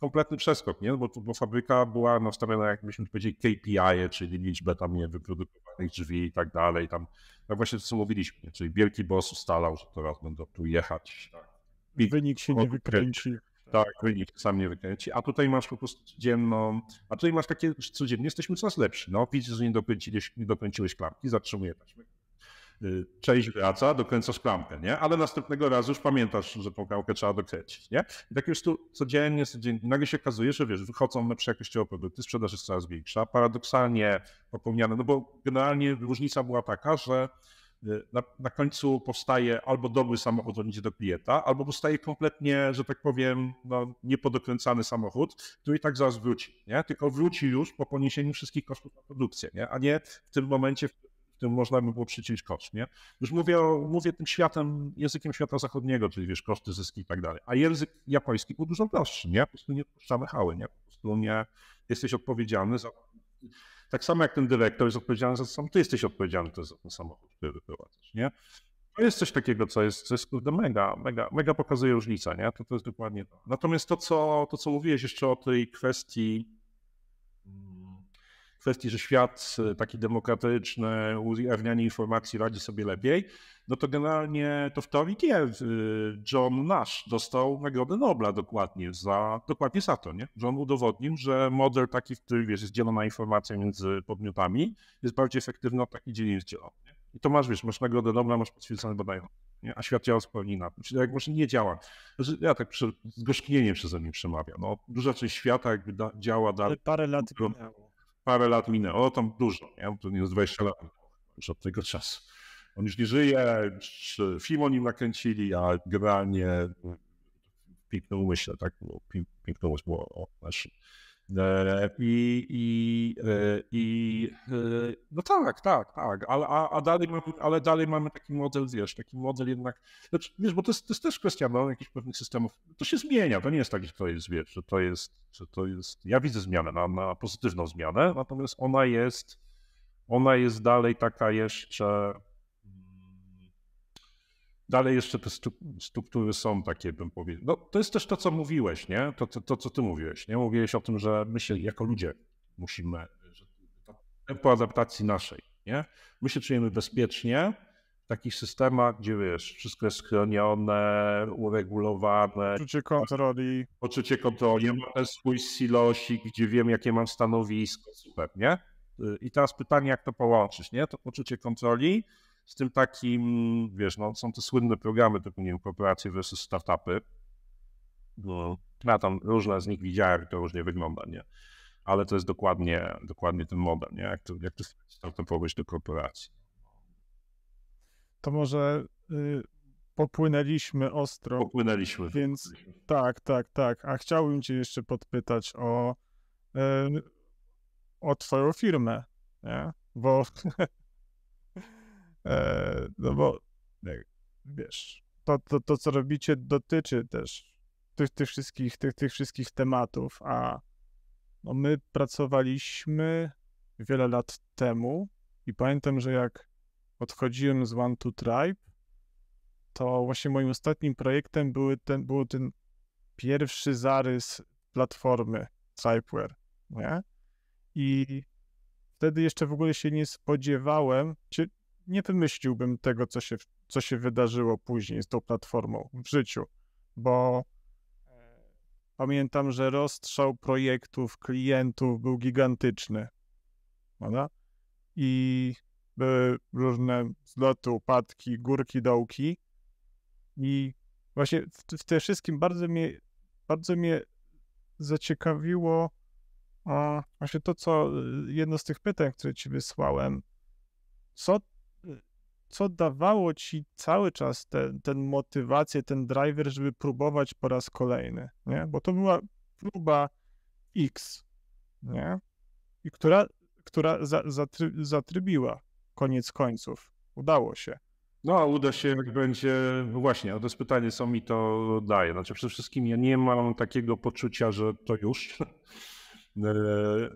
kompletny przeskok, nie? Bo, bo fabryka była nastawiona, jakbyśmy powiedzieli, KPI, czyli liczbę tam nie wyprodukowanych drzwi i tak dalej. Tam, tak właśnie to, co mówiliśmy, nie? czyli wielki boss ustalał, że teraz będą tu jechać. Tak. I wynik się nie wykręci. Tak, wynik sam nie wykręci. A tutaj masz po prostu codzienną, a tutaj masz takie, że codziennie jesteśmy coraz lepsi. No, widzisz, że nie dokręciłeś, nie dokręciłeś klamki, zatrzymuje taśmę. Y, część wraca, dokręcasz klamkę, nie? Ale następnego razu już pamiętasz, że tą klamkę trzeba dokręcić, nie? I tak już tu codziennie, codziennie, nagle się okazuje, że wiesz, wychodzą lepsze jakościowe produkty, sprzedaż jest coraz większa, paradoksalnie popełniane, no bo generalnie różnica była taka, że y, na, na, końcu powstaje albo dobry samochód on idzie do klienta, albo powstaje kompletnie, że tak powiem, no, niepodokręcany samochód, który i tak zaraz wróci, nie? tylko wróci już po poniesieniu wszystkich kosztów na produkcję, nie? a nie w tym momencie, w którym można by było przyciąć koszt. Nie? Już mówię, o, mówię tym światem, językiem świata zachodniego, czyli wiesz, koszty, zyski i tak dalej. A język japoński był dużo prostszy, nie? Po prostu nie odpuszczamy hały, nie? Po prostu nie jesteś odpowiedzialny za... Tak samo jak ten dyrektor jest odpowiedzialny za sam, ty jesteś odpowiedzialny też za ten samochód, który wyprowadzasz, nie? To jest coś takiego, co jest, co jest kurde mega, mega, mega pokazuje różnica, nie? To, to jest dokładnie to. Natomiast to co, to, co mówiłeś jeszcze o tej kwestii kwestii, że świat e, taki demokratyczny, ujawnianie informacji radzi sobie lepiej, no to generalnie to wtorek jest. John Nash dostał Nagrodę Nobla dokładnie za, dokładnie za to, nie? Że on udowodnił, że model taki, w którym wiesz, jest dzielona informacja między podmiotami, jest bardziej efektywny od takiej dzielnicy dzielony. I to masz, wiesz, masz Nagrodę Nobla, masz potwierdzone badania. Nie? A świat działa zupełnie inaczej. Czyli jak może nie działa. Znaczy, ja tak przy, z gorzknieniem przeze mnie przemawiam. No, duża część świata jakby da, działa dalej. parę lat minęło parę lat minęło, no tam dużo, nie? to nie jest 20 lat już od tego czasu. On już nie żyje, film o nim nakręcili, a generalnie mm, piękną umyśle, tak? Piękną umysł było o naszym E, I, i, e, i e, no tak, tak, tak, a, a dalej mamy, ale dalej mamy taki model, wiesz, taki model jednak, znaczy, wiesz, bo to jest, to jest też kwestia no, jakichś pewnych systemów, to się zmienia, to nie jest tak, że to jest, wiesz, że to jest, że to jest, ja widzę zmianę, na, na pozytywną zmianę, natomiast ona jest, ona jest dalej taka jeszcze, Dalej jeszcze te struktury są takie, bym powiedział. No, to jest też to, co mówiłeś, nie? To, to, to, co ty mówiłeś, nie? Mówiłeś o tym, że my się jako ludzie musimy, że tempo adaptacji naszej, nie? My się czujemy bezpiecznie w takich systemach, gdzie wiesz, wszystko jest chronione, uregulowane. Poczucie kontroli. Poczucie kontroli. Ja mam ten swój silosik, gdzie wiem, jakie mam stanowisko, super, nie? Y, I teraz pytanie, jak to połączyć, nie? To poczucie kontroli z tym takim, wiesz, no, są te słynne programy typu, nie wiem, korporacje versus startupy. No, ja tam różne z nich widziałem, to różnie wygląda, nie? Ale to jest dokładnie, dokładnie ten model, nie? Jak to, jak to startupować do korporacji. To może y, popłynęliśmy ostro. Popłynęliśmy. Więc tak, tak, tak. A chciałbym cię jeszcze podpytać o, y, o twoją firmę, nie? Bo E, no bo wiesz, to, to, to co robicie dotyczy też tych, tych, wszystkich, tych, tych wszystkich tematów, a no my pracowaliśmy wiele lat temu i pamiętam, że jak odchodziłem z One to Tribe, to właśnie moim ostatnim projektem były ten, był ten pierwszy zarys platformy Tripeware, nie? I wtedy jeszcze w ogóle się nie spodziewałem, nie wymyśliłbym tego, co się, co się wydarzyło później z tą platformą w życiu, bo e, pamiętam, że rozstrzał projektów, klientów był gigantyczny. Prawda? I były różne zloty, upadki, górki, dołki. I właśnie w, w tym wszystkim bardzo mnie, bardzo mnie zaciekawiło a właśnie to, co y, jedno z tych pytań, które ci wysłałem. Co co dawało ci cały czas ten, motywację, ten driver, żeby próbować po raz kolejny, nie? Bo to była próba X, nie? I która, która za, zatry, zatrybiła koniec końców. Udało się. No, a uda się, jak będzie. No właśnie, to jest pytanie, co mi to daje. Znaczy, przede wszystkim ja nie mam takiego poczucia, że to już. E, e,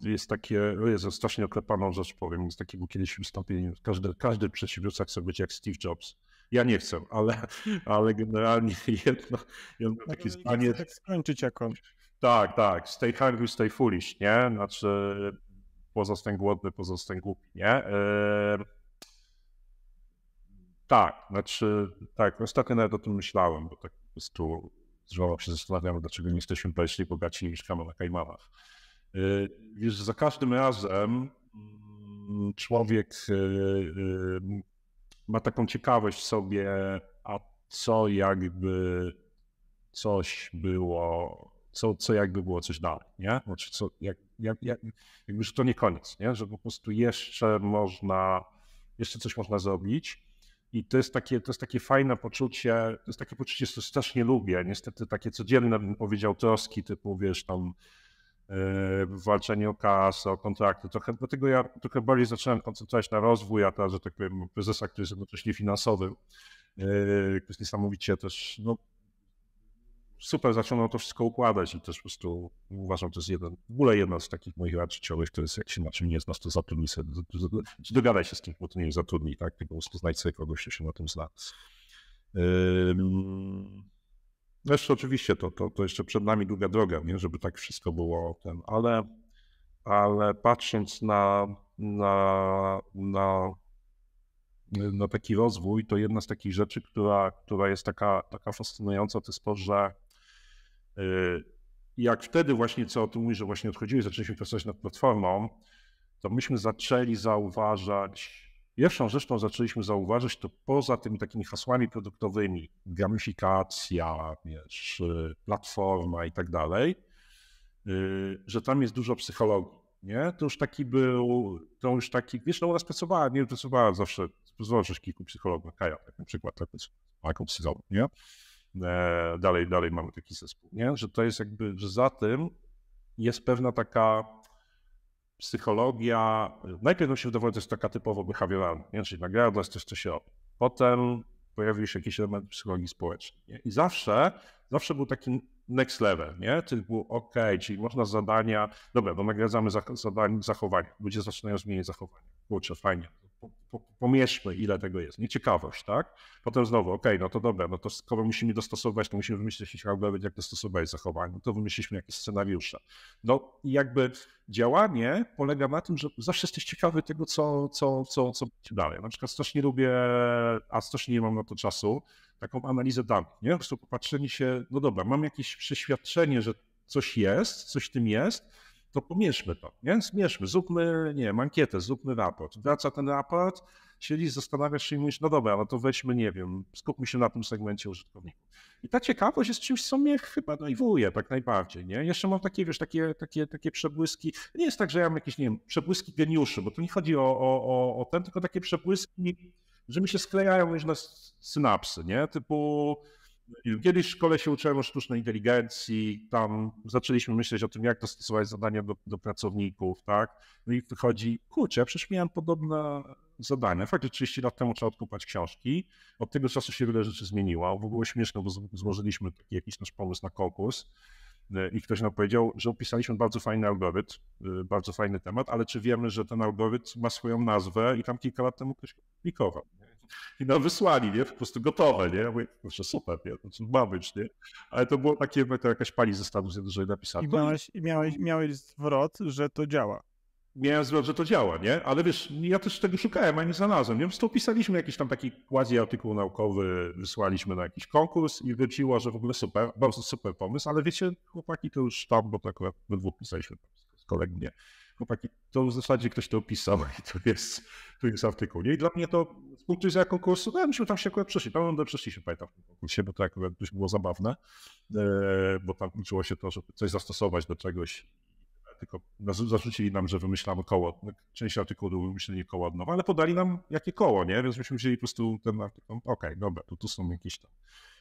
jest takie, jest strasznie oklepaną rzecz powiem, jest takiego kiedyś wystąpieniu, każdy, każdy przedsiębiorca chce być jak Steve Jobs. Ja nie chcę, ale, ale generalnie jedno, jedno takie no zdanie... Tak skończyć Tak, tak, stay hungry, stay foolish, nie? Znaczy pozostań głodny, pozostań głupi, nie? Tak, znaczy tak, no ostatnio nawet o tym myślałem, bo tak po prostu z się zastanawiam, dlaczego nie jesteśmy bardziej bogaci niż na Kajmanach. Y, wiesz, za każdym razem mm, człowiek y, y, ma taką ciekawość sobie, a co jakby coś było, co, co jakby było coś dalej, nie? Znaczy, co, jak, jak, jak, jakby, że to nie koniec, nie? Że po prostu jeszcze można, jeszcze coś można zrobić. I to jest takie, to jest takie fajne poczucie, to jest takie poczucie, co strasznie lubię. Niestety takie codzienne, bym powiedział, troski typu, wiesz, tam w walczeniu o kasę, o kontrakty. Trochę, dlatego ja trochę bardziej zacząłem koncentrować na rozwój, a teraz, że tak powiem, prezesa, który jest jednocześnie finansowym, yy, który jest niesamowicie też, no, super zaczął to wszystko układać i też po prostu uważam, to jest jeden, w ogóle jedna z takich moich rad życiowych, to jest jak się na czym nie znasz, to zatrudnij sobie, czy dogadaj się z kimś, bo to nie jest zatrudnij, tak, tylko po prostu znajdź sobie kogoś, kto się na tym zna. Um, Zresztą oczywiście to, to, to jeszcze przed nami długa droga, nie? żeby tak wszystko było ten, ale, ale patrząc na, na, na, na taki rozwój, to jedna z takich rzeczy, która, która jest taka, taka fascynująca, to jest to, że y, jak wtedy właśnie, co o tym mówisz, że właśnie odchodziłeś, zaczęliśmy pracować nad platformą, to myśmy zaczęli zauważać Pierwszą rzeczą zaczęliśmy zauważyć, to poza tymi takimi hasłami produktowymi, gamifikacja, wiesz, platforma i tak dalej, y, że tam jest dużo psychologii. Nie? To już taki był, to już taki, wiesz, no u nas pracowała, nie pracowała zawsze, pozwolę kilku psychologów, Kaja tak na przykład, tak, jako psycholog, nie? E, dalej, dalej mamy taki zespół, nie? Że to jest jakby, że za tym jest pewna taka psychologia, najpierw mi się wydawało, to jest taka typowo behawioralna, nie? czyli nagradność, coś, się robi. Potem pojawił się jakiś element psychologii społecznej. Nie? I zawsze, zawsze był taki next level, nie? Typu, ok, czyli można zadania, dobra, bo nagradzamy za, zachowania. zachowanie. Ludzie zaczynają zmieniać zachowanie. Kurczę, fajnie, pomierzmy, ile tego jest. Nieciekawość, tak? Potem znowu, ok, no to dobra, no to skoro musimy dostosować, to musimy wymyślić jak dostosować zachowanie, no to wymyśliliśmy jakieś scenariusze. No i jakby działanie polega na tym, że zawsze jesteś ciekawy tego, co, co, co, co będzie dalej. Na przykład strasznie lubię, a strasznie nie mam na to czasu, taką analizę danych, nie? Po prostu popatrzenie się, no dobra, mam jakieś przeświadczenie, że coś jest, coś tym jest, to pomierzmy to, nie? Zmierzmy, zróbmy, nie wiem, ankietę, zróbmy raport. Wraca ten raport, siedzisz, zastanawiasz się i mówisz, no dobra, ale no to weźmy, nie wiem, skupmy się na tym segmencie użytkowników. I ta ciekawość jest czymś, co mnie chyba naiwuje tak najbardziej, nie? Jeszcze mam takie, wiesz, takie, takie, takie przebłyski, nie jest tak, że ja mam jakieś, nie wiem, przebłyski geniuszy, bo tu nie chodzi o, o, o, o ten, tylko takie przebłyski, że mi się sklejają różne synapsy, nie? Typu Kiedyś w szkole się uczyłem o sztucznej inteligencji, tam zaczęliśmy myśleć o tym, jak dostosować zadania do, do pracowników, tak? No i wychodzi, kurczę, ja przecież miałem podobne zadania. Fakt, że 30 lat temu trzeba odkupać książki. Od tego czasu się wiele rzeczy zmieniło. W ogóle śmieszno, bo złożyliśmy taki jakiś nasz pomysł na konkurs e, i ktoś nam powiedział, że opisaliśmy bardzo fajny algorytm, e, bardzo fajny temat, ale czy wiemy, że ten algorytm ma swoją nazwę i tam kilka lat temu ktoś publikował. Nie? I nam wysłali, nie? Po prostu gotowe, nie? Ja mówię, proszę, super, nie? to ma być, nie? Ale to było takie, to jakaś pani ze Stanów Zjednoczonych napisała. I miałeś, miałeś, miałeś zwrot, że to działa miałem zwrot, że to działa, nie? Ale wiesz, ja też tego szukałem, a nie znalazłem. Więc to pisaliśmy jakiś tam taki quasi artykuł naukowy, wysłaliśmy na jakiś konkurs i wróciło, że w ogóle super, bardzo super pomysł, ale wiecie, chłopaki to już tam, bo tak we dwóch pisaliśmy z kolegą, nie? chłopaki, to w zasadzie ktoś to opisał i to jest, to jest artykuł. Nie? I dla mnie to z punktu widzenia konkursu, no, myśmy tam się akurat przeszli, tam przeszliśmy pamiętam w tym konkursie, bo to akurat dość było zabawne, e, bo tam uczyło się to, żeby coś zastosować do czegoś, tylko zarzucili nam, że wymyślamy koło, no, część artykułu wymyślili koło od nowa, ale podali nam jakie koło, nie? Więc myśmy wzięli po prostu ten artykuł, no, okej, okay, dobra, to tu są jakieś tam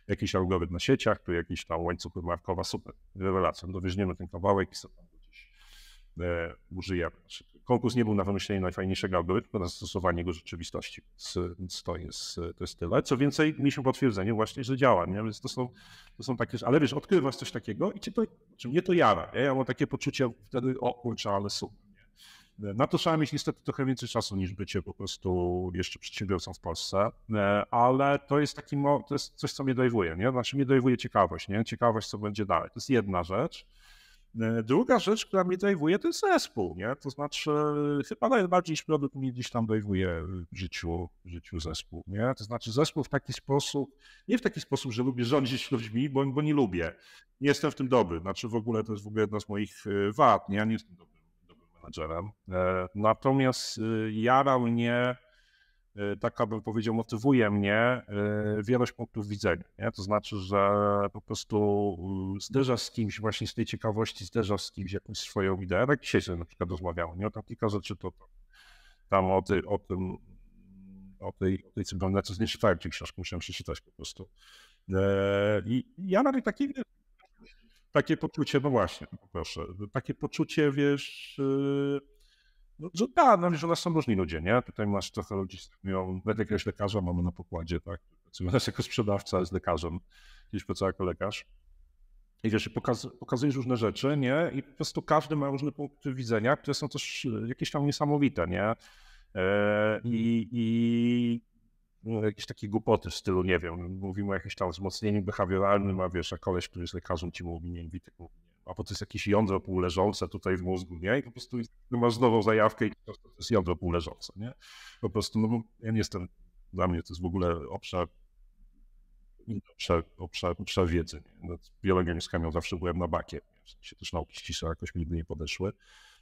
jakiś algorytm na sieciach, tu jakiś tam łańcuch markowa, super, rewelacja, dowieźniemy no, ten kawałek i sobie e, użyję. Konkurs nie był na wymyślenie najfajniejszego algorytmu, na zastosowanie go w rzeczywistości. Więc to jest, to jest tyle. Co więcej, mieliśmy potwierdzenie właśnie, że działa. Nie? Więc to są, to są takie, ale wiesz, odkrywasz coś takiego i cię to, czy mnie to jara. Nie? Ja mam takie poczucie wtedy, o kurczę, ale super. Na to trzeba mieć niestety trochę więcej czasu niż bycie po prostu jeszcze przedsiębiorcą w Polsce, e, ale to jest taki, to jest coś, co mnie dojwuje, nie? Znaczy mnie dojwuje ciekawość, nie? Ciekawość, co będzie dalej. To jest jedna rzecz. E, druga rzecz, która mnie drajwuje, to jest zespół, nie? To znaczy, e, chyba najbardziej produkt mnie gdzieś tam drajwuje w życiu, w życiu zespół, nie? To znaczy zespół w taki sposób, nie w taki sposób, że lubię rządzić ludźmi, bo, bo nie lubię. Nie jestem w tym dobry, znaczy w ogóle to jest w ogóle jedna z moich e, wad, nie? Ja nie jestem dobrym, dobrym menadżerem. Natomiast jara mnie E, taka bym powiedział, motywuje mnie e, wielość punktów widzenia. Nie? To znaczy, że po prostu zderza z kimś, właśnie z tej ciekawości zderza z kimś jakąś swoją ideę. Tak dzisiaj sobie na przykład rozmawiałem, nie? O tam kilka rzeczy to tam o, ty, o tym, o tej, o tej cybernecie nie czytałem tej książki, musiałem przeczytać po prostu. E, I ja nawet taki takie poczucie, no właśnie, proszę, takie poczucie, wiesz, no, że da, tak, no, że nas są różni ludzie, nie? Tutaj masz trochę ludzi, z jakiegoś lekarza mamy na pokładzie, tak? nas jako sprzedawca z lekarzem, gdzieś pracował jako lekarz. I wiesz, pokaz, pokazujesz różne rzeczy, nie? I po prostu każdy ma różne punkty widzenia, które są też e, jakieś tam niesamowite, nie? E, I, mhm. i no, jakieś takie głupoty w stylu, nie wiem, mówimy o jakimś tam wzmocnieniu behawioralnym, a wiesz, a koleś, który jest lekarzem ci mówi, nie, Witek a po co jest jakieś jądro półleżące tutaj w mózgu, nie? I po prostu no, masz nową zajawkę i to jest jądro półleżące, nie? Po prostu, no ja nie jestem, dla mnie to jest w ogóle obszar, obszar, obszar, obszar wiedzy, nie? No, biologią i zawsze byłem na bakie, w sensie też nauki ścisza jakoś mi nigdy nie podeszły.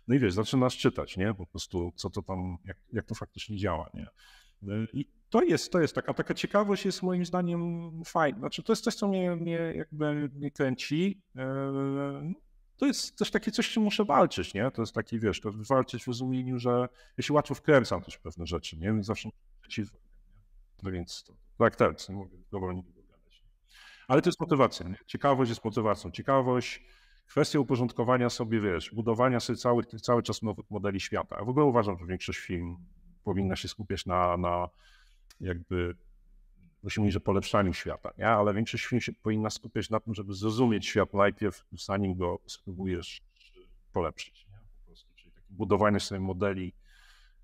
No i wiesz, zaczynasz czytać, nie? Po prostu co to tam, jak, jak to faktycznie działa, nie? No I to jest, to jest taka, taka ciekawość jest moim zdaniem fajna. Znaczy, to jest coś, co mnie, mnie jakby mnie kręci. E, to jest też takie coś, czym muszę walczyć, nie? To jest taki, wiesz, to walczyć w rozumieniu, że ja się łatwo wkręcam też pewne rzeczy, nie? Więc zawsze przeciwko. No więc to, tak, teraz nie mogę dowolnie nie Ale to jest motywacja, nie? Ciekawość jest motywacją. Ciekawość, kwestia uporządkowania sobie, wiesz, budowania sobie cały, cały czas nowych modeli świata. Ja w ogóle uważam, że większość film powinna się skupiać na, na jakby, musimy, się mówi, że polepszaniu świata, nie? ale większość firm się powinna skupiać na tym, żeby zrozumieć świat najpierw, zanim go spróbujesz polepszyć. Nie? Po prostu, czyli takie budowanie sobie modeli,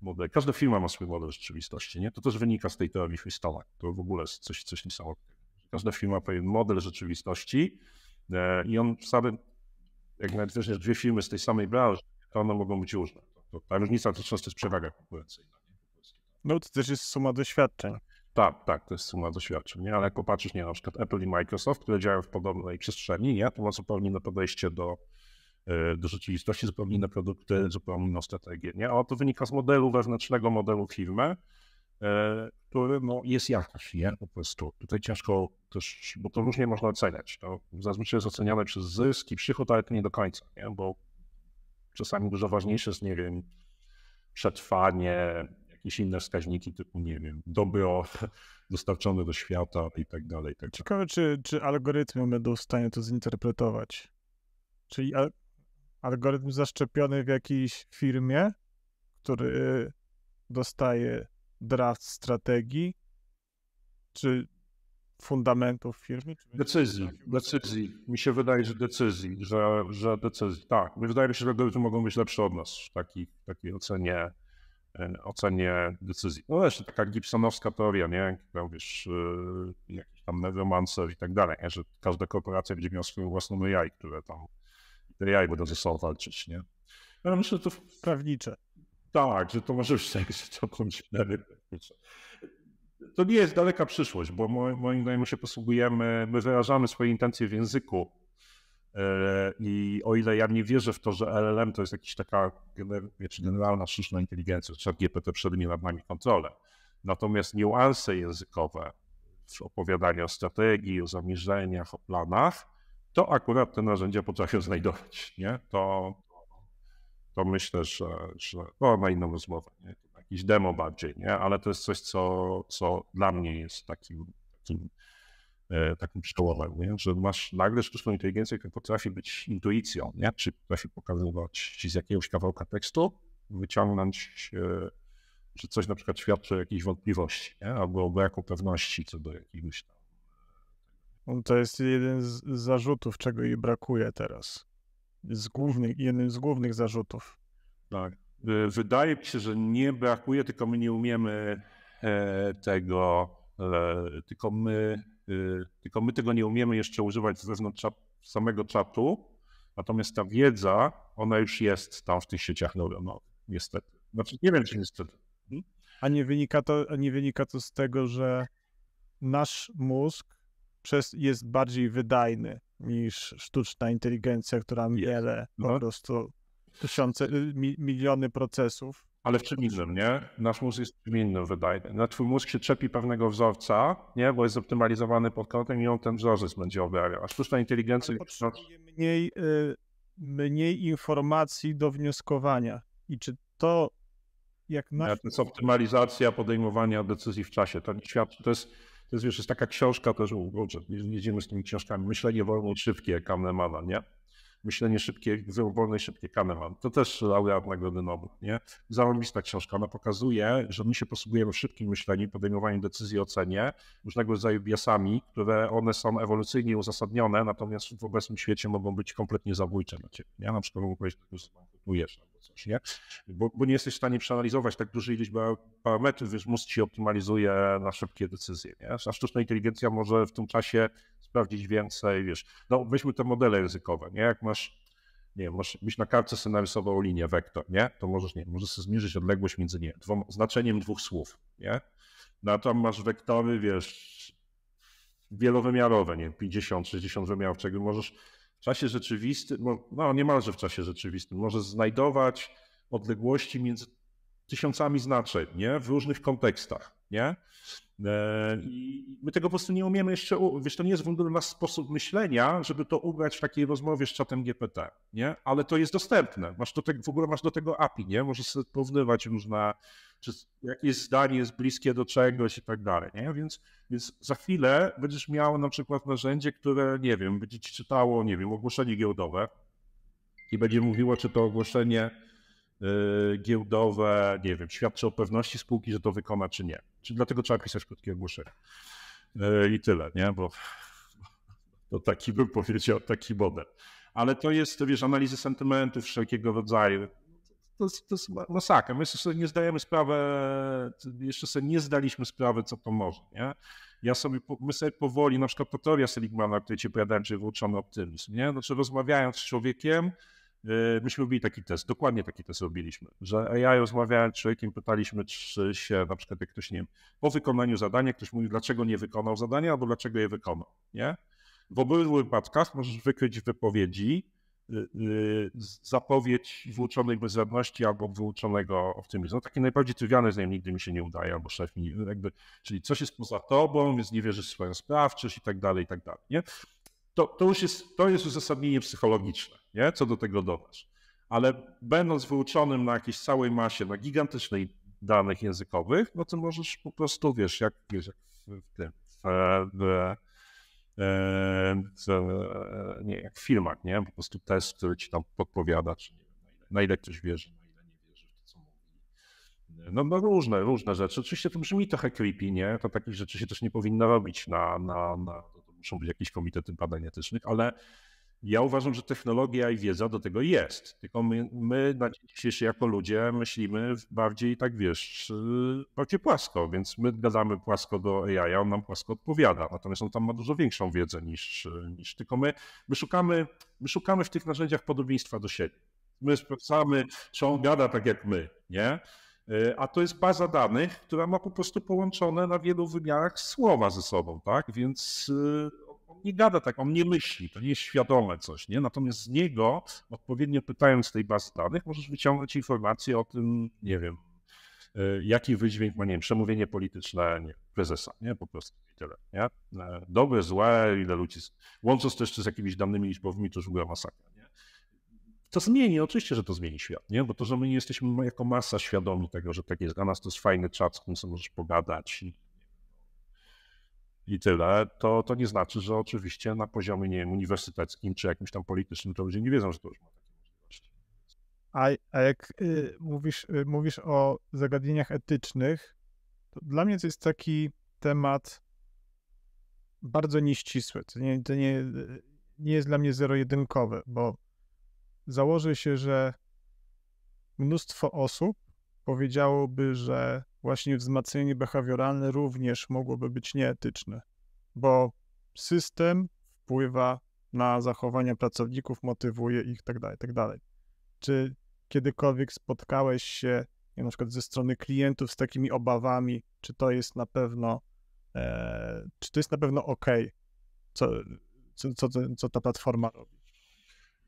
model. Każda firma ma swój model rzeczywistości, nie? To też wynika z tej teorii Freestone'a, to w ogóle jest coś, coś niesamowitego. Każda firma ma pewien model rzeczywistości e, i on wcale, jak nawet wiesz, dwie firmy z tej samej branży, to one mogą być różne. To, to, ta różnica to często jest przewaga konkurencyjna. No to też jest suma doświadczeń. Tak, tak, to jest suma doświadczeń, nie? ale jak popatrzysz, nie, na przykład Apple i Microsoft, które działają w podobnej przestrzeni, nie? to ma zupełnie inne podejście do, e, do rzeczywistości, zupełnie inne produkty, zupełnie inną strategię. Nie? A to wynika z modelu wewnętrznego, modelu firmy, e, który no, jest jakiś, nie? po prostu. Tutaj ciężko też, bo to różnie można oceniać. To zazwyczaj jest oceniane przez zysk i przychód, ale to nie do końca, nie? bo czasami dużo ważniejsze jest, nie wiem, przetrwanie, jakieś inne wskaźniki typu, nie wiem, dobro dostarczone do świata i tak dalej. Tak Ciekawe, czy, czy algorytmy będą w stanie to zinterpretować. Czyli al algorytm zaszczepiony w jakiejś firmie, który y, dostaje draft strategii, czy fundamentów firmy? decyzji, decyzji. Mi się wydaje, że decyzji, że, że decyzji. Tak, wydaje mi się, że algorytmy mogą być lepsze od nas w takiej, takiej ocenie E, ocenie decyzji. No jeszcze taka gibsonowska teoria, nie? Mówisz, wiesz, e, jakiś tam neuromancer i tak dalej, nie? że każda korporacja będzie miała swoją własną AI, które tam te AI będą ze sobą walczyć, nie? No, ale myślę, że to... Prawnicze. Tak, że to może być tak, że to kondycjonery prawnicze. To nie jest daleka przyszłość, bo moim zdaniem my się posługujemy, my wyrażamy swoje intencje w języku, E, I o ile ja nie wierzę w to, że LLM to jest jakaś taka generalna sztuczna inteligencja, chat GPT przejmie nad nami kontrolę. Natomiast niuanse językowe w opowiadaniu o strategii, o zamierzeniach, o planach, to akurat te narzędzia potrafią znajdować. Nie? To, to myślę, że, że to no, na inną rozmowę, nie? jakiś demo bardziej, nie? ale to jest coś, co, co dla mnie jest takim, takim E, takim przełomem, nie? że masz nagle sztuczną inteligencję, która potrafi być intuicją, nie? czy potrafi pokazywać z jakiegoś kawałka tekstu, wyciągnąć, e, czy coś na przykład świadczy o jakiejś wątpliwości, nie? albo o braku pewności co do jakiegoś tam. E, no to jest jeden z zarzutów, czego jej brakuje teraz. Z głównych, jeden z głównych zarzutów. Tak. Wydaje mi się, że nie brakuje, tylko my nie umiemy tego, tylko my Y, tylko my tego nie umiemy jeszcze używać zewnątrz samego czatu, natomiast ta wiedza, ona już jest tam w tych sieciach neuronowych, no, niestety. Znaczy, nie wiem, czy niestety. Mhm. A nie wynika to, a nie wynika to z tego, że nasz mózg przez, jest bardziej wydajny niż sztuczna inteligencja, która ma no. po prostu tysiące, y, mi, miliony procesów ale w czym innym, nie? Nasz mózg jest czym innym wydajny. Na twój mózg się czepi pewnego wzorca, nie? Bo jest zoptymalizowany pod kątem i on ten wzorzec będzie objawiał. A sztuczna inteligencja... Potrzebuje mniej, y, mniej informacji do wnioskowania. I czy to jak nasz... To jest optymalizacja podejmowania decyzji w czasie. Ten świat, to jest, to jest, wiesz, jest taka książka też, Nie jedziemy z tymi książkami, Myślenie wolno szybkie, Kahnemana, nie? myślenie szybkie, wolne i szybkie Kahneman. To też laureat Nagrody Nobla, nie? Zarobista książka, ona pokazuje, że my się posługujemy w szybkim myśleniu, podejmowaniu decyzji, ocenie, różnego rodzaju biasami, które one są ewolucyjnie uzasadnione, natomiast w obecnym świecie mogą być kompletnie zabójcze na ciebie, nie? Na przykład mogę powiedzieć, że jest coś, nie? Bo, bo, nie jesteś w stanie przeanalizować tak dużej liczby parametrów, więc mózg ci optymalizuje na szybkie decyzje, nie? A sztuczna inteligencja może w tym czasie sprawdzić więcej, wiesz. No weźmy te modele ryzykowe, nie? Jak masz nie wiem, masz, byś na kartce sobie narysował linię, wektor, nie? To możesz, nie możesz sobie zmierzyć odległość między, nie dwoma, znaczeniem dwóch słów, nie? No a tam masz wektory, wiesz, wielowymiarowe, nie 50, 60 wymiarów, czego możesz w czasie rzeczywistym, no, no niemalże w czasie rzeczywistym, może znajdować odległości między tysiącami znaczeń nie? w różnych kontekstach nie? I e, mhm. my tego po prostu nie umiemy jeszcze, wiesz, to nie jest w ogóle nasz sposób myślenia, żeby to ugrać w takiej rozmowie z czatem GPT, nie? Ale to jest dostępne, masz do tego, w ogóle masz do tego API, nie? Możesz sobie porównywać różne, czy jakieś zdanie jest bliskie do czegoś i tak dalej, nie? Więc, więc za chwilę będziesz miał na przykład narzędzie, które, nie wiem, będzie ci czytało, nie wiem, ogłoszenie giełdowe i będzie mówiło, czy to ogłoszenie yy, giełdowe, nie wiem, świadczy o pewności spółki, że to wykona, czy nie. Czy dlatego trzeba pisać krótkie ogłoszenie. I tyle, nie? Bo to taki bym powiedział, taki model. Ale to jest, to wiesz, analizy sentymentów wszelkiego rodzaju. To, to jest masakra. My sobie nie zdajemy sprawy, jeszcze sobie nie zdaliśmy sprawy, co to może, nie? Ja sobie, my sobie powoli, na przykład to teoria Seligmana, o której ci powiadałem, czy włączony optymizm, nie? Znaczy rozmawiając z człowiekiem, Yy, myśmy robili taki test, dokładnie taki test robiliśmy, że AI rozmawiałem z człowiekiem, pytaliśmy, czy się na przykład jak ktoś, nie wiem, po wykonaniu zadania, ktoś mówił, dlaczego nie wykonał zadania, albo dlaczego je wykonał, nie? W obydwu wypadkach możesz wykryć wypowiedzi, yy, yy, zapowiedź wyuczonej bezradności albo wyuczonego optymizmu. No, takie najbardziej trywialne zdaniem nigdy mi się nie udaje, albo szef mi jakby, czyli coś jest poza tobą, więc nie wierzysz w swoją sprawczość i tak dalej, i tak dalej, nie? to, to już jest, to jest uzasadnienie psychologiczne, nie? co do tego dodasz. Ale będąc wyuczonym na jakiejś całej masie, na gigantycznej danych językowych, no to możesz po prostu, wiesz, jak, wiesz, jak w tym, e, e, nie, jak w filmach, nie? Po prostu test, który ci tam podpowiada, czy nie wiem, na ile, ktoś wierzy, na ile nie co mówi. No, no różne, różne rzeczy. Oczywiście to brzmi trochę creepy, nie? To takich rzeczy się też nie powinno robić na, na, na muszą być jakieś komitety badań etycznych, ale ja uważam, że technologia i wiedza do tego jest. Tylko my, my na dzisiejszy jako ludzie myślimy bardziej, tak wiesz, bardziej płasko, więc my gadamy płasko do AI, on nam płasko odpowiada. Natomiast on tam ma dużo większą wiedzę niż, niż tylko my. My szukamy, my szukamy w tych narzędziach podobieństwa do siebie. My sprawdzamy, czy on gada tak jak my, nie? E, a to jest baza danych, która ma po prostu połączone na wielu wymiarach słowa ze sobą, tak? Więc e, on nie gada tak, on nie myśli, to nie jest świadome coś, nie? Natomiast z niego, odpowiednio pytając tej bazy danych, możesz wyciągnąć informacje o tym, nie wiem, e, jaki wydźwięk ma, nie wiem, przemówienie polityczne nie, prezesa, nie? Po prostu i tyle, nie? Dobre, złe, ile ludzi, łącząc też z jakimiś danymi liczbowymi, to już w ogóle masakra. To zmieni, oczywiście, że to zmieni świat, nie? bo to, że my nie jesteśmy jako masa świadomi tego, że tak jest dla nas, to jest fajny czat, z którym sobie możesz pogadać i, i tyle, to, to nie znaczy, że oczywiście na poziomie nie wiem, uniwersyteckim czy jakimś tam politycznym to ludzie nie wiedzą, że to już ma takie możliwości. A, a jak y, mówisz, y, mówisz o zagadnieniach etycznych, to dla mnie to jest taki temat bardzo nieścisły. To nie, to nie, y, nie jest dla mnie zero-jedynkowy, bo założy się, że mnóstwo osób powiedziałoby, że właśnie wzmacnianie behawioralne również mogłoby być nieetyczne, bo system wpływa na zachowania pracowników, motywuje ich itd. Tak itd. Tak czy kiedykolwiek spotkałeś się na przykład ze strony klientów z takimi obawami, czy to jest na pewno, e, czy to jest na pewno ok, co, co, co, co ta platforma robi?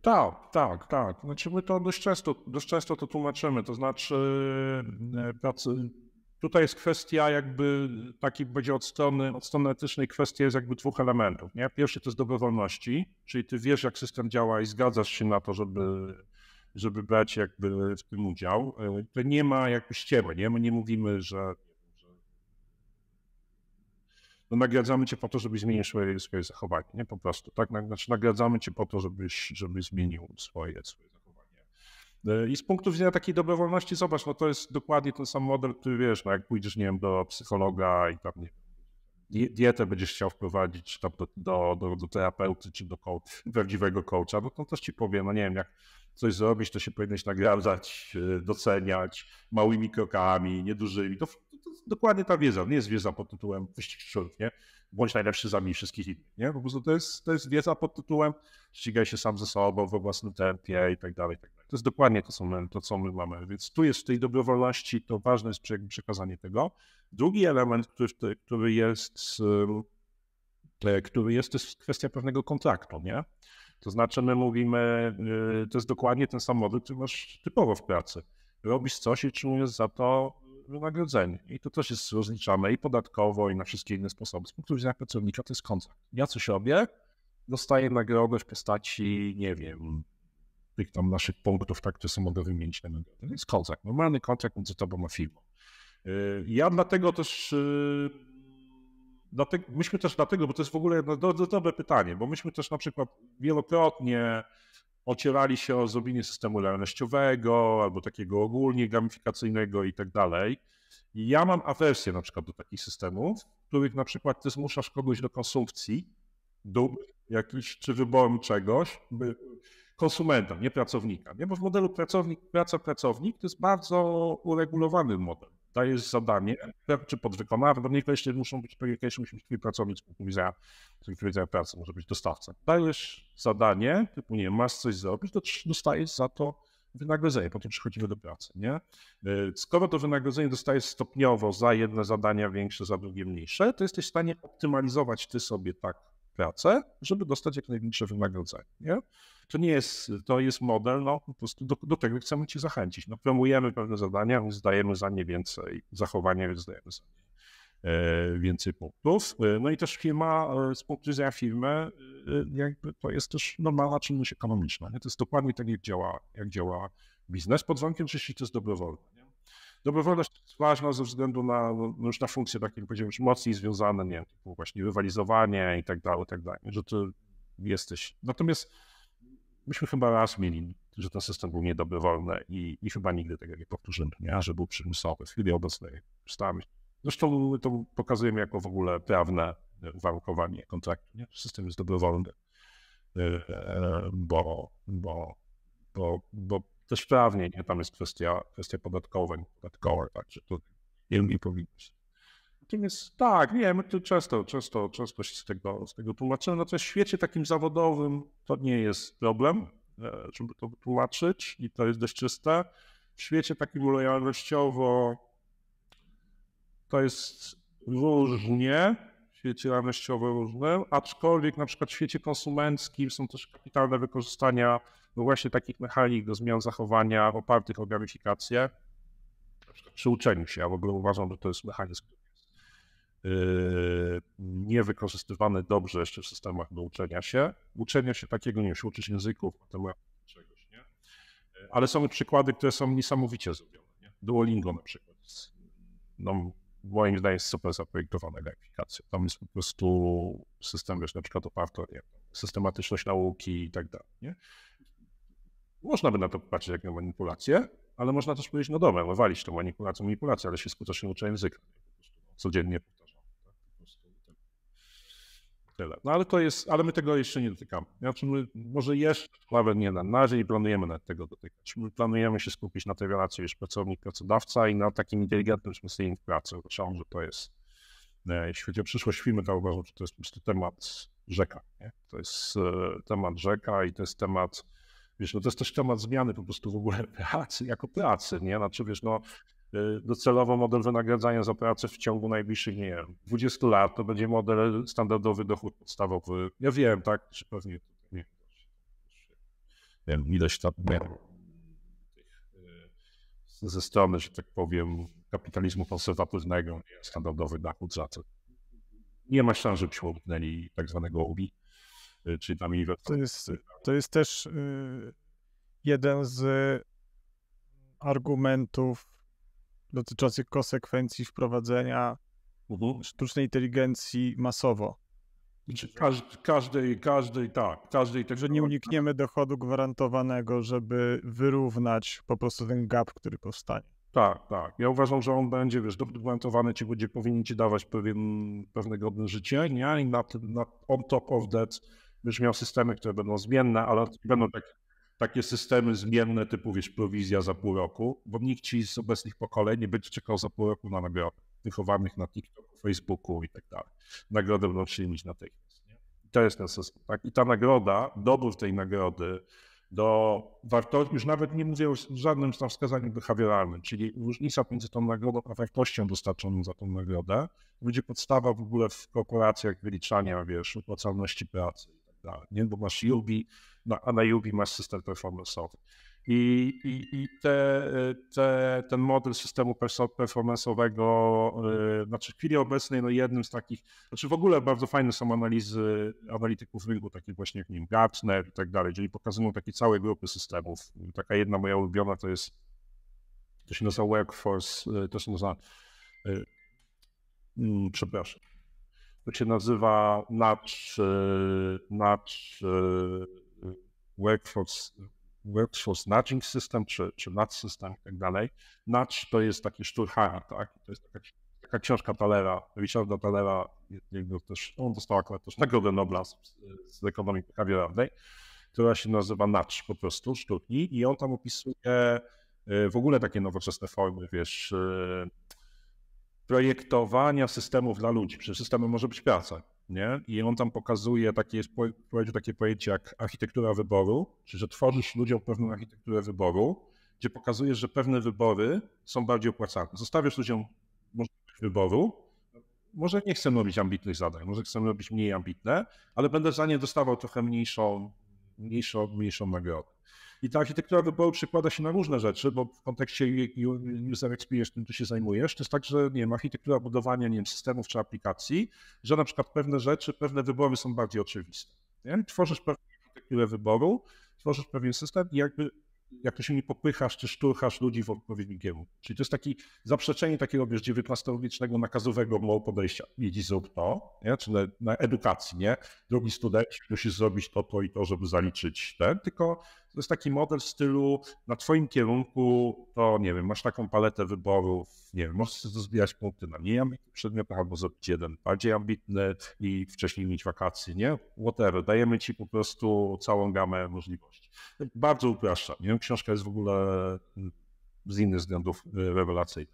Tak, tak, tak. Znaczy my to dość często, dość często to tłumaczymy, to znaczy e, e, pracy, tutaj jest kwestia jakby, taki będzie od strony, od strony etycznej kwestia jest jakby dwóch elementów, nie? Pierwszy to jest dobrowolności, czyli ty wiesz jak system działa i zgadzasz się na to, żeby żeby brać jakby w tym udział. E, to nie ma jakby ściemy, nie? My nie mówimy, że no nagradzamy cię po to, żebyś zmienił swoje, swoje zachowanie, nie po prostu, tak? Znaczy nagradzamy cię po to, żebyś, żebyś zmienił swoje, swoje zachowanie. E, I z punktu widzenia takiej dobrowolności, zobacz, no to jest dokładnie ten sam model, który wiesz, no jak pójdziesz, nie wiem, do psychologa i tam, nie dietę będziesz chciał wprowadzić czy tam do, do, do, do terapeuty, czy do coach, prawdziwego coacha, no to też ci powie, no nie wiem, jak coś zrobić, to się powinieneś nagradzać, e, doceniać małymi krokami, niedużymi. To to jest dokładnie ta wiedza. Nie jest wiedza pod tytułem wyścig szczurów, nie? Bądź najlepszy za mnie wszystkich innych, nie? Po prostu to jest, to jest wiedza pod tytułem ścigaj się sam ze sobą we własnym tempie i tak dalej, tak dalej. To jest dokładnie to, co my, to, co my mamy. Więc tu jest w tej dobrowolności, to ważne jest przekazanie tego. Drugi element, który, który jest, e, który jest, to jest kwestia pewnego kontraktu, nie? To znaczy, my mówimy, e, to jest dokładnie ten sam model, który masz typowo w pracy. Robisz coś i jest za to wynagrodzenie. I to też jest rozliczane i podatkowo, i na wszystkie inne sposoby. Z punktu widzenia pracownika to jest kontrakt. Ja coś robię, dostaję nagrodę w postaci, nie wiem, tych tam naszych punktów, tak, które są mogę wymienić na nagrodę. To jest kontrakt, normalny kontrakt między tobą a firmą. Yy, ja dlatego też yy, Dlatego, myśmy też dlatego, bo to jest w ogóle dobre pytanie, bo myśmy też na przykład wielokrotnie ocierali się o zrobienie systemu lojalnościowego albo takiego ogólnie gamifikacyjnego i tak dalej. Ja mam awersję na przykład do takich systemów, w których na przykład ty zmuszasz kogoś do konsumpcji dóbr jakiś czy wyborem czegoś, by, konsumenta, nie pracownika. Nie? Bo w modelu pracownik, praca-pracownik to jest bardzo uregulowany model dajesz zadanie, czy podwykonawca, niekoniecznie muszą być, niekoniecznie musi być twój pracownik z punktu widzenia, z punktu widzenia pracy, może być dostawca. Dajesz zadanie, typu nie, masz coś zrobić, to dostajesz za to wynagrodzenie, potem przychodzimy do pracy, nie? E, skoro to wynagrodzenie dostajesz stopniowo za jedne zadania większe, za drugie mniejsze, to jesteś w stanie optymalizować ty sobie tak pracę, żeby dostać jak największe wynagrodzenie. Nie? To nie jest, to jest model, no po prostu do, do tego chcemy Cię zachęcić. No, promujemy pewne zadania, więc zdajemy za nie więcej zachowania, więc zdajemy za nie e, więcej punktów. E, no i też firma, e, z punktu widzenia firmy, jakby to jest też normalna czynność ekonomiczna. Nie? To jest dokładnie tak, jak działa, jak działa biznes pod warunkiem, że to jest dobrowolne. Nie? Dobrowolność jest ważna ze względu na, no, już na funkcje takie, jak powiedziałem, mocniej związane, nie typu właśnie rywalizowanie i tak dalej, i tak dalej, że ty jesteś. Natomiast myśmy chyba raz mieli, że ten system był niedobrowolny i, i chyba nigdy tego nie powtórzymy, nie? że był przymusowy. W chwili obecnej staramy się. Zresztą to pokazujemy jako w ogóle prawne warunkowanie kontraktu. Nie? System jest dobrowolny, e, e, e, bo, bo, bo, bo też prawnie, nie? Tam jest kwestia, kwestia podatkowa, podatkowa, także to nie, nie powinno Natomiast tak, nie, my tu często, często, często się z tego, z tego tłumaczymy, natomiast w świecie takim zawodowym to nie jest problem, e, żeby to wytłumaczyć i to jest dość czyste. W świecie takim lojalnościowo to jest różnie, w świecie lojalnościowo różnym, aczkolwiek na przykład w świecie konsumenckim są też kapitalne wykorzystania no właśnie takich mechanik do zmian zachowania opartych o gamifikację przy uczeniu się. Ja w ogóle uważam, że to jest mechanizm, który jest yy, niewykorzystywany dobrze jeszcze w systemach do uczenia się. Uczenia się takiego, nie wiem, się uczyć języków, matematyki, czegoś, nie? Ale są przykłady, które są niesamowicie zrobione. Duolingo na przykład. No, moim zdaniem jest super zaprojektowana gamifikacja. Tam jest po prostu system, wiesz, na przykład oparty o systematyczność nauki i tak dalej. Nie? Można by na to popatrzeć jak na manipulację, ale można też powiedzieć, no dobra, no walić tą manipulację, manipulację, ale się skutecznie uczę języka. Codziennie powtarzam. Tak? Po prostu tak. Tyle. No ale to jest, ale my tego jeszcze nie dotykamy. Znaczy my może jeszcze, nawet nie na razie nie planujemy tego dotykać. My planujemy się skupić na tej relacji już pracownik-pracodawca i na takim inteligentnym wzmocnieniu pracy. Uważam, że to jest, e, jeśli chodzi o przyszłość firmy, to uważam, że to jest po prostu temat rzeka. Nie? To jest e, temat rzeka i to jest temat Wiesz, no to jest też temat zmiany po prostu w ogóle pracy jako pracy, nie? Znaczy, wiesz, no y, docelowo model wynagradzania za pracę w ciągu najbliższych, nie wiem, 20 lat to będzie model standardowy dochód podstawowy. Ja wiem, tak, czy pewnie nie wiem, ileś tam y, ze strony, że tak powiem, kapitalizmu konserwatywnego, standardowy dochód za to. Nie ma szans, żebyśmy uniknęli tak zwanego UBI Y, czy tam inwestorzy. To jest, to jest też y, jeden z argumentów dotyczących konsekwencji wprowadzenia mhm. sztucznej inteligencji masowo. Znaczy, każdej, każdej, każdy tak, każdej Że nie unikniemy dochodu gwarantowanego, żeby wyrównać po prostu ten gap, który powstanie. Tak, tak. Ja uważam, że on będzie, wiesz, dochód gwarantowany ci będzie powinien ci dawać pewien, pewnego życie, nie? I na, na on top of that będziesz miał systemy, które będą zmienne, ale tak. będą tak, takie systemy zmienne typu, wiesz, prowizja za pół roku, bo nikt ci z obecnych pokoleń nie będzie czekał za pół roku na nagrodę wychowanych na TikToku, Facebooku i tak dalej. Nagrodę będą przyjmić natychmiast. Nie? I to jest ten system. Tak? I ta nagroda, dobór tej nagrody do wartości, już nawet nie mówię o żadnym tam wskazaniu behawioralnym, czyli różnica między tą nagrodą a wartością dostarczoną za tą nagrodę, będzie podstawa w ogóle w korporacjach wyliczania, wiesz, opłacalności pracy nie? bo masz Yubi, no, a na Yubi masz system performance'owy. I, i, i te, te, ten model systemu performance'owego, yy, znaczy w chwili obecnej, no jednym z takich, znaczy w ogóle bardzo fajne są analizy analityków rynku, takich właśnie jak nim Gartner i tak dalej, czyli pokazują takie całe grupy systemów. Taka jedna moja ulubiona to jest, to się nazywa Workforce, y, to się nazywa, yy, mm, przepraszam, to się nazywa NACZ, e, NACZ e, Workforce, Workforce Nudging System, czy, czy NACZ System i tak dalej. NACZ to jest taki szturchara, tak? To jest taka, taka książka Talera, Richarda Talera, też, on dostał akurat też Nagrodę Nobla z, z ekonomii behawioralnej, która się nazywa NACZ po prostu, sztuki i on tam opisuje e, w ogóle takie nowoczesne formy, wiesz, projektowania systemów dla ludzi. Przecież systemem może być praca. Nie? I on tam pokazuje takie, takie pojęcie jak architektura wyboru, czyli że tworzysz ludziom pewną architekturę wyboru, gdzie pokazujesz, że pewne wybory są bardziej opłacalne. Zostawiasz ludziom możliwość wyboru, może nie chcę robić ambitnych zadań, może chcę robić mniej ambitne, ale będę za nie dostawał trochę mniejszą, mniejszą, mniejszą nagrodę. I ta architektura wyboru przekłada się na różne rzeczy, bo w kontekście user experience, tym się zajmujesz, to jest także, nie wiem, architektura budowania, nie wiem, systemów czy aplikacji, że na przykład pewne rzeczy, pewne wybory są bardziej oczywiste. Nie? Tworzysz pewną architekturę wyboru, tworzysz pewien system i jakby jak to się nie popychasz czy szturchasz ludzi w odpowiednim kierunku. Czyli to jest taki zaprzeczenie takiego, wiesz, dziewiętnastowiecznego nakazowego podejścia. Jedź zrób to, nie? czy na, edukacji, nie? Drugi student, musi zrobić to, to i to, żeby zaliczyć ten, tylko to jest taki model w stylu na twoim kierunku, to nie wiem, masz taką paletę wyborów, nie wiem, możesz zbierać punkty na mniej ambitnych przedmiotach albo zrobić jeden bardziej ambitny i wcześniej mieć wakacje, nie? Whatever, dajemy ci po prostu całą gamę możliwości. Bardzo upraszczam, nie? Książka jest w ogóle mm, z innych względów y, rewelacyjna.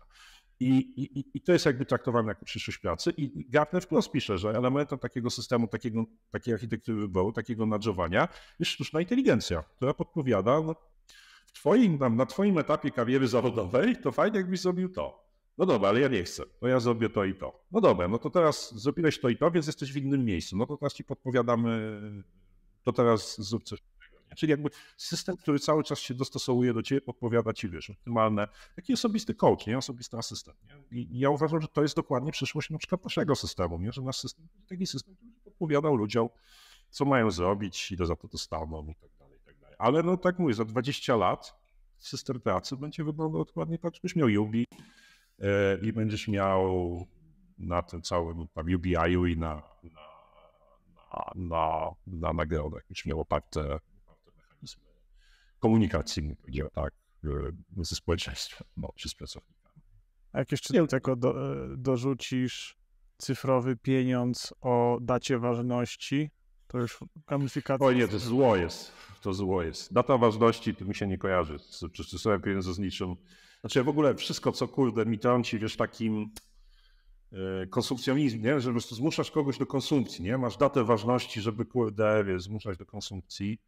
I, i, i to jest jakby traktowane jako przyszłość pracy. I Gartner wprost pisze, że elementem takiego systemu, takiego, takiej architektury wyboru, takiego nadżowania jest sztuczna inteligencja, która podpowiada, no, w twoim, tam, na twoim etapie kariery zawodowej to fajnie jakbyś zrobił to. No dobra, ale ja nie chcę, To ja zrobię to i to. No dobra, no to teraz zrobiłeś to i to, więc jesteś w innym miejscu. No to teraz ci podpowiadamy, to teraz zrób coś Czyli jakby system, który cały czas się dostosowuje do ciebie, podpowiada ci, wiesz, optymalne, taki osobisty coach, nie? Osobisty asystent. Nie? I ja uważam, że to jest dokładnie przyszłość na przykład naszego systemu, nie? Że nasz system to taki system, który podpowiadał ludziom, co mają zrobić, ile za to dostaną i tak dalej, i tak dalej. Ale no tak mówię, za 20 lat system pracy będzie wyglądał dokładnie tak, żebyś miał UBI yy, e, i będziesz miał na tym całym tam UBI-u i na, na, na, na, na nagrodę, jakbyś miał oparte komunikacji, tak, e, ze społeczeństwem, no, czy z pracownikami. A jak jeszcze do tylko do, e, dorzucisz cyfrowy pieniądz o dacie ważności, to już gamifikacja. O nie, to zło jest. To zło jest. Data ważności to mi się nie kojarzy. Przecież sobie pieniądze z niczym. Znaczy w ogóle wszystko, co kurde mi trąci, wiesz, takim e, konsumpcjonizm, nie? że po prostu zmuszasz kogoś do konsumpcji, nie? Masz datę ważności, żeby kurde, wiesz, zmuszać do konsumpcji.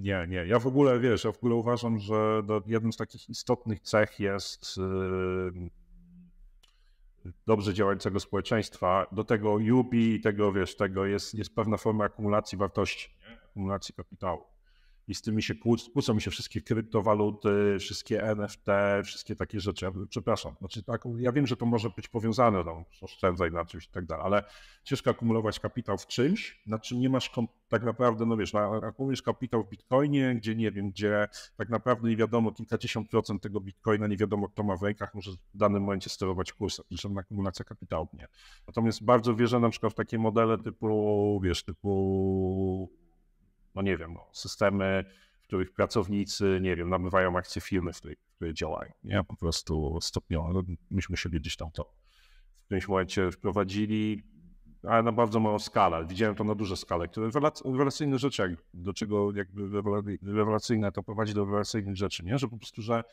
Nie, nie. Ja w ogóle, wiesz, ja w ogóle uważam, że no, jednym z takich istotnych cech jest yy, dobrze działającego społeczeństwa. Do tego UBI, tego, wiesz, tego jest, jest pewna forma akumulacji wartości, nie? akumulacji kapitału i z tymi się kłóc, kłócą mi się wszystkie kryptowaluty, wszystkie NFT, wszystkie takie rzeczy. Przepraszam, znaczy tak, ja wiem, że to może być powiązane, no, oszczędzaj na czymś i tak dalej, ale ciężko akumulować kapitał w czymś, na czym nie masz tak naprawdę, no wiesz, akumulujesz kapitał w bitcoinie, gdzie nie wiem, gdzie tak naprawdę nie wiadomo, kilkadziesiąt procent tego bitcoina nie wiadomo, kto ma w rękach, może w danym momencie sterować kursem, zresztą akumulacja kapitału nie. Natomiast bardzo wierzę na przykład w takie modele typu, wiesz, typu no nie wiem, no, systemy, w których pracownicy, nie wiem, nabywają akcje firmy, w której, w której działają. Nie, po prostu stopniowo. No, myśmy się gdzieś tam to w którymś momencie wprowadzili, ale na bardzo małą skalę. Widziałem to na dużą skalę. Rewelacyjne rzeczy, jak, do czego jakby rewelacyjne to prowadzi do rewelacyjnych rzeczy, nie? Że po prostu, że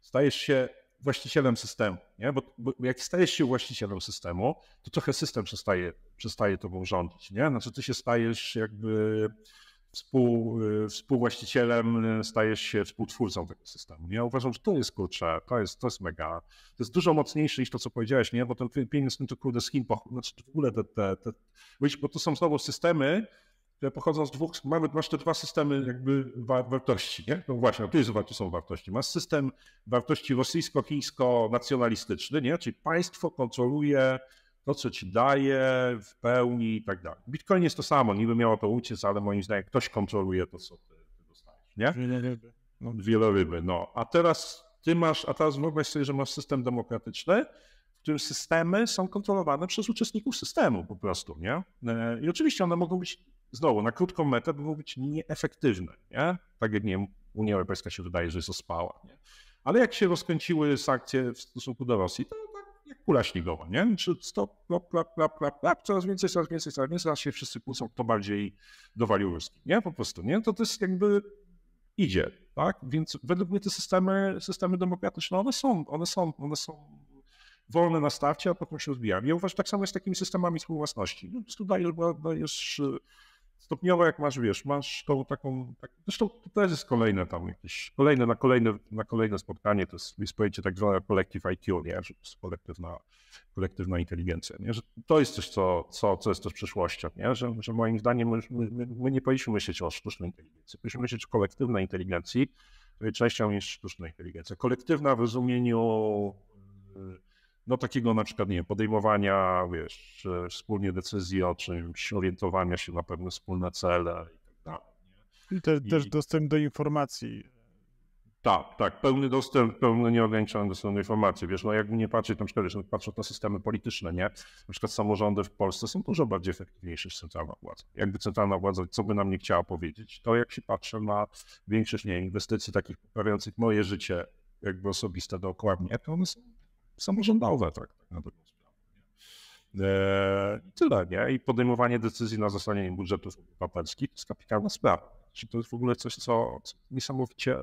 stajesz się właścicielem systemu, nie? Bo, bo, jak stajesz się właścicielem systemu, to trochę system przestaje, przestaje tobą rządzić, nie? Znaczy ty się stajesz jakby współ, y, współwłaścicielem, y, stajesz się współtwórcą tego systemu. Ja uważam, że to jest krótsze, to jest, to jest mega, to jest dużo mocniejsze niż to, co powiedziałeś, nie? Bo ten pieniądz to kurde z Chin, znaczy w ogóle te, te, te, bo to są znowu systemy, które pochodzą z dwóch, mamy, masz te dwa systemy jakby wartości, nie? No właśnie, tu, jest, tu są wartości. Masz system wartości rosyjsko-chińsko-nacjonalistyczny, nie? Czyli państwo kontroluje to, co ci daje w pełni i tak dalej. Bitcoin jest to samo, niby miało to uciec, ale moim zdaniem ktoś kontroluje to, co ty, ty dostajesz, nie? Wieloryby. No. Wieloryby, no. A teraz ty masz, a teraz wyobraź sobie, że masz system demokratyczny, w którym systemy są kontrolowane przez uczestników systemu po prostu, nie? E, I oczywiście one mogą być, znowu, na krótką metę mogą być nieefektywne, nie? Tak jak, nie wiem, Unia Europejska się wydaje, że jest ospała, nie? Ale jak się rozkręciły sankcje w stosunku do Rosji, to jak kula śniegowa, nie? Czy stop, plap, plap, plap, plap, plap, coraz więcej, coraz więcej, coraz więcej, aż się wszyscy kłócą, kto bardziej dowalił ruski, nie? Po prostu, nie? To to jest jakby, idzie, tak? Więc według mnie te systemy, systemy demokratyczne, one są, one są, one są wolne na starcie, a potem się rozbijają. Ja uważam, tak samo jest z takimi systemami współwłasności. No, po prostu dajesz, dajesz stopniowo jak masz, wiesz, masz tą taką, tak, zresztą to też jest kolejne tam jakieś, kolejne na kolejne, na kolejne spotkanie, to jest, jest pojęcie tak zwane collective IQ, nie, że kolektywna, kolektywna inteligencja, nie, że to jest coś, co, co, co jest też przyszłością, nie, że, że moim zdaniem my, my, my nie powinniśmy myśleć o sztucznej inteligencji, powinniśmy myśleć o kolektywnej inteligencji, której częścią jest sztuczna inteligencja. Kolektywna w rozumieniu no takiego na przykład, nie podejmowania, wiesz, e, wspólnie decyzji o czymś, orientowania się na pewne wspólne cele i tak dalej. I te, I... też dostęp do informacji. Tak, tak, pełny dostęp, pełny nieograniczony dostęp do informacji. Wiesz, no jakby nie patrzeć, na przykład, wiesz, na systemy polityczne, nie? Na przykład samorządy w Polsce są dużo bardziej efektywniejsze niż centralna władza. Jakby centralna władza, co by nam nie chciała powiedzieć, to jak się patrzę na większość, nie inwestycji takich poprawiających moje życie jakby osobiste dookoła mnie, to one są samorządowe, tak, na dobrą sprawę. Eee, tyle, nie? I podejmowanie decyzji na zasadzie budżetów obywatelskich to jest kapitalna sprawa. Czy to jest w ogóle coś, co, co niesamowicie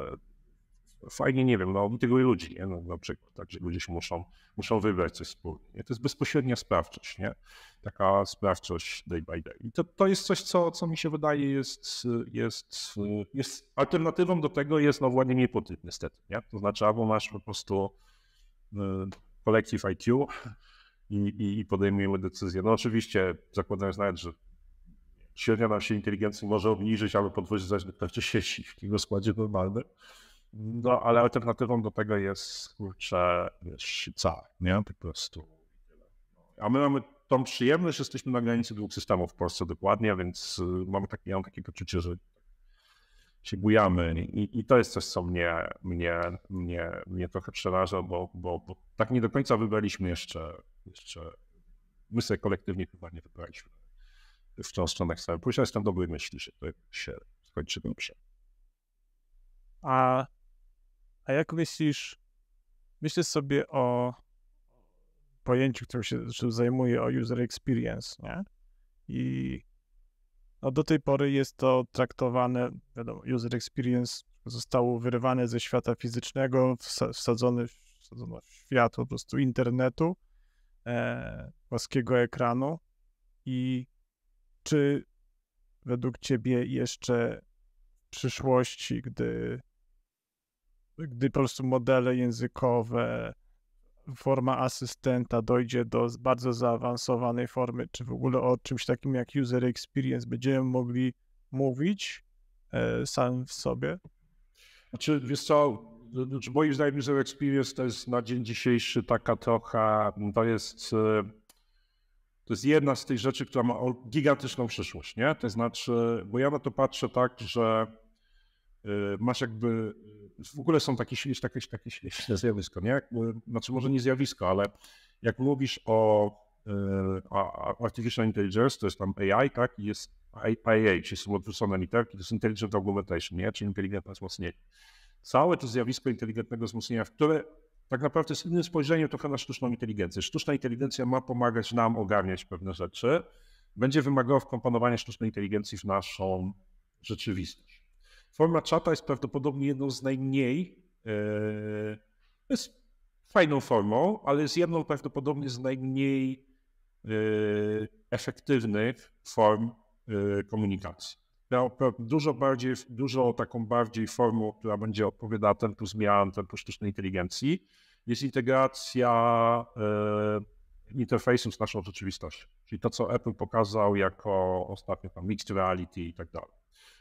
fajnie, nie wiem, no i ludzi, nie? No, na przykład, tak, że ludzie się muszą, muszą wybrać coś wspólnie. To jest bezpośrednia sprawczość, nie? Taka sprawczość day by day. I to, to jest coś, co, co mi się wydaje jest, jest, jest alternatywą do tego jest, no, władnie niepotyt niestety, nie? To znaczy albo masz po prostu kolektyw e, IQ i, i podejmujemy decyzje. No oczywiście zakładając nawet, że średnia nam się inteligencji może obniżyć albo podwyższyć zależności sieci w jego składzie normalnym. No, ale alternatywą do tego jest, kurczę, wiesz, car, nie? Po prostu. A my mamy tą przyjemność, że jesteśmy na granicy dwóch systemów w Polsce dokładnie, więc e, mamy takie, ja mam takie poczucie, że się bujamy i, i to jest coś, co mnie, mnie, mnie, mnie trochę przeraża, bo, bo, bo tak nie do końca wybraliśmy jeszcze, jeszcze my sobie kolektywnie chyba nie wybraliśmy w tą stronę chcemy pójść, ale jestem dobry myśli, że to się skończy dobrze. A, a jak myślisz, myślisz sobie o pojęciu, którym się zajmuje, o user experience, nie? I no, do tej pory jest to traktowane, wiadomo, user experience zostało wyrywane ze świata fizycznego, wsadzone, wsadzone w świat po prostu internetu, e, łaskiego ekranu. I czy według Ciebie jeszcze w przyszłości, gdy, gdy po prostu modele językowe, forma asystenta dojdzie do bardzo zaawansowanej formy, czy w ogóle o czymś takim jak user experience będziemy mogli mówić e, sam w sobie? Znaczy, wiesz co, znaczy, moim zdaniem user experience to jest na dzień dzisiejszy taka trochę, to jest, e, to jest jedna z tych rzeczy, która ma gigantyczną przyszłość, nie? To znaczy, bo ja na to patrzę tak, że e, masz jakby w ogóle są takie, takie, takie śliczne zjawisko, nie? Znaczy może nie zjawisko, ale jak mówisz o, o e, Artificial Intelligence, to jest tam AI, tak? I jest IA, czyli są odwrócone literki, to jest Intelligent Augmentation, nie? Czyli inteligentne wzmocnienie. Całe to zjawisko inteligentnego wzmocnienia, które tak naprawdę z innym spojrzeniem trochę na sztuczną inteligencję. Sztuczna inteligencja ma pomagać nam ogarniać pewne rzeczy, będzie wymagało wkomponowania sztucznej inteligencji w naszą rzeczywistość. Forma czata jest prawdopodobnie jedną z najmniej, e, jest fajną formą, ale jest jedną prawdopodobnie z najmniej e, efektywnych form e, komunikacji. No, dużo bardziej, dużo taką bardziej formą, która będzie odpowiadała tempu zmian, tempu sztucznej inteligencji, jest integracja interfejsu z naszą rzeczywistością. Czyli to, co Apple pokazał jako ostatnio tam mixed reality i tak dalej.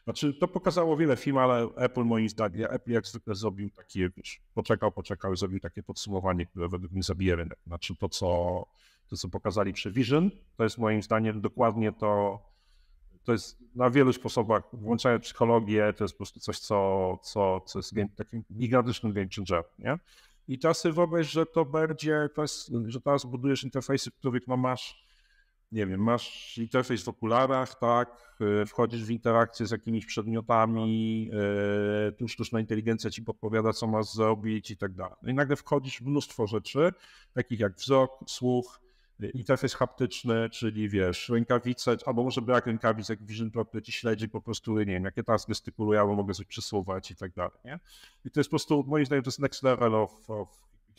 Znaczy, to pokazało wiele film, ale Apple moim zdaniem, Apple jak zwykle zrobił takie, poczekał, poczekał i zrobił takie podsumowanie, które według mnie zabije rynek. Znaczy to, co, to, co pokazali przy Vision, to jest moim zdaniem dokładnie to, to jest na wielu sposobach, włączając psychologię, to jest po prostu coś, co, co, co jest game, takim gigantycznym game changer, nie? I teraz sobie wyobraź, że to będzie, to jest, że teraz budujesz interfejsy, których no masz nie wiem, masz interfejs w okularach, tak, e, wchodzisz w interakcję z jakimiś przedmiotami, e, tu sztuczna inteligencja ci podpowiada, co masz zrobić i tak dalej. No I nagle wchodzisz w mnóstwo rzeczy, takich jak wzrok, słuch, e, interfejs haptyczny, czyli wiesz, rękawice, albo może brak rękawic, jak Vision Pro, który ci śledzi po prostu, nie wiem, jakie task gestykuluję, albo mogę coś przesuwać i tak dalej, nie? I to jest po prostu, moim zdaniem, to jest next level of, of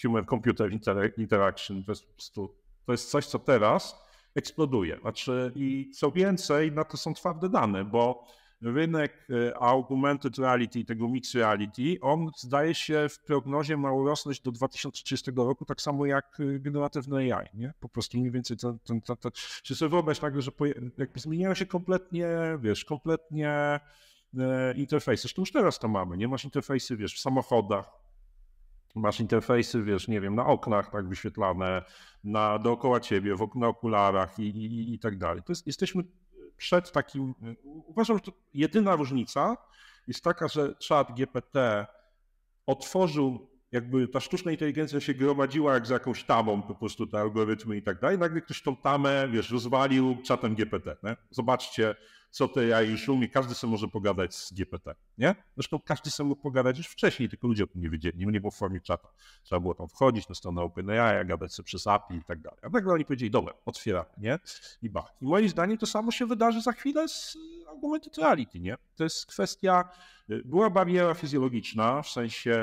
human-computer interaction, to jest po prostu, to jest coś, co teraz eksploduje. Znaczy, I co więcej, na no to są twarde dane, bo rynek e, augmented reality, tego mixed reality, on zdaje się w prognozie ma urosnąć do 2030 roku, tak samo jak e, generatywne AI, nie? Po prostu mniej więcej ten, ten, ten, ten. Czy sobie wyobraź tak że jakby zmieniają się kompletnie, wiesz, kompletnie e, interfejsy. Zresztą już teraz to mamy, nie? Masz interfejsy, wiesz, w samochodach, Masz interfejsy, wiesz, nie wiem, na oknach tak wyświetlane, na, dookoła ciebie, w, na okularach i, i, i tak dalej. To jest, jesteśmy przed takim, uważam, że jedyna różnica jest taka, że czat GPT otworzył, jakby ta sztuczna inteligencja się gromadziła jak za jakąś tamą po prostu te algorytmy i tak dalej, nagle ktoś tą tamę, wiesz, rozwalił czatem GPT. Nie? Zobaczcie, co te AI już umie, każdy sobie może pogadać z GPT, nie? Zresztą każdy sobie mógł pogadać już wcześniej, tylko ludzie o tym nie wiedzieli, nie było w formie czata. Trzeba było tam wchodzić na stronę OpenAI, gadać sobie przez API i tak dalej. A nagle oni powiedzieli, dobra, otwieram, nie? I ba. I moim zdaniem to samo się wydarzy za chwilę z y, augmented reality, nie? To jest kwestia, y, była bariera fizjologiczna, w sensie,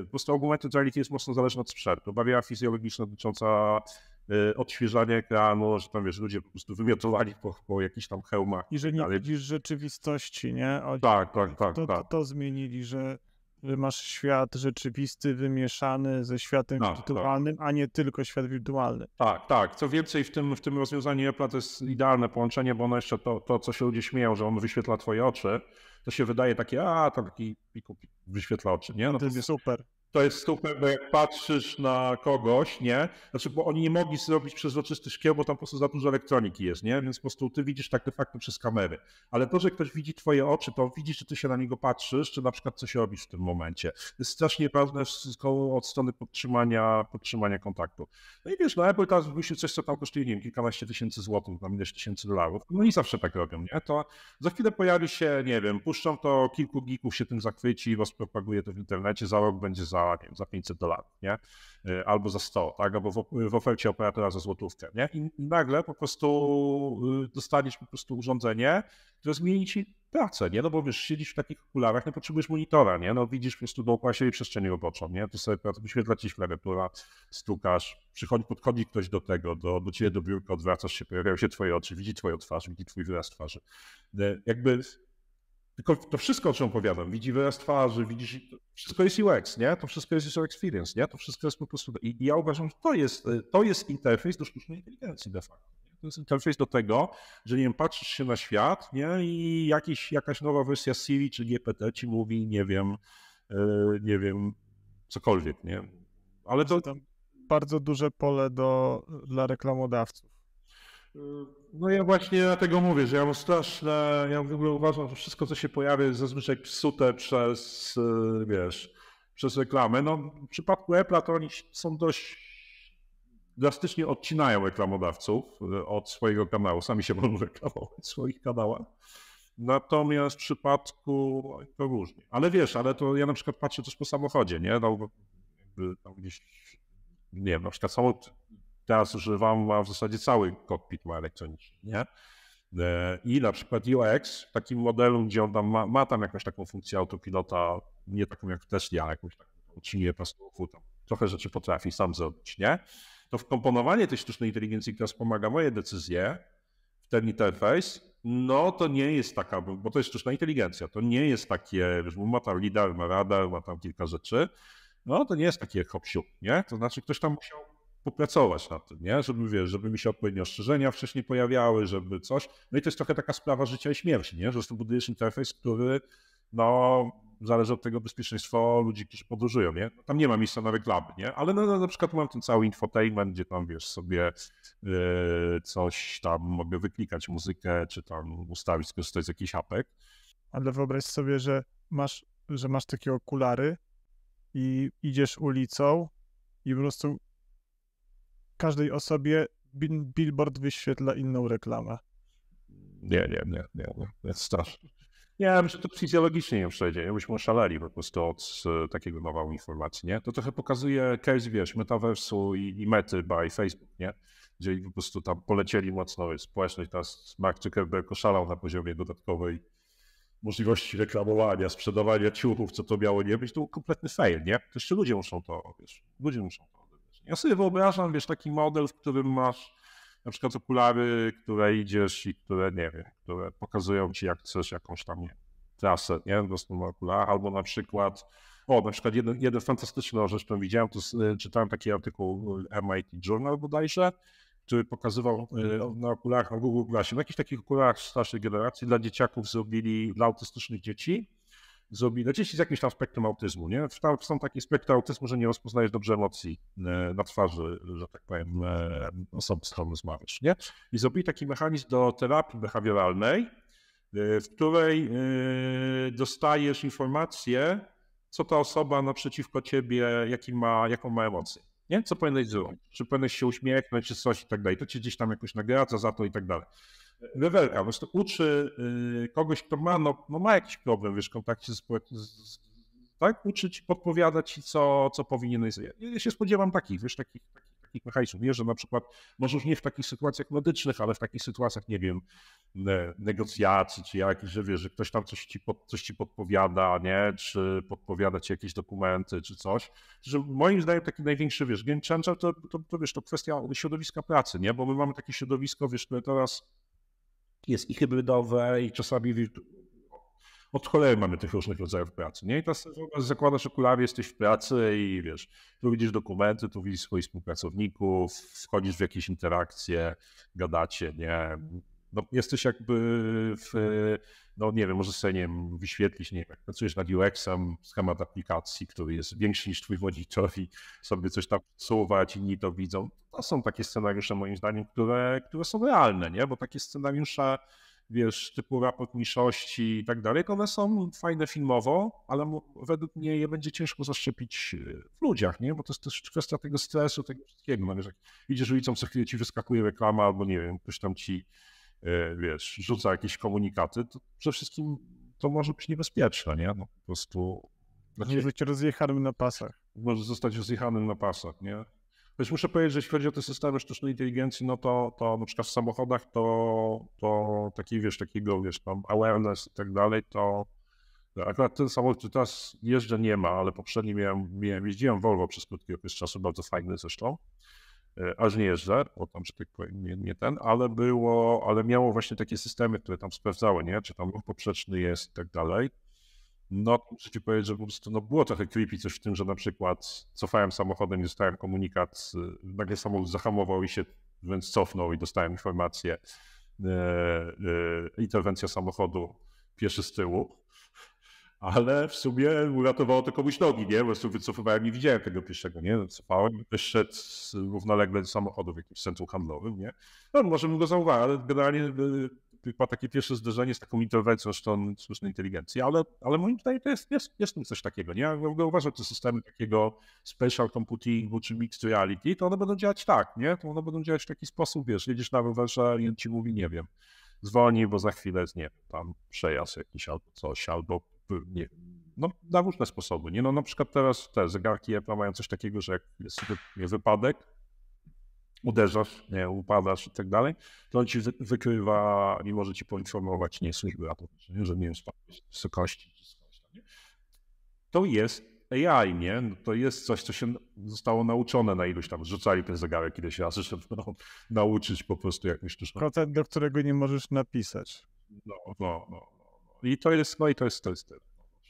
y, po prostu augmented reality jest mocno zależna od sprzętu. Bariera fizjologiczna dotycząca E, odświeżanie ekranu, że tam wiesz, ludzie po prostu wymiotowali po, po jakichś tam hełmach. I że nie tak ale... widzisz rzeczywistości, nie? O, tak, tak, tak to, tak. to, to zmienili, że masz świat rzeczywisty wymieszany ze światem tak, tak. wirtualnym, tak. a nie tylko świat wirtualny. Tak, tak. Co więcej, w tym, w tym rozwiązaniu Apple to jest idealne połączenie, bo ono jeszcze to, to, co się ludzie śmieją, że on wyświetla twoje oczy, to się wydaje takie, a, tam taki piku, wyświetla oczy, nie? No to jest super to jest super, bo jak patrzysz na kogoś, nie? Znaczy, bo oni nie mogli zrobić przezroczysty szkieł, bo tam po prostu za dużo elektroniki jest, nie? Więc po prostu ty widzisz tak de facto przez kamery. Ale to, że ktoś widzi twoje oczy, to widzi, czy ty się na niego patrzysz, czy na przykład coś robisz w tym momencie. To jest strasznie ważne wszystko od strony podtrzymania, podtrzymania kontaktu. No i wiesz, no Apple teraz wymyślił coś, co tam kosztuje, nie wiem, kilkanaście tysięcy złotych, tam ileś tysięcy dolarów. No i zawsze tak robią, nie? To za chwilę pojawi się, nie wiem, puszczą to, kilku geeków się tym zachwyci, rozpropaguje to w internecie, za rok będzie za nie wiem, za 500 dolarów, nie? Y, albo za 100, tak? albo w, w ofercie operatora za złotówkę. Nie? I nagle po prostu y, dostaniesz po prostu urządzenie, które zmieni ci pracę, nie? No bo wiesz, siedzisz w takich okularach, nie potrzebujesz monitora, nie? No widzisz po prostu dookoła siebie przestrzeni roboczą, nie? Tu sobie wyświetla ci klawiatura, stukasz, przychodzi, podchodzi ktoś do tego, do, do ciebie do biurka, odwracasz się, pojawiają się twoje oczy, widzi twoją twarz, widzi twój wyraz twarzy. Y, jakby tylko to wszystko, o czym opowiadam, widzi wyraz twarzy, widzisz, wszystko jest UX, nie? To wszystko jest user experience, nie? To wszystko jest po prostu... I, ja uważam, że to jest, e, to jest interfejs do sztucznej inteligencji de facto. Nie? To jest interfejs do tego, że nie wiem, patrzysz się na świat, nie? I jakiś, jakaś nowa wersja Siri czy GPT ci mówi, nie wiem, yy, nie wiem, cokolwiek, nie? Ale znaczy, to... bardzo duże pole do, dla reklamodawców no ja właśnie dlatego mówię, że ja mam straszne, ja w ogóle uważam, że wszystko co się pojawia jest zazwyczaj psute przez, y, wiesz, przez reklamę. No w przypadku Apple'a to oni są dość drastycznie odcinają reklamodawców y, od swojego kanału, sami się będą reklamować w swoich kanałach. Natomiast w przypadku to różnie. Ale wiesz, ale to ja na przykład patrzę też po samochodzie, nie? No, tam gdzieś, nie wiem, na przykład samochód teraz używam, a w zasadzie cały kokpit ma elektroniczny, nie? E, I na przykład UX w takim modelu, gdzie on tam ma, ma tam jakąś taką funkcję autopilota, nie taką jak w Tesla, ale jakąś taką utrzymuje pasów, tam trochę rzeczy potrafi sam zrobić, nie? To wkomponowanie tej sztucznej inteligencji, która wspomaga moje decyzje w ten interfejs, no to nie jest taka, bo to jest sztuczna inteligencja, to nie jest takie, wiesz, bo ma tam lidar, ma radar, ma tam kilka rzeczy, no to nie jest takie hop nie? To znaczy ktoś tam musiał popracować nad tym, nie? Żeby, wiesz, żeby mi się odpowiednie ostrzeżenia wcześniej pojawiały, żeby coś. No i to jest trochę taka sprawa życia i śmierci, nie? Że to budujesz interfejs, który no, zależy od tego bezpieczeństwo ludzi, którzy podróżują, nie? No, tam nie ma miejsca na reklamy, nie? Ale no, no, na przykład tu mam ten cały infotainment, gdzie tam, wiesz, sobie yy, coś tam mogę wyklikać, muzykę, czy tam ustawić, skorzystać z jakichś apek. Ale wyobraź sobie, że masz, że masz takie okulary i idziesz ulicą i po prostu każdej osobie billboard wyświetla inną reklamę. Nie, nie, nie, nie, nie. jest straszne. Nie, wiem, że to fizjologicznie nie przejdzie. Byśmy oszaleli po prostu od e, takiego nawału informacji, nie? To trochę pokazuje case, wiesz, metaversu i, i mety by Facebook, nie? Gdzie po prostu tam polecieli mocno wiesz, społeczność, teraz Mark Zuckerberg oszalał na poziomie dodatkowej możliwości reklamowania, sprzedawania ciuchów, co to miało nie być, to był kompletny fail, nie? To jeszcze ludzie muszą to, wiesz, ludzie muszą to ja sobie wyobrażam, wiesz, taki model, w którym masz na przykład okulary, które idziesz i które, nie wiem, które pokazują ci, jak chcesz jakąś tam nie, trasę, nie, dostępną na okular, albo na przykład, o, na przykład jeden, jeden fantastyczną rzecz, którą widziałem, to e, czytałem taki artykuł MIT Journal bodajże, który pokazywał e, na okularach, na Google Glassie, na jakichś takich okularach starszej generacji dla dzieciaków zrobili, dla autystycznych dzieci, zrobi, no gdzieś z jakimś tam spektrum autyzmu, nie? Są takie spektry autyzmu, że nie rozpoznajesz dobrze emocji e, na twarzy, że tak powiem, e, osoby, z którą rozmawiasz, nie? I zrobili taki mechanizm do terapii behawioralnej, e, w której dostajesz informację, co ta osoba naprzeciwko ciebie, jaki ma, jaką ma emocję. Nie? Co powinieneś zrobić? Czy powinieneś się uśmiechnąć, czy coś i tak dalej. To cię gdzieś tam jakoś nagradza za to i tak dalej rewelka. Po uczy y, kogoś, kto ma, no, no, ma jakiś problem wiesz, w kontakcie z, tak? uczyć, podpowiadać ci, co, co powinieneś zjeść. Ja się spodziewam takich, wiesz, takich, takich, takich mechanizmów. Wiesz, że na przykład, może już nie w takich sytuacjach medycznych, ale w takich sytuacjach, nie wiem, negocjacji czy jakichś, że wiesz, że ktoś tam coś ci, pod, coś ci podpowiada, nie, czy podpowiada ci jakieś dokumenty, czy coś. Że moim zdaniem taki największy, wiesz, game changer to, to, to, wiesz, to kwestia środowiska pracy, nie, bo my mamy takie środowisko, wiesz, które teraz jest i hybrydowe, i czasami od cholery mamy tych różnych rodzajów pracy. Nie? I teraz zakładasz okulary, jesteś w pracy i wiesz, tu widzisz dokumenty, tu widzisz swoich współpracowników, wchodzisz w jakieś interakcje, gadacie, nie? No, jesteś jakby w, no nie wiem, może sobie nie wiem, wyświetlić, nie wiem, jak pracujesz nad UX-em, schemat aplikacji, który jest większy niż twój wodziczowi sobie coś tam i inni to widzą. To są takie scenariusze moim zdaniem, które, które są realne, nie? Bo takie scenariusze, wiesz, typu raport mniejszości i tak dalej, one są fajne filmowo, ale według mnie je będzie ciężko zaszczepić y, w ludziach, nie? Bo to jest też kwestia tego stresu, tego wszystkiego. No, wiesz, jak idziesz ulicą, co chwilę ci wyskakuje reklama albo nie wiem, ktoś tam ci E, wiesz, rzuca jakieś komunikaty, to przede wszystkim to może być niebezpieczne, nie? No, po prostu... Znaczy, może być rozjechanym na pasach. Może zostać rozjechanym na pasach, nie? Choć muszę powiedzieć, że jeśli chodzi o te systemy sztucznej inteligencji, no to, to na przykład w samochodach to, to taki, wiesz, takiego, wiesz, tam awareness i tak dalej, to akurat ten samochód, który teraz jeżdżę, nie ma, ale poprzedni miałem, miałem jeździłem Volvo przez krótki okres czasu, bardzo fajny zresztą. E, Ażnieżdża, bo tam, że tak powiem, nie, nie, ten, ale było, ale miało właśnie takie systemy, które tam sprawdzały, nie, czy tam ruch poprzeczny jest i tak dalej. No, muszę ci powiedzieć, że po prostu no, było trochę creepy coś w tym, że na przykład cofałem samochodem i dostałem komunikat, e, nagle samochód zahamował i się więc cofnął i dostałem informację, e, e, interwencja samochodu, pieszy z tyłu ale w sumie uratowało to komuś nogi, nie? Po prostu wycofywałem i widziałem tego pierwszego, nie? Wycofałem, szedł równolegle do samochodu w jakimś centrum handlowym, nie? No, może bym go zauważył, ale generalnie e, chyba takie pierwsze zderzenie z taką interwencją szton słusznej inteligencji, ale, ale moim zdaniem to jest, jest, jest coś takiego, nie? Ja w ogóle uważam, że systemy takiego special computingu czy mixed reality, to one będą działać tak, nie? To one będą działać w taki sposób, wiesz, jedziesz na rowerze i on ci mówi, nie wiem, zwolnij, bo za chwilę jest, nie tam przejazd jakiś albo coś, albo nie, no, na różne sposoby. Nie? No, na przykład teraz te zegarki Apple mają coś takiego, że jak jest wypadek, uderzasz, nie, upadasz i tak dalej, to on ci wykrywa i może ci poinformować, nie, służby ratownicze, że nie wiem, spadłeś z wysokości czy tam, nie? To jest AI, nie? No to jest coś, co się zostało nauczone na ilość tam, rzucali ten zegarek ileś razy, żeby no, nauczyć po prostu jakąś sztuczną. Procent, do którego nie możesz napisać. No, no, no. I to jest, no i to jest, to jest.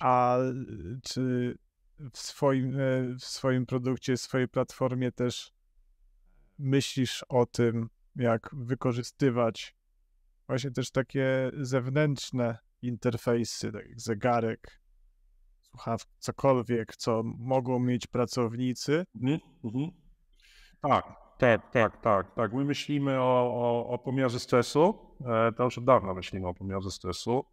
A y, czy w swoim, e, w swoim produkcie, w swojej platformie też myślisz o tym, jak wykorzystywać właśnie też takie zewnętrzne interfejsy, tak jak zegarek, słuchawki, cokolwiek, co mogą mieć pracownicy. Mhm. mhm. Tak, tak, tak, tak, tak. My myślimy o, o, o pomiarze stresu, e, to już od dawna myślimy o pomiarze stresu.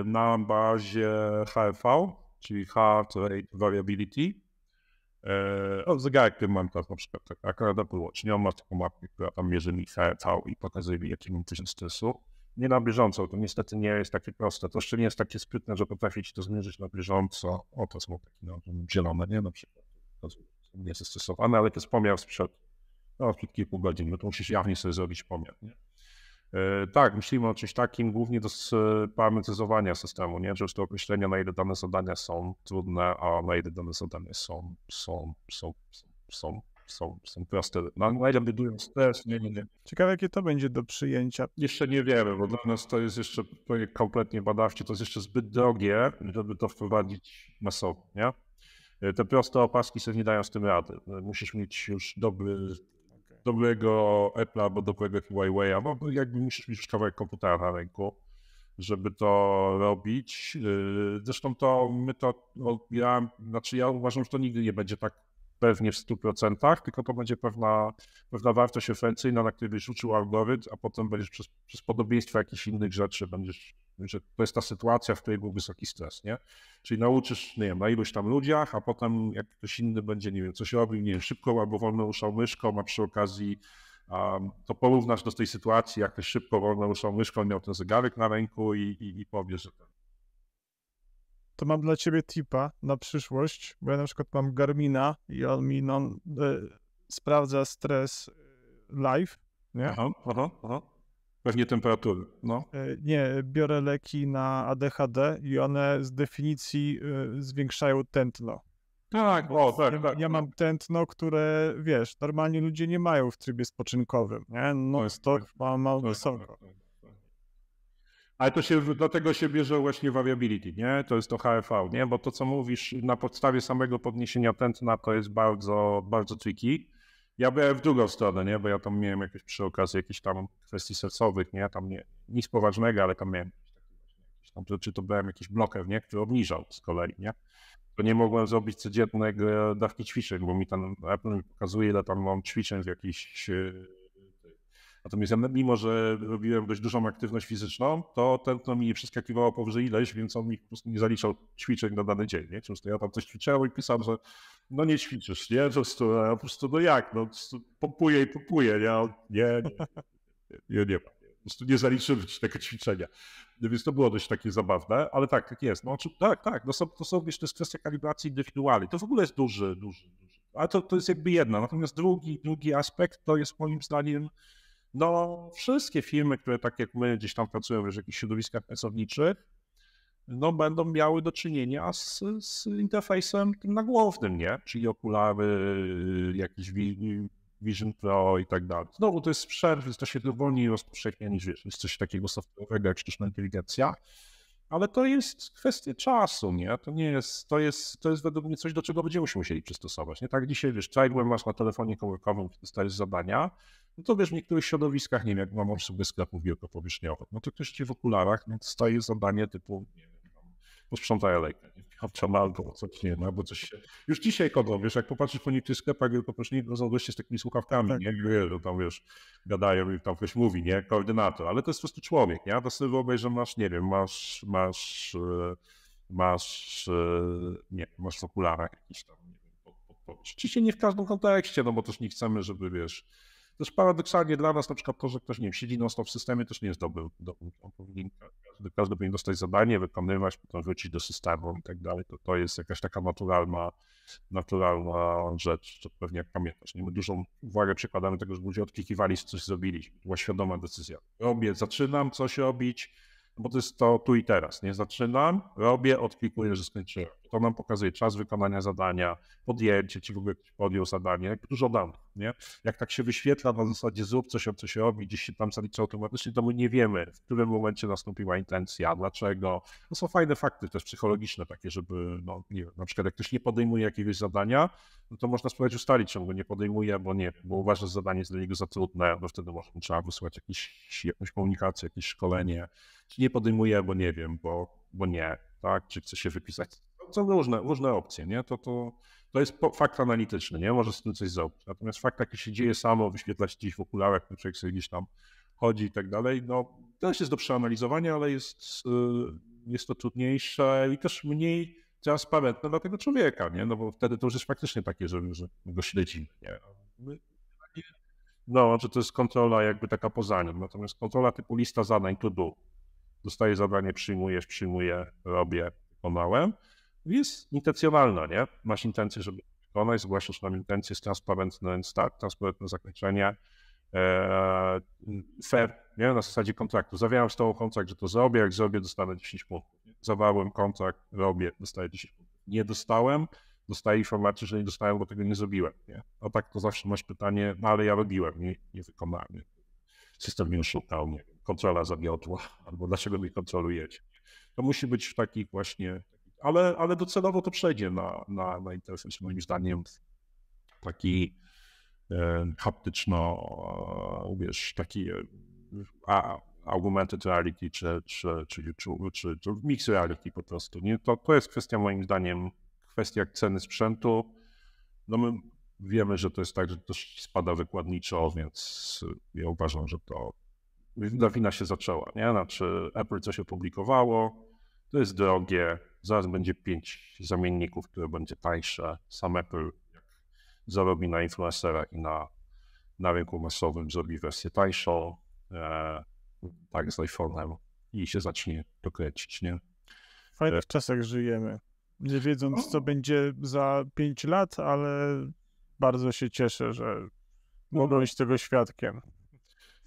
Y, na bazie HFV, czyli Heart Rate Variability. Y, o, zegarkiem mam teraz na przykład tak, akurat Apple nie on ma taką mapkę, która tam mierzy mi HFV i pokazuje mi, jaki mam poziom stresu. Nie na bieżąco, to niestety nie jest takie proste, to jeszcze nie jest takie sprytne, że potrafić to zmierzyć na bieżąco. O, to są takie no, zielone, nie, na przykład. To nie jest stresowane, ale to jest pomiar sprzed, no, sprzed kilku godzin, no to musisz jawnie sobie zrobić pomiar, nie? E, tak, myślimy o czymś takim głównie do sparametryzowania systemu, nie? Rzecz do określenia, na ile dane zadania są trudne, a na ile dane zadania są, są, są, są, są, są proste. Na, ile budują stres, nie, nie, nie. Ciekawe, jakie to będzie do przyjęcia. Jeszcze nie wiemy, bo dla nas to jest jeszcze projekt kompletnie badawczy, to jest jeszcze zbyt drogie, żeby to wprowadzić masowo, nie? E, te proste opaski sobie nie dają z tym rady. E, musisz mieć już dobry dobrego Apple'a albo dobrego Huawei'a, no bo jakby musisz mieć już kawałek komputera na ręku, żeby to robić. Yy, zresztą to my to odbierałem, znaczy ja uważam, że to nigdy nie będzie tak pewnie w 100%, tylko to będzie pewna, pewna wartość referencyjna, na której byś uczył algorytm, a potem będziesz przez, przez podobieństwo jakichś innych rzeczy, będziesz, że to jest ta sytuacja, w której był wysoki stres, nie? Czyli nauczysz, nie wiem, na iluś tam ludziach, a potem jak ktoś inny będzie, nie wiem, coś robił, nie wiem, szybko albo wolno ruszał myszką, a przy okazji um, to porównasz do tej sytuacji, jak ktoś szybko wolno ruszał myszką, miał ten zegarek na ręku i, i, i powiesz, że ten to mam dla ciebie tipa na przyszłość, bo ja na przykład mam Garmina i on mi non, y, e, sprawdza stres e, live, nie? Aha, aha, aha. Pewnie temperatury, no. Y, nie, biorę leki na ADHD i one z definicji y, zwiększają tętno. Tak, o, tak, ja, tak. Ja no. mam tętno, które, wiesz, normalnie ludzie nie mają w trybie spoczynkowym, nie? No, stop, mam, mam wysoko. Tak, tak. Ale to się, dlatego się bierze właśnie variability, nie? To jest to HFV, nie? Bo to, co mówisz na podstawie samego podniesienia tętna, to jest bardzo, bardzo tricky. Ja byłem w drugą stronę, nie? Bo ja tam miałem jakieś przy okazji jakieś tam kwestii sercowych, nie? Tam nie, nic poważnego, ale tam miałem jakieś tam czy to byłem jakiś bloker, nie? Który obniżał z kolei, nie? To nie mogłem zrobić codziennej dawki ćwiczeń, bo mi ten Apple pokazuje, ile tam mam ćwiczeń w jakichś e, Natomiast ja, mimo że robiłem dość dużą aktywność fizyczną, to tętno mi nie przeskakiwało powyżej ileś, więc on mi po prostu nie zaliczał ćwiczeń na dany dzień. Nie? Często ja tam coś ćwiczyłem i pisałem, że no nie ćwiczysz, nie? Po prostu, a po prostu no jak, no pompuję i pompuję, nie? Nie, nie, nie, nie, Po prostu nie zaliczymy tego ćwiczenia. No więc to było dość takie zabawne, ale tak, tak jest. No, tak, tak, no są, to są wiesz, to jest kwestia kalibracji indywidualnej. To w ogóle jest duży, duży, duży. Ale to, to jest jakby jedna. Natomiast drugi, drugi aspekt to jest moim zdaniem no, wszystkie firmy, które tak jak my gdzieś tam pracują w jakichś środowiskach pracowniczych, no, będą miały do czynienia z, z interfejsem tym nagłownym, nie? Czyli okulary, jakieś Vision Pro i tak dalej. Znowu to jest przerw, to się wolniej rozpowszechnia niż wiesz, jest coś takiego software'owego jak sztuczna inteligencja, ale to jest kwestia czasu, nie? To nie jest, to jest, to jest według mnie coś, do czego będziemy się musieli przystosować, nie? Tak dzisiaj, wiesz, Tribeware masz na telefonie komórkowym, dostajesz zadania, no to wiesz, w niektórych środowiskach, nie wiem, jak mam obsługę sklepów wielkopowierzchniowych, no to ktoś ci w okularach no, staje zadanie typu, nie wiem, posprzątaj alejkę, kapczana albo coś, nie ma, bo coś się... Już dzisiaj kogo, wiesz, jak popatrzysz po niektórych sklepach wielkopowierzchniowych, no się z takimi słuchawkami, tak. nie, wielu tam, wiesz, gadają i tam ktoś mówi, nie, koordynator, ale to jest po prostu człowiek, nie, a to sobie wyobraź, że masz, nie wiem, masz, masz, e, masz, e, nie, masz w okularach jakiś tam, nie wiem, podpowiedź. Oczywiście nie w każdym kontekście, no bo też nie chcemy, żeby, wiesz, też paradoksalnie dla nas na przykład to, że ktoś nie wiem, siedzi non w systemie też nie jest dobry. Do, każdy, każdy powinien dostać zadanie, wykonywać, potem wrócić do systemu i tak dalej. To, to jest jakaś taka naturalna, naturalna rzecz, co pewnie jak pamiętasz. Nie? My dużą uwagę przykładamy tego, że ludzie odklikiwali, coś zrobili. Była świadoma decyzja. Robię, zaczynam coś robić, bo to jest to tu i teraz. Nie zaczynam, robię, odklikuję, że skończyłem. To nam pokazuje czas wykonania zadania, podjęcie, czy w ogóle ktoś podjął zadanie, jak dużo danych. Nie? Jak tak się wyświetla na zasadzie zrób coś, o co się robi, gdzieś się tam zaliczy automatycznie, to my nie wiemy, w którym momencie nastąpiła intencja, dlaczego. To są fajne fakty też psychologiczne takie, żeby, no nie wiem, na przykład jak ktoś nie podejmuje jakiegoś zadania, no to można spróbować ustalić, on go nie podejmuje, bo nie, bo uważa, że zadanie jest dla niego za trudne, bo wtedy może trzeba wysłać jakiś, jakąś komunikację, jakieś szkolenie nie podejmuje, bo nie wiem, bo, bo nie, tak, czy chce się wypisać. są różne, różne opcje, nie? To, to, to jest fakt analityczny, nie? Może z tym coś zrobić. Natomiast fakt jaki się dzieje samo, wyświetlać gdzieś w okularach, ten człowiek sobie gdzieś tam chodzi i tak dalej, no też jest do przeanalizowania, ale jest, y, jest to trudniejsze i też mniej transparentne dla tego człowieka, nie? No bo wtedy to już jest faktycznie takie, że, że go śledzimy, nie? No, że to jest kontrola jakby taka poza nim. Natomiast kontrola typu lista zadań to do, dostaję zadanie, przyjmujesz, przyjmuję, robię, wykonałem, jest intencjonalna, nie? Masz intencję, żeby wykonać, zgłaszasz nam intencję, jest transparentny start, transparentne zakończenie, e, fair, nie? Na zasadzie kontraktu. Zawierałem z tobą kontrakt, że to zrobię, jak zrobię, dostanę 10 punktów. Zawarłem kontrakt, robię, dostaję 10 punktów. Nie dostałem, dostaję informację, że nie dostałem, bo tego nie zrobiłem, nie? A tak to zawsze masz pytanie, no ale ja robiłem, nie, nie wykonałem. System już szukał mnie kontrola zawiodła, albo dlaczego mnie kontrolujecie. To musi być w takich właśnie, ale, ale docelowo to przejdzie na, na, na interfejs, moim zdaniem, taki e, haptyczno, e, wiesz, taki e, a, augmented reality, czy, czy, czy, czy, czy, czy mix reality po prostu. Nie? To, to jest kwestia moim zdaniem, kwestia ceny sprzętu. No my wiemy, że to jest tak, że to spada wykładniczo, więc ja uważam, że to lawina się zaczęła, nie? Znaczy Apple coś opublikowało, to jest drogie, zaraz będzie pięć zamienników, które będzie tańsze. Sam Apple zarobi na influencera i na, na rynku masowym zrobi wersję tańszą, e, tak z iPhone'em i się zacznie to kręcić, nie? W e, czasach żyjemy. Nie wiedząc, no. co będzie za pięć lat, ale bardzo się cieszę, że mogę być tego świadkiem.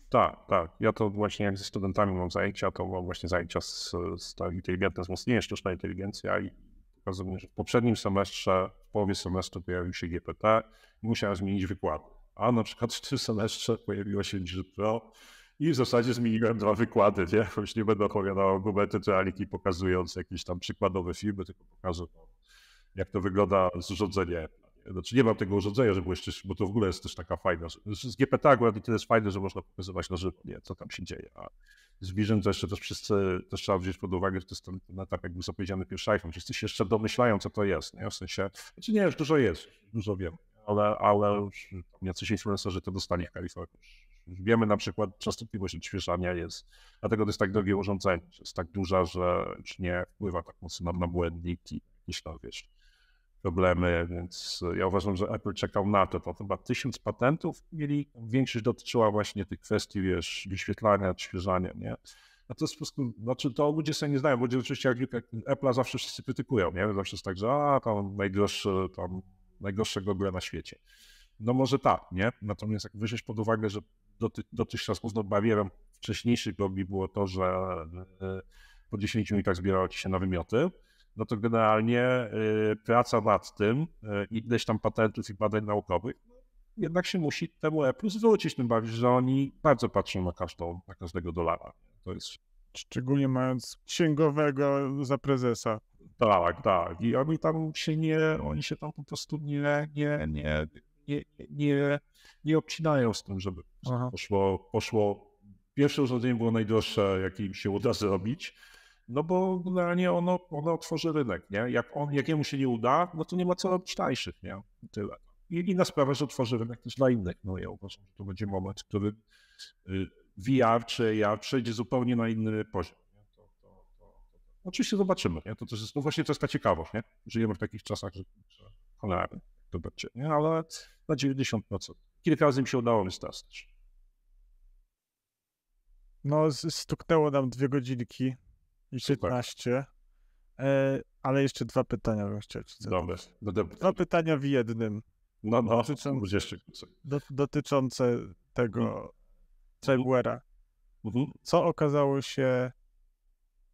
Tak, tak. Ja to właśnie jak ze studentami mam zajęcia, to mam właśnie zajęcia z, z tą inteligentną, wzmocnienie sztuczna inteligencja i pokazuję, że w poprzednim semestrze, w połowie semestru pojawił się GPT i musiałem zmienić wykład. A na przykład w tym semestrze pojawiło się GPO i w zasadzie zmieniłem dwa wykłady, nie? Już nie będę opowiadał argumenty realiki pokazując jakieś tam przykładowe filmy, tylko pokażę jak to wygląda z urządzeniem znaczy nie mam tego urządzenia, żeby jeszcze, bo to w ogóle jest też taka fajna, z GPT akurat i tyle jest fajne, że można pokazywać na żywo, nie, co tam się dzieje, a z Vision to jeszcze też wszyscy, też trzeba wziąć pod uwagę, że to jest ten, etap jakby zapowiedziany pierwszy iPhone, wszyscy się jeszcze domyślają, co to jest, nie, w sensie, znaczy nie, już dużo jest, dużo wiem, ale, ale już jacyś influencerzy to dostali w Kalifornii, Wiemy na przykład, częstotliwość odświeżania jest, dlatego to jest tak drogie urządzenie, jest tak duża, że nie wpływa tak mocno na błędniki, i, tam, wiesz, problemy, więc ja uważam, że Apple czekał na to. To chyba tysiąc patentów mieli, większość dotyczyła właśnie tych kwestii, wiesz, wyświetlania, odświeżania, nie? A to jest po prostu, znaczy to ludzie sobie nie znają, ludzie oczywiście jak, jak Apple'a zawsze wszyscy krytykują, nie? Zawsze jest tak, że a, tam najgorszy, tam najgorszego gra na świecie. No może tak, nie? Natomiast jak weźmiesz pod uwagę, że dotychczas główną barierą wcześniejszych gobi było to, że e, po 10 minutach zbierało ci się na wymioty, no to generalnie y, praca nad tym i y, ileś tam patentów i badań naukowych jednak się musi temu Apple e zwrócić, tym bardziej, że oni bardzo patrzą na, każdą, na każdego dolara. To jest... Szczególnie mając księgowego za prezesa. Tak, tak. I oni tam się nie, oni się tam po prostu nie, nie, nie, nie, nie, nie obcinają z tym, żeby poszło, poszło. Pierwsze urządzenie było najdroższe, jakie im się uda zrobić. No bo generalnie ono, ono otworzy rynek, nie? Jak on, jak jemu się nie uda, no to nie ma co robić tańszych, nie? Tyle. I inna sprawa, że otworzy rynek też dla innych. No ja uważam, że to będzie moment, który y, VR czy AR przejdzie zupełnie na inny poziom. Oczywiście zobaczymy. Nie? To też jest, no właśnie to jest ta ciekawość, nie? Żyjemy w takich czasach, że cholera, to będzie, nie? Ale na 90%. No kilka razy mi się udało wystarczyć. No, stuknęło nam dwie godzinki i 15. E, ale jeszcze dwa pytania bym chciał ci zadać. Dobre. Dwa pytania w jednym. No, no, dotyczące, do, dotyczące tego mhm. Jaguara. Mhm. Co okazało się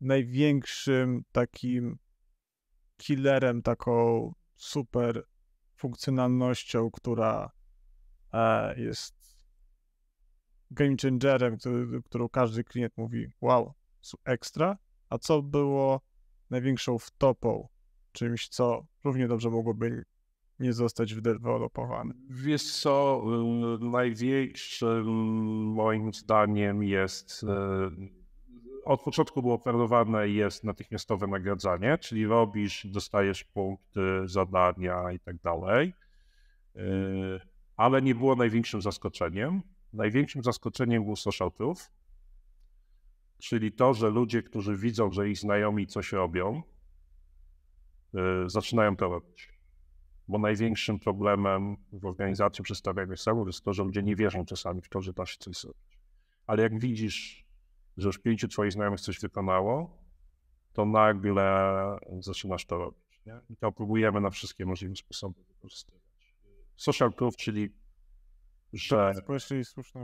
największym takim killerem, taką super funkcjonalnością, która e, jest game changerem, który, którą każdy klient mówi, wow, ekstra a co było największą wtopą, czymś, co równie dobrze mogłoby nie zostać wdevelopowany? Wiesz co, y, największym moim zdaniem jest y, od początku było planowane jest natychmiastowe nagradzanie, czyli robisz, dostajesz punkty, zadania i tak dalej. Y, ale nie było największym zaskoczeniem. Największym zaskoczeniem był social proof, Czyli to, że ludzie, którzy widzą, że ich znajomi coś robią, y, zaczynają to robić. Bo największym problemem w organizacji przedstawianych samych jest to, że ludzie nie wierzą czasami w to, że da się coś zrobić. Ale jak widzisz, że już pięciu twoich znajomych coś wykonało, to nagle zaczynasz to robić. Nie? I to próbujemy na wszystkie możliwe sposoby wykorzystywać. Social proof, czyli że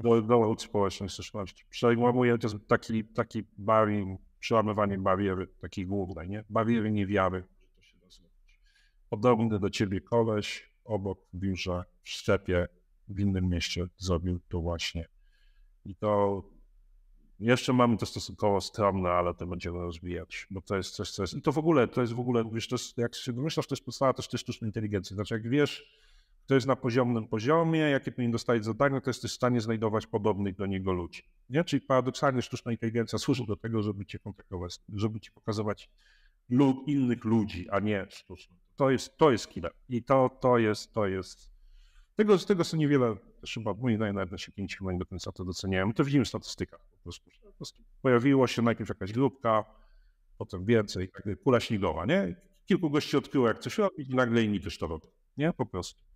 do, dołód społecznej słuszności. Przejmuje to taki, taki barier, przełamywanie bariery takiej głównej, nie? Bariery niewiary, że to się nazywa. Podobny do ciebie koleś obok w biurze, w szczepie, w innym mieście zrobił to właśnie. I to jeszcze mamy to stosunkowo stromne, ale to będziemy rozwijać, bo to jest coś, co jest... I to w ogóle, to jest w ogóle, wiesz, to jest, jak się domyślasz, to jest podstawa też sztucznej inteligencji. Znaczy, jak wiesz, kto jest na poziomnym poziomie, jakie powinien dostać zadania, to jesteś w stanie znajdować podobnych do niego ludzi. Nie? Czyli paradoksalnie sztuczna inteligencja służy do tego, żeby cię kontaktować, żeby ci pokazywać innych ludzi, a nie sztuczną. To jest, to jest killer. I to, to jest, to jest. Tego, z tego są niewiele, chyba moim zdaniem nawet nasi klienci chyba nie do końca to doceniałem. To widzimy w statystykach po prostu. Po prostu pojawiło się najpierw jakaś grupka, potem więcej, kula śniegowa, nie? Kilku gości odkryło, jak coś robić i nagle inni też to robią, nie? Po prostu.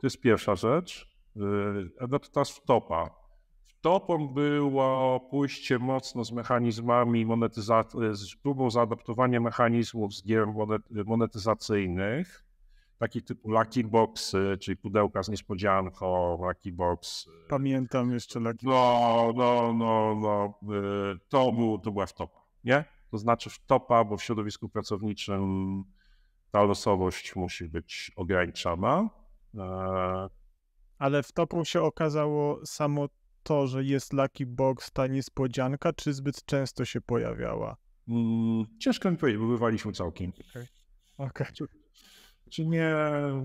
To jest pierwsza rzecz. Y, ta wtopa. Wtopą było pójście mocno z mechanizmami monetyzacji, z próbą zaadaptowania mechanizmów z gier monetyzacyjnych, takich typu lucky boxy, czyli pudełka z niespodzianką, lucky box. Y. Pamiętam jeszcze lucky No, no, no, no. Y, to, był, to była wtopa, nie? To znaczy wtopa, bo w środowisku pracowniczym ta losowość musi być ograniczona. Ale w topu się okazało samo to, że jest Lucky Box ta niespodzianka, czy zbyt często się pojawiała? Mm, ciężko mi powiedzieć, bo bywaliśmy całkiem. Okay. Okay. Czy nie,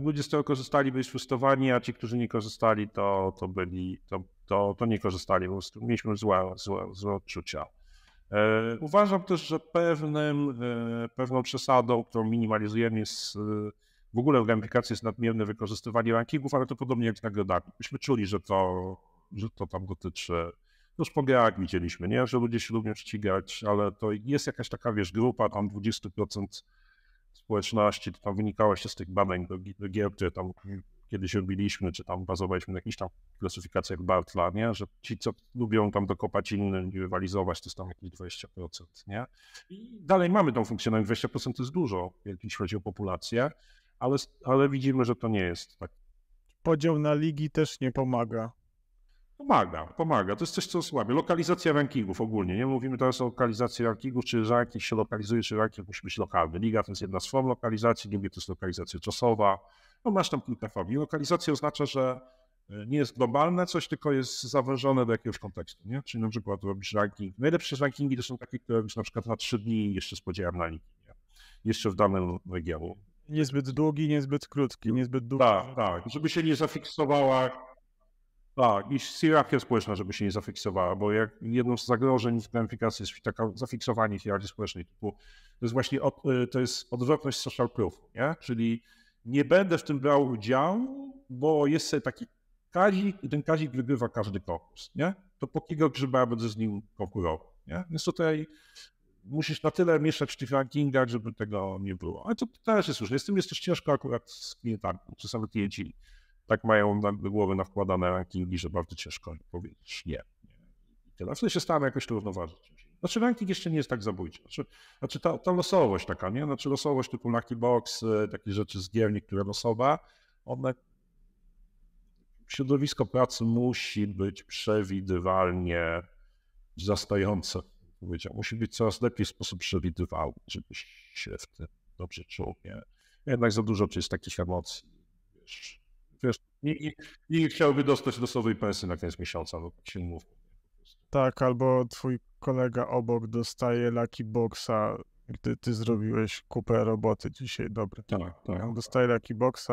ludzie z tego korzystali, byli sfrustrowani, a ci, którzy nie korzystali, to, to byli, to, to, to nie korzystali, bo mieliśmy złe, złe, złe odczucia. E, uważam też, że pewnym, e, pewną przesadą, którą minimalizujemy jest e, w ogóle w gamifikacji jest nadmierne wykorzystywanie rankingów, ale to podobnie jak z nagrodami. Myśmy czuli, że to, że to tam dotyczy. No już po grach widzieliśmy, nie? że ludzie się lubią ścigać, ale to jest jakaś taka, wiesz, grupa, tam 20% społeczności, to tam wynikało się z tych badań do, do gier, które tam kiedyś robiliśmy, czy tam bazowaliśmy na jakichś tam klasyfikacjach Bartla, nie? że ci, co lubią tam dokopać innym i rywalizować, to jest tam jakieś 20%. Nie? I dalej mamy tą funkcjonalność, 20% to jest dużo, jeśli chodzi o populację, ale, ale widzimy, że to nie jest tak. Podział na ligi też nie pomaga. Pomaga, pomaga. To jest coś, co słabie. Lokalizacja rankingów ogólnie. Nie mówimy teraz o lokalizacji rankingów, czy ranking się lokalizuje, czy ranking musi być lokalny. Liga to jest jedna z form lokalizacji, drugie to jest lokalizacja czasowa. No masz tam kilka form. I lokalizacja oznacza, że e, nie jest globalne coś, tylko jest zawężone do jakiegoś kontekstu. Nie? Czyli na przykład robisz ranking. Najlepsze rankingi to są takie, które robisz na przykład na trzy dni jeszcze spodziewam na ligi. Nie? Jeszcze w danym regionie. Niezbyt długi, niezbyt krótki, niezbyt długi. Tak, tak, żeby się nie zafiksowała. Tak, i hierarchia społeczna, żeby się nie zafiksowała, bo jak jedną z zagrożeń w gamifikacji jest taka zafiksowanie hierarchii społecznej, typu to jest właśnie od, y, to jest odwrotność social proof, nie? czyli nie będę w tym brał udziału, bo jest sobie taki kazik i ten kazik wygrywa każdy konkurs, nie? To po kiego grzyba będę z nim konkurował, nie? Więc tutaj musisz na tyle mieszać w tych rankingach, żeby tego nie było. Ale to też jest różne. Z tym jest też ciężko akurat z klientami. Czasami klienci tak mają na głowy nawkładane rankingi, że bardzo ciężko powiedzieć nie. I tyle. Wtedy się staramy jakoś to równoważyć. Znaczy ranking jeszcze nie jest tak zabójczy. Znaczy, znaczy ta, ta, losowość taka, nie? Znaczy losowość typu Lucky Box, y, takie rzeczy z gier, niektóre osoba, one środowisko pracy musi być przewidywalnie zastające powiedział, musi być coraz lepiej sposób przewidywał żebyś się w tym dobrze czuł. Nie? Jednak za dużo jest takich emocji. Wiesz, wiesz chciałby dostać losowej pensji na koniec miesiąca, bo no, tak się mówi. Tak, albo twój kolega obok dostaje Lucky Boxa, gdy ty zrobiłeś kupę roboty dzisiaj, dobre. Tak, tak. Dostaje Lucky Boxa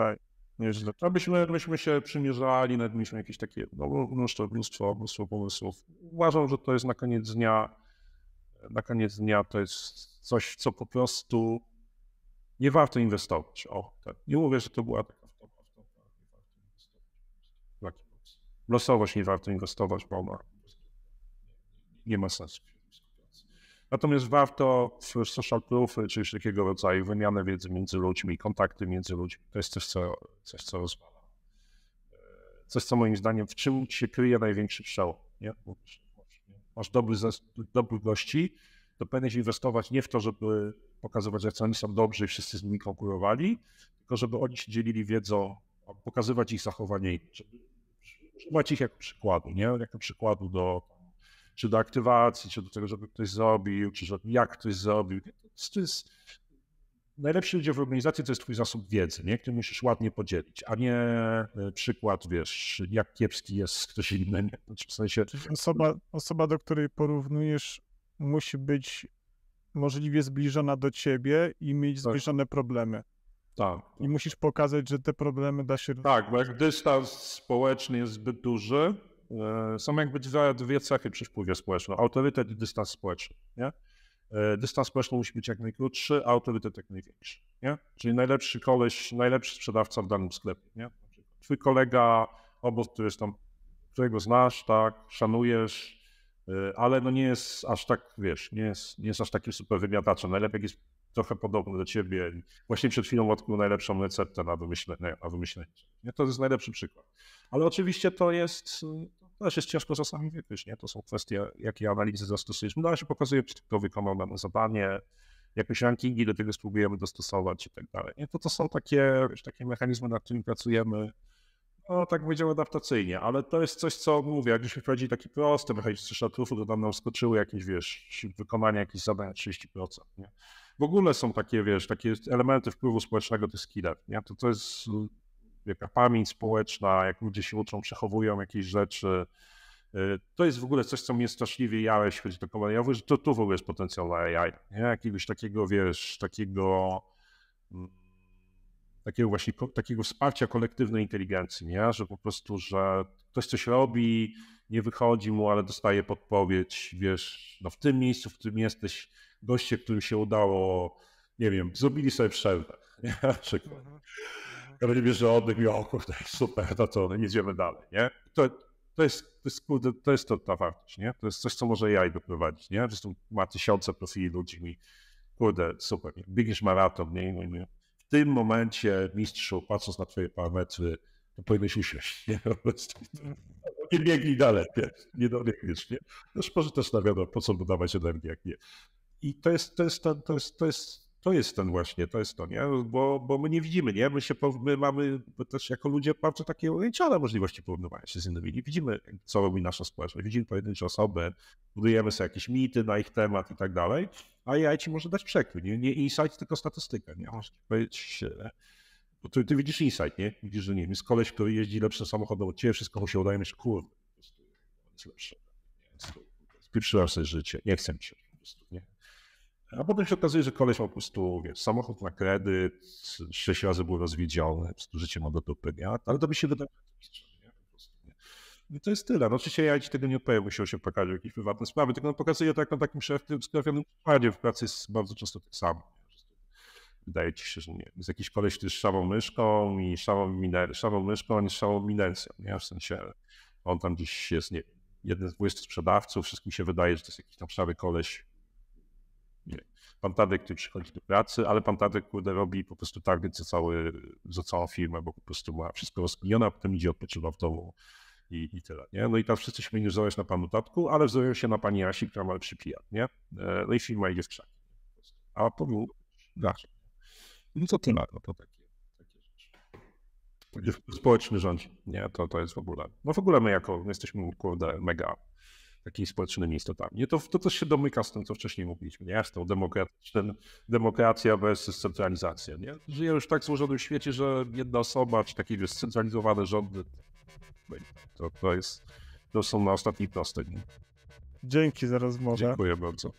Nieźle. A no, byśmy, się przymierzali, nawet mieliśmy jakieś takie no, mnóstwo, mnóstwo, mnóstwo pomysłów. Uważam, że to jest na koniec dnia na koniec dnia to jest coś, co po prostu nie warto inwestować. O, tak. Nie mówię, że to była taka wtopa, wtopa, nie warto inwestować. losowość nie warto inwestować, bo nie ma sensu. Natomiast warto w social proofy, czy takiego rodzaju wymianę wiedzy między ludźmi, kontakty między ludźmi, to jest coś, co, coś, co rozwala. E, coś, co moim zdaniem, w czym się kryje największy przełom. Nie? masz dobry dobrych gości, to powinieneś inwestować nie w to, żeby pokazywać, jak oni są dobrzy i wszyscy z nimi konkurowali, tylko żeby oni się dzielili wiedzą, pokazywać ich zachowanie, żeby używać ich jako przykładu, nie? Jako przykładu do czy do aktywacji, czy do tego, żeby ktoś zrobił, czy żeby jak ktoś zrobił. To jest, najlepsi ludzie w organizacji to jest twój zasób wiedzy, nie? który musisz ładnie podzielić, a nie e, przykład, wiesz, jak kiepski jest ktoś inny. Nie? w sensie... Osoba, osoba, do której porównujesz, musi być możliwie zbliżona do ciebie i mieć tak. zbliżone problemy. Tak, tak. I musisz pokazać, że te problemy da się... Tak, rozwiązać. Tak, bo jak dystans społeczny jest zbyt duży, e, są jakby dwie cechy przy wpływie społecznym, autorytet i dystans społeczny, nie? E, dystans społeczny musi być jak najkrótszy, a autorytet jak największy. Nie? Czyli najlepszy koleś, najlepszy sprzedawca w danym sklepie. Nie? Twój kolega, obok, który jest tam, którego znasz, tak, szanujesz, e, ale no nie jest aż tak, wiesz, nie jest, nie jest aż takim super wymiataczem. Najlepiej jest trochę podobny do ciebie. Właśnie przed chwilą odkrył najlepszą receptę na wymyślenie. Na wymyślenie. Nie? To jest najlepszy przykład. Ale oczywiście to jest to też jest ciężko czasami wykryć, nie? To są kwestie, jakie analizy zastosujesz. No, ale się pokazuje, czy to wykonane zadanie, jakieś rankingi do tego spróbujemy dostosować i tak dalej. Nie? To, to są takie, wiesz, takie mechanizmy, nad którymi pracujemy, no tak powiedział adaptacyjnie, ale to jest coś, co mówię, jakbyśmy wprowadzili taki prosty mechanizm szatrufu, to tam nam skoczyły jakieś, wiesz, wykonanie jakichś zadań 30%, nie? W ogóle są takie, wiesz, takie elementy wpływu społecznego, to jest killer, nie? To, to jest jaka pamięć społeczna, jak ludzie się uczą, przechowują jakieś rzeczy. Y, to jest w ogóle coś, co mnie straszliwie jara, jeśli chodzi o Ja wiesz, że to tu w ogóle jest potencjał dla AI. Nie? Jakiegoś takiego, wiesz, takiego mm, takiego właśnie takiego wsparcia kolektywnej inteligencji, nie? że po prostu, że ktoś coś robi, nie wychodzi mu, ale dostaje podpowiedź, wiesz, no w tym miejscu, w którym jesteś, goście, którym się udało, nie wiem, zrobili sobie przerwę, nie? na przykład. Mhm. Ja będzie bierze oddech i o kurde, super, no to jedziemy dalej, nie? To, to jest, to jest, to jest to, ta wartość, nie? To jest coś, co może jaj doprowadzić, nie? Zresztą ma tysiące profili ludzi i kurde, super, nie? biegniesz maraton, nie? nie, W tym momencie, mistrzu, patrząc na twoje parametry, to powinieneś usiąść, nie? Nie biegnij dalej, nie? Nie dobiegniesz, nie? No, pożyteczna też na wiadomo, po co mu energię, jak nie. I to jest, to jest, to jest, to jest, to jest to jest ten właśnie, to jest to, nie? Bo, bo my nie widzimy, nie? My, się, my mamy też jako ludzie bardzo takie ograniczone możliwości porównywania się z innymi. Nie widzimy, co robi nasza społeczność. Widzimy pojedyncze osoby, budujemy sobie jakieś mity na ich temat i tak dalej, a ja ci może dać przekrój, nie, nie insight, tylko statystykę, nie? Można bo ty, ty, widzisz insight, nie? Widzisz, że nie wiem, jest koleś, który jeździ lepszym samochodem od ciebie, wszystko mu się udaje, myślisz, kurde, jest lepszy. Pierwszy raz życie, nie chcę cię, po prostu, nie? A potem się okazuje, że koleś ma po prostu samochód na kredyt, sześć razy był rozwiedziony, życie ma do dupy, nie? ale to by się wydawało. No I to jest tyle. No oczywiście ja ci tego nie odpowiem, musiał się pokazać jakieś prywatne sprawy, tylko no, pokazuję tak na takim sklepionym układzie W pracy jest bardzo często tak samo. Wydaje ci się, że nie. Jest jakiś koleś, który jest szawą myszką i szawą, miner, szarą myszką, a nie szarą minencją, nie? W sensie on tam gdzieś jest, nie jeden z 20 sprzedawców, wszystkim się wydaje, że to jest jakiś tam szary koleś, Pan Tadek tu przychodzi do pracy, ale pan Tadek kurde, robi po prostu target za, cały, za całą firmę, bo po prostu ma wszystko rozkminione, a potem idzie odpoczywa w domu i, i tyle. Nie? No i tam wszyscy się będą wzorować na panu Tatku, ale wzorują się na pani Asi, która ma lepszy nie? E, no i firma idzie w krzaki. A powiem, dasz. Tak. No co ty no to takie, takie rzeczy. Społeczny rząd, nie? To, to jest w ogóle, no w ogóle my jako, my jesteśmy, kurde, mega takimi społecznymi istotami. nie to, to też się domyka z tym, co wcześniej mówiliśmy. Nie? Z tą demokratyczną, demokracja versus centralizacja. Nie? Żyję już tak w tak złożonym świecie, że jedna osoba, czy takie wiesz, scentralizowane rządy, to, to, jest, to są na ostatni prostej. Dzięki za rozmowę. Dziękuję bardzo.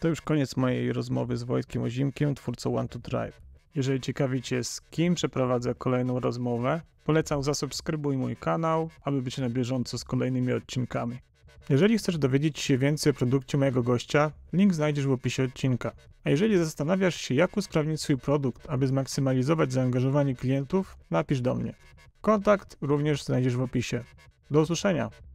To już koniec mojej rozmowy z Wojtkiem Ozimkiem, twórcą One to Drive. Jeżeli ciekawi Cię, z kim przeprowadzę kolejną rozmowę, polecam zasubskrybuj mój kanał, aby być na bieżąco z kolejnymi odcinkami. Jeżeli chcesz dowiedzieć się więcej o produkcie mojego gościa, link znajdziesz w opisie odcinka. A jeżeli zastanawiasz się, jak usprawnić swój produkt, aby zmaksymalizować zaangażowanie klientów, napisz do mnie. Kontakt również znajdziesz w opisie. Do usłyszenia!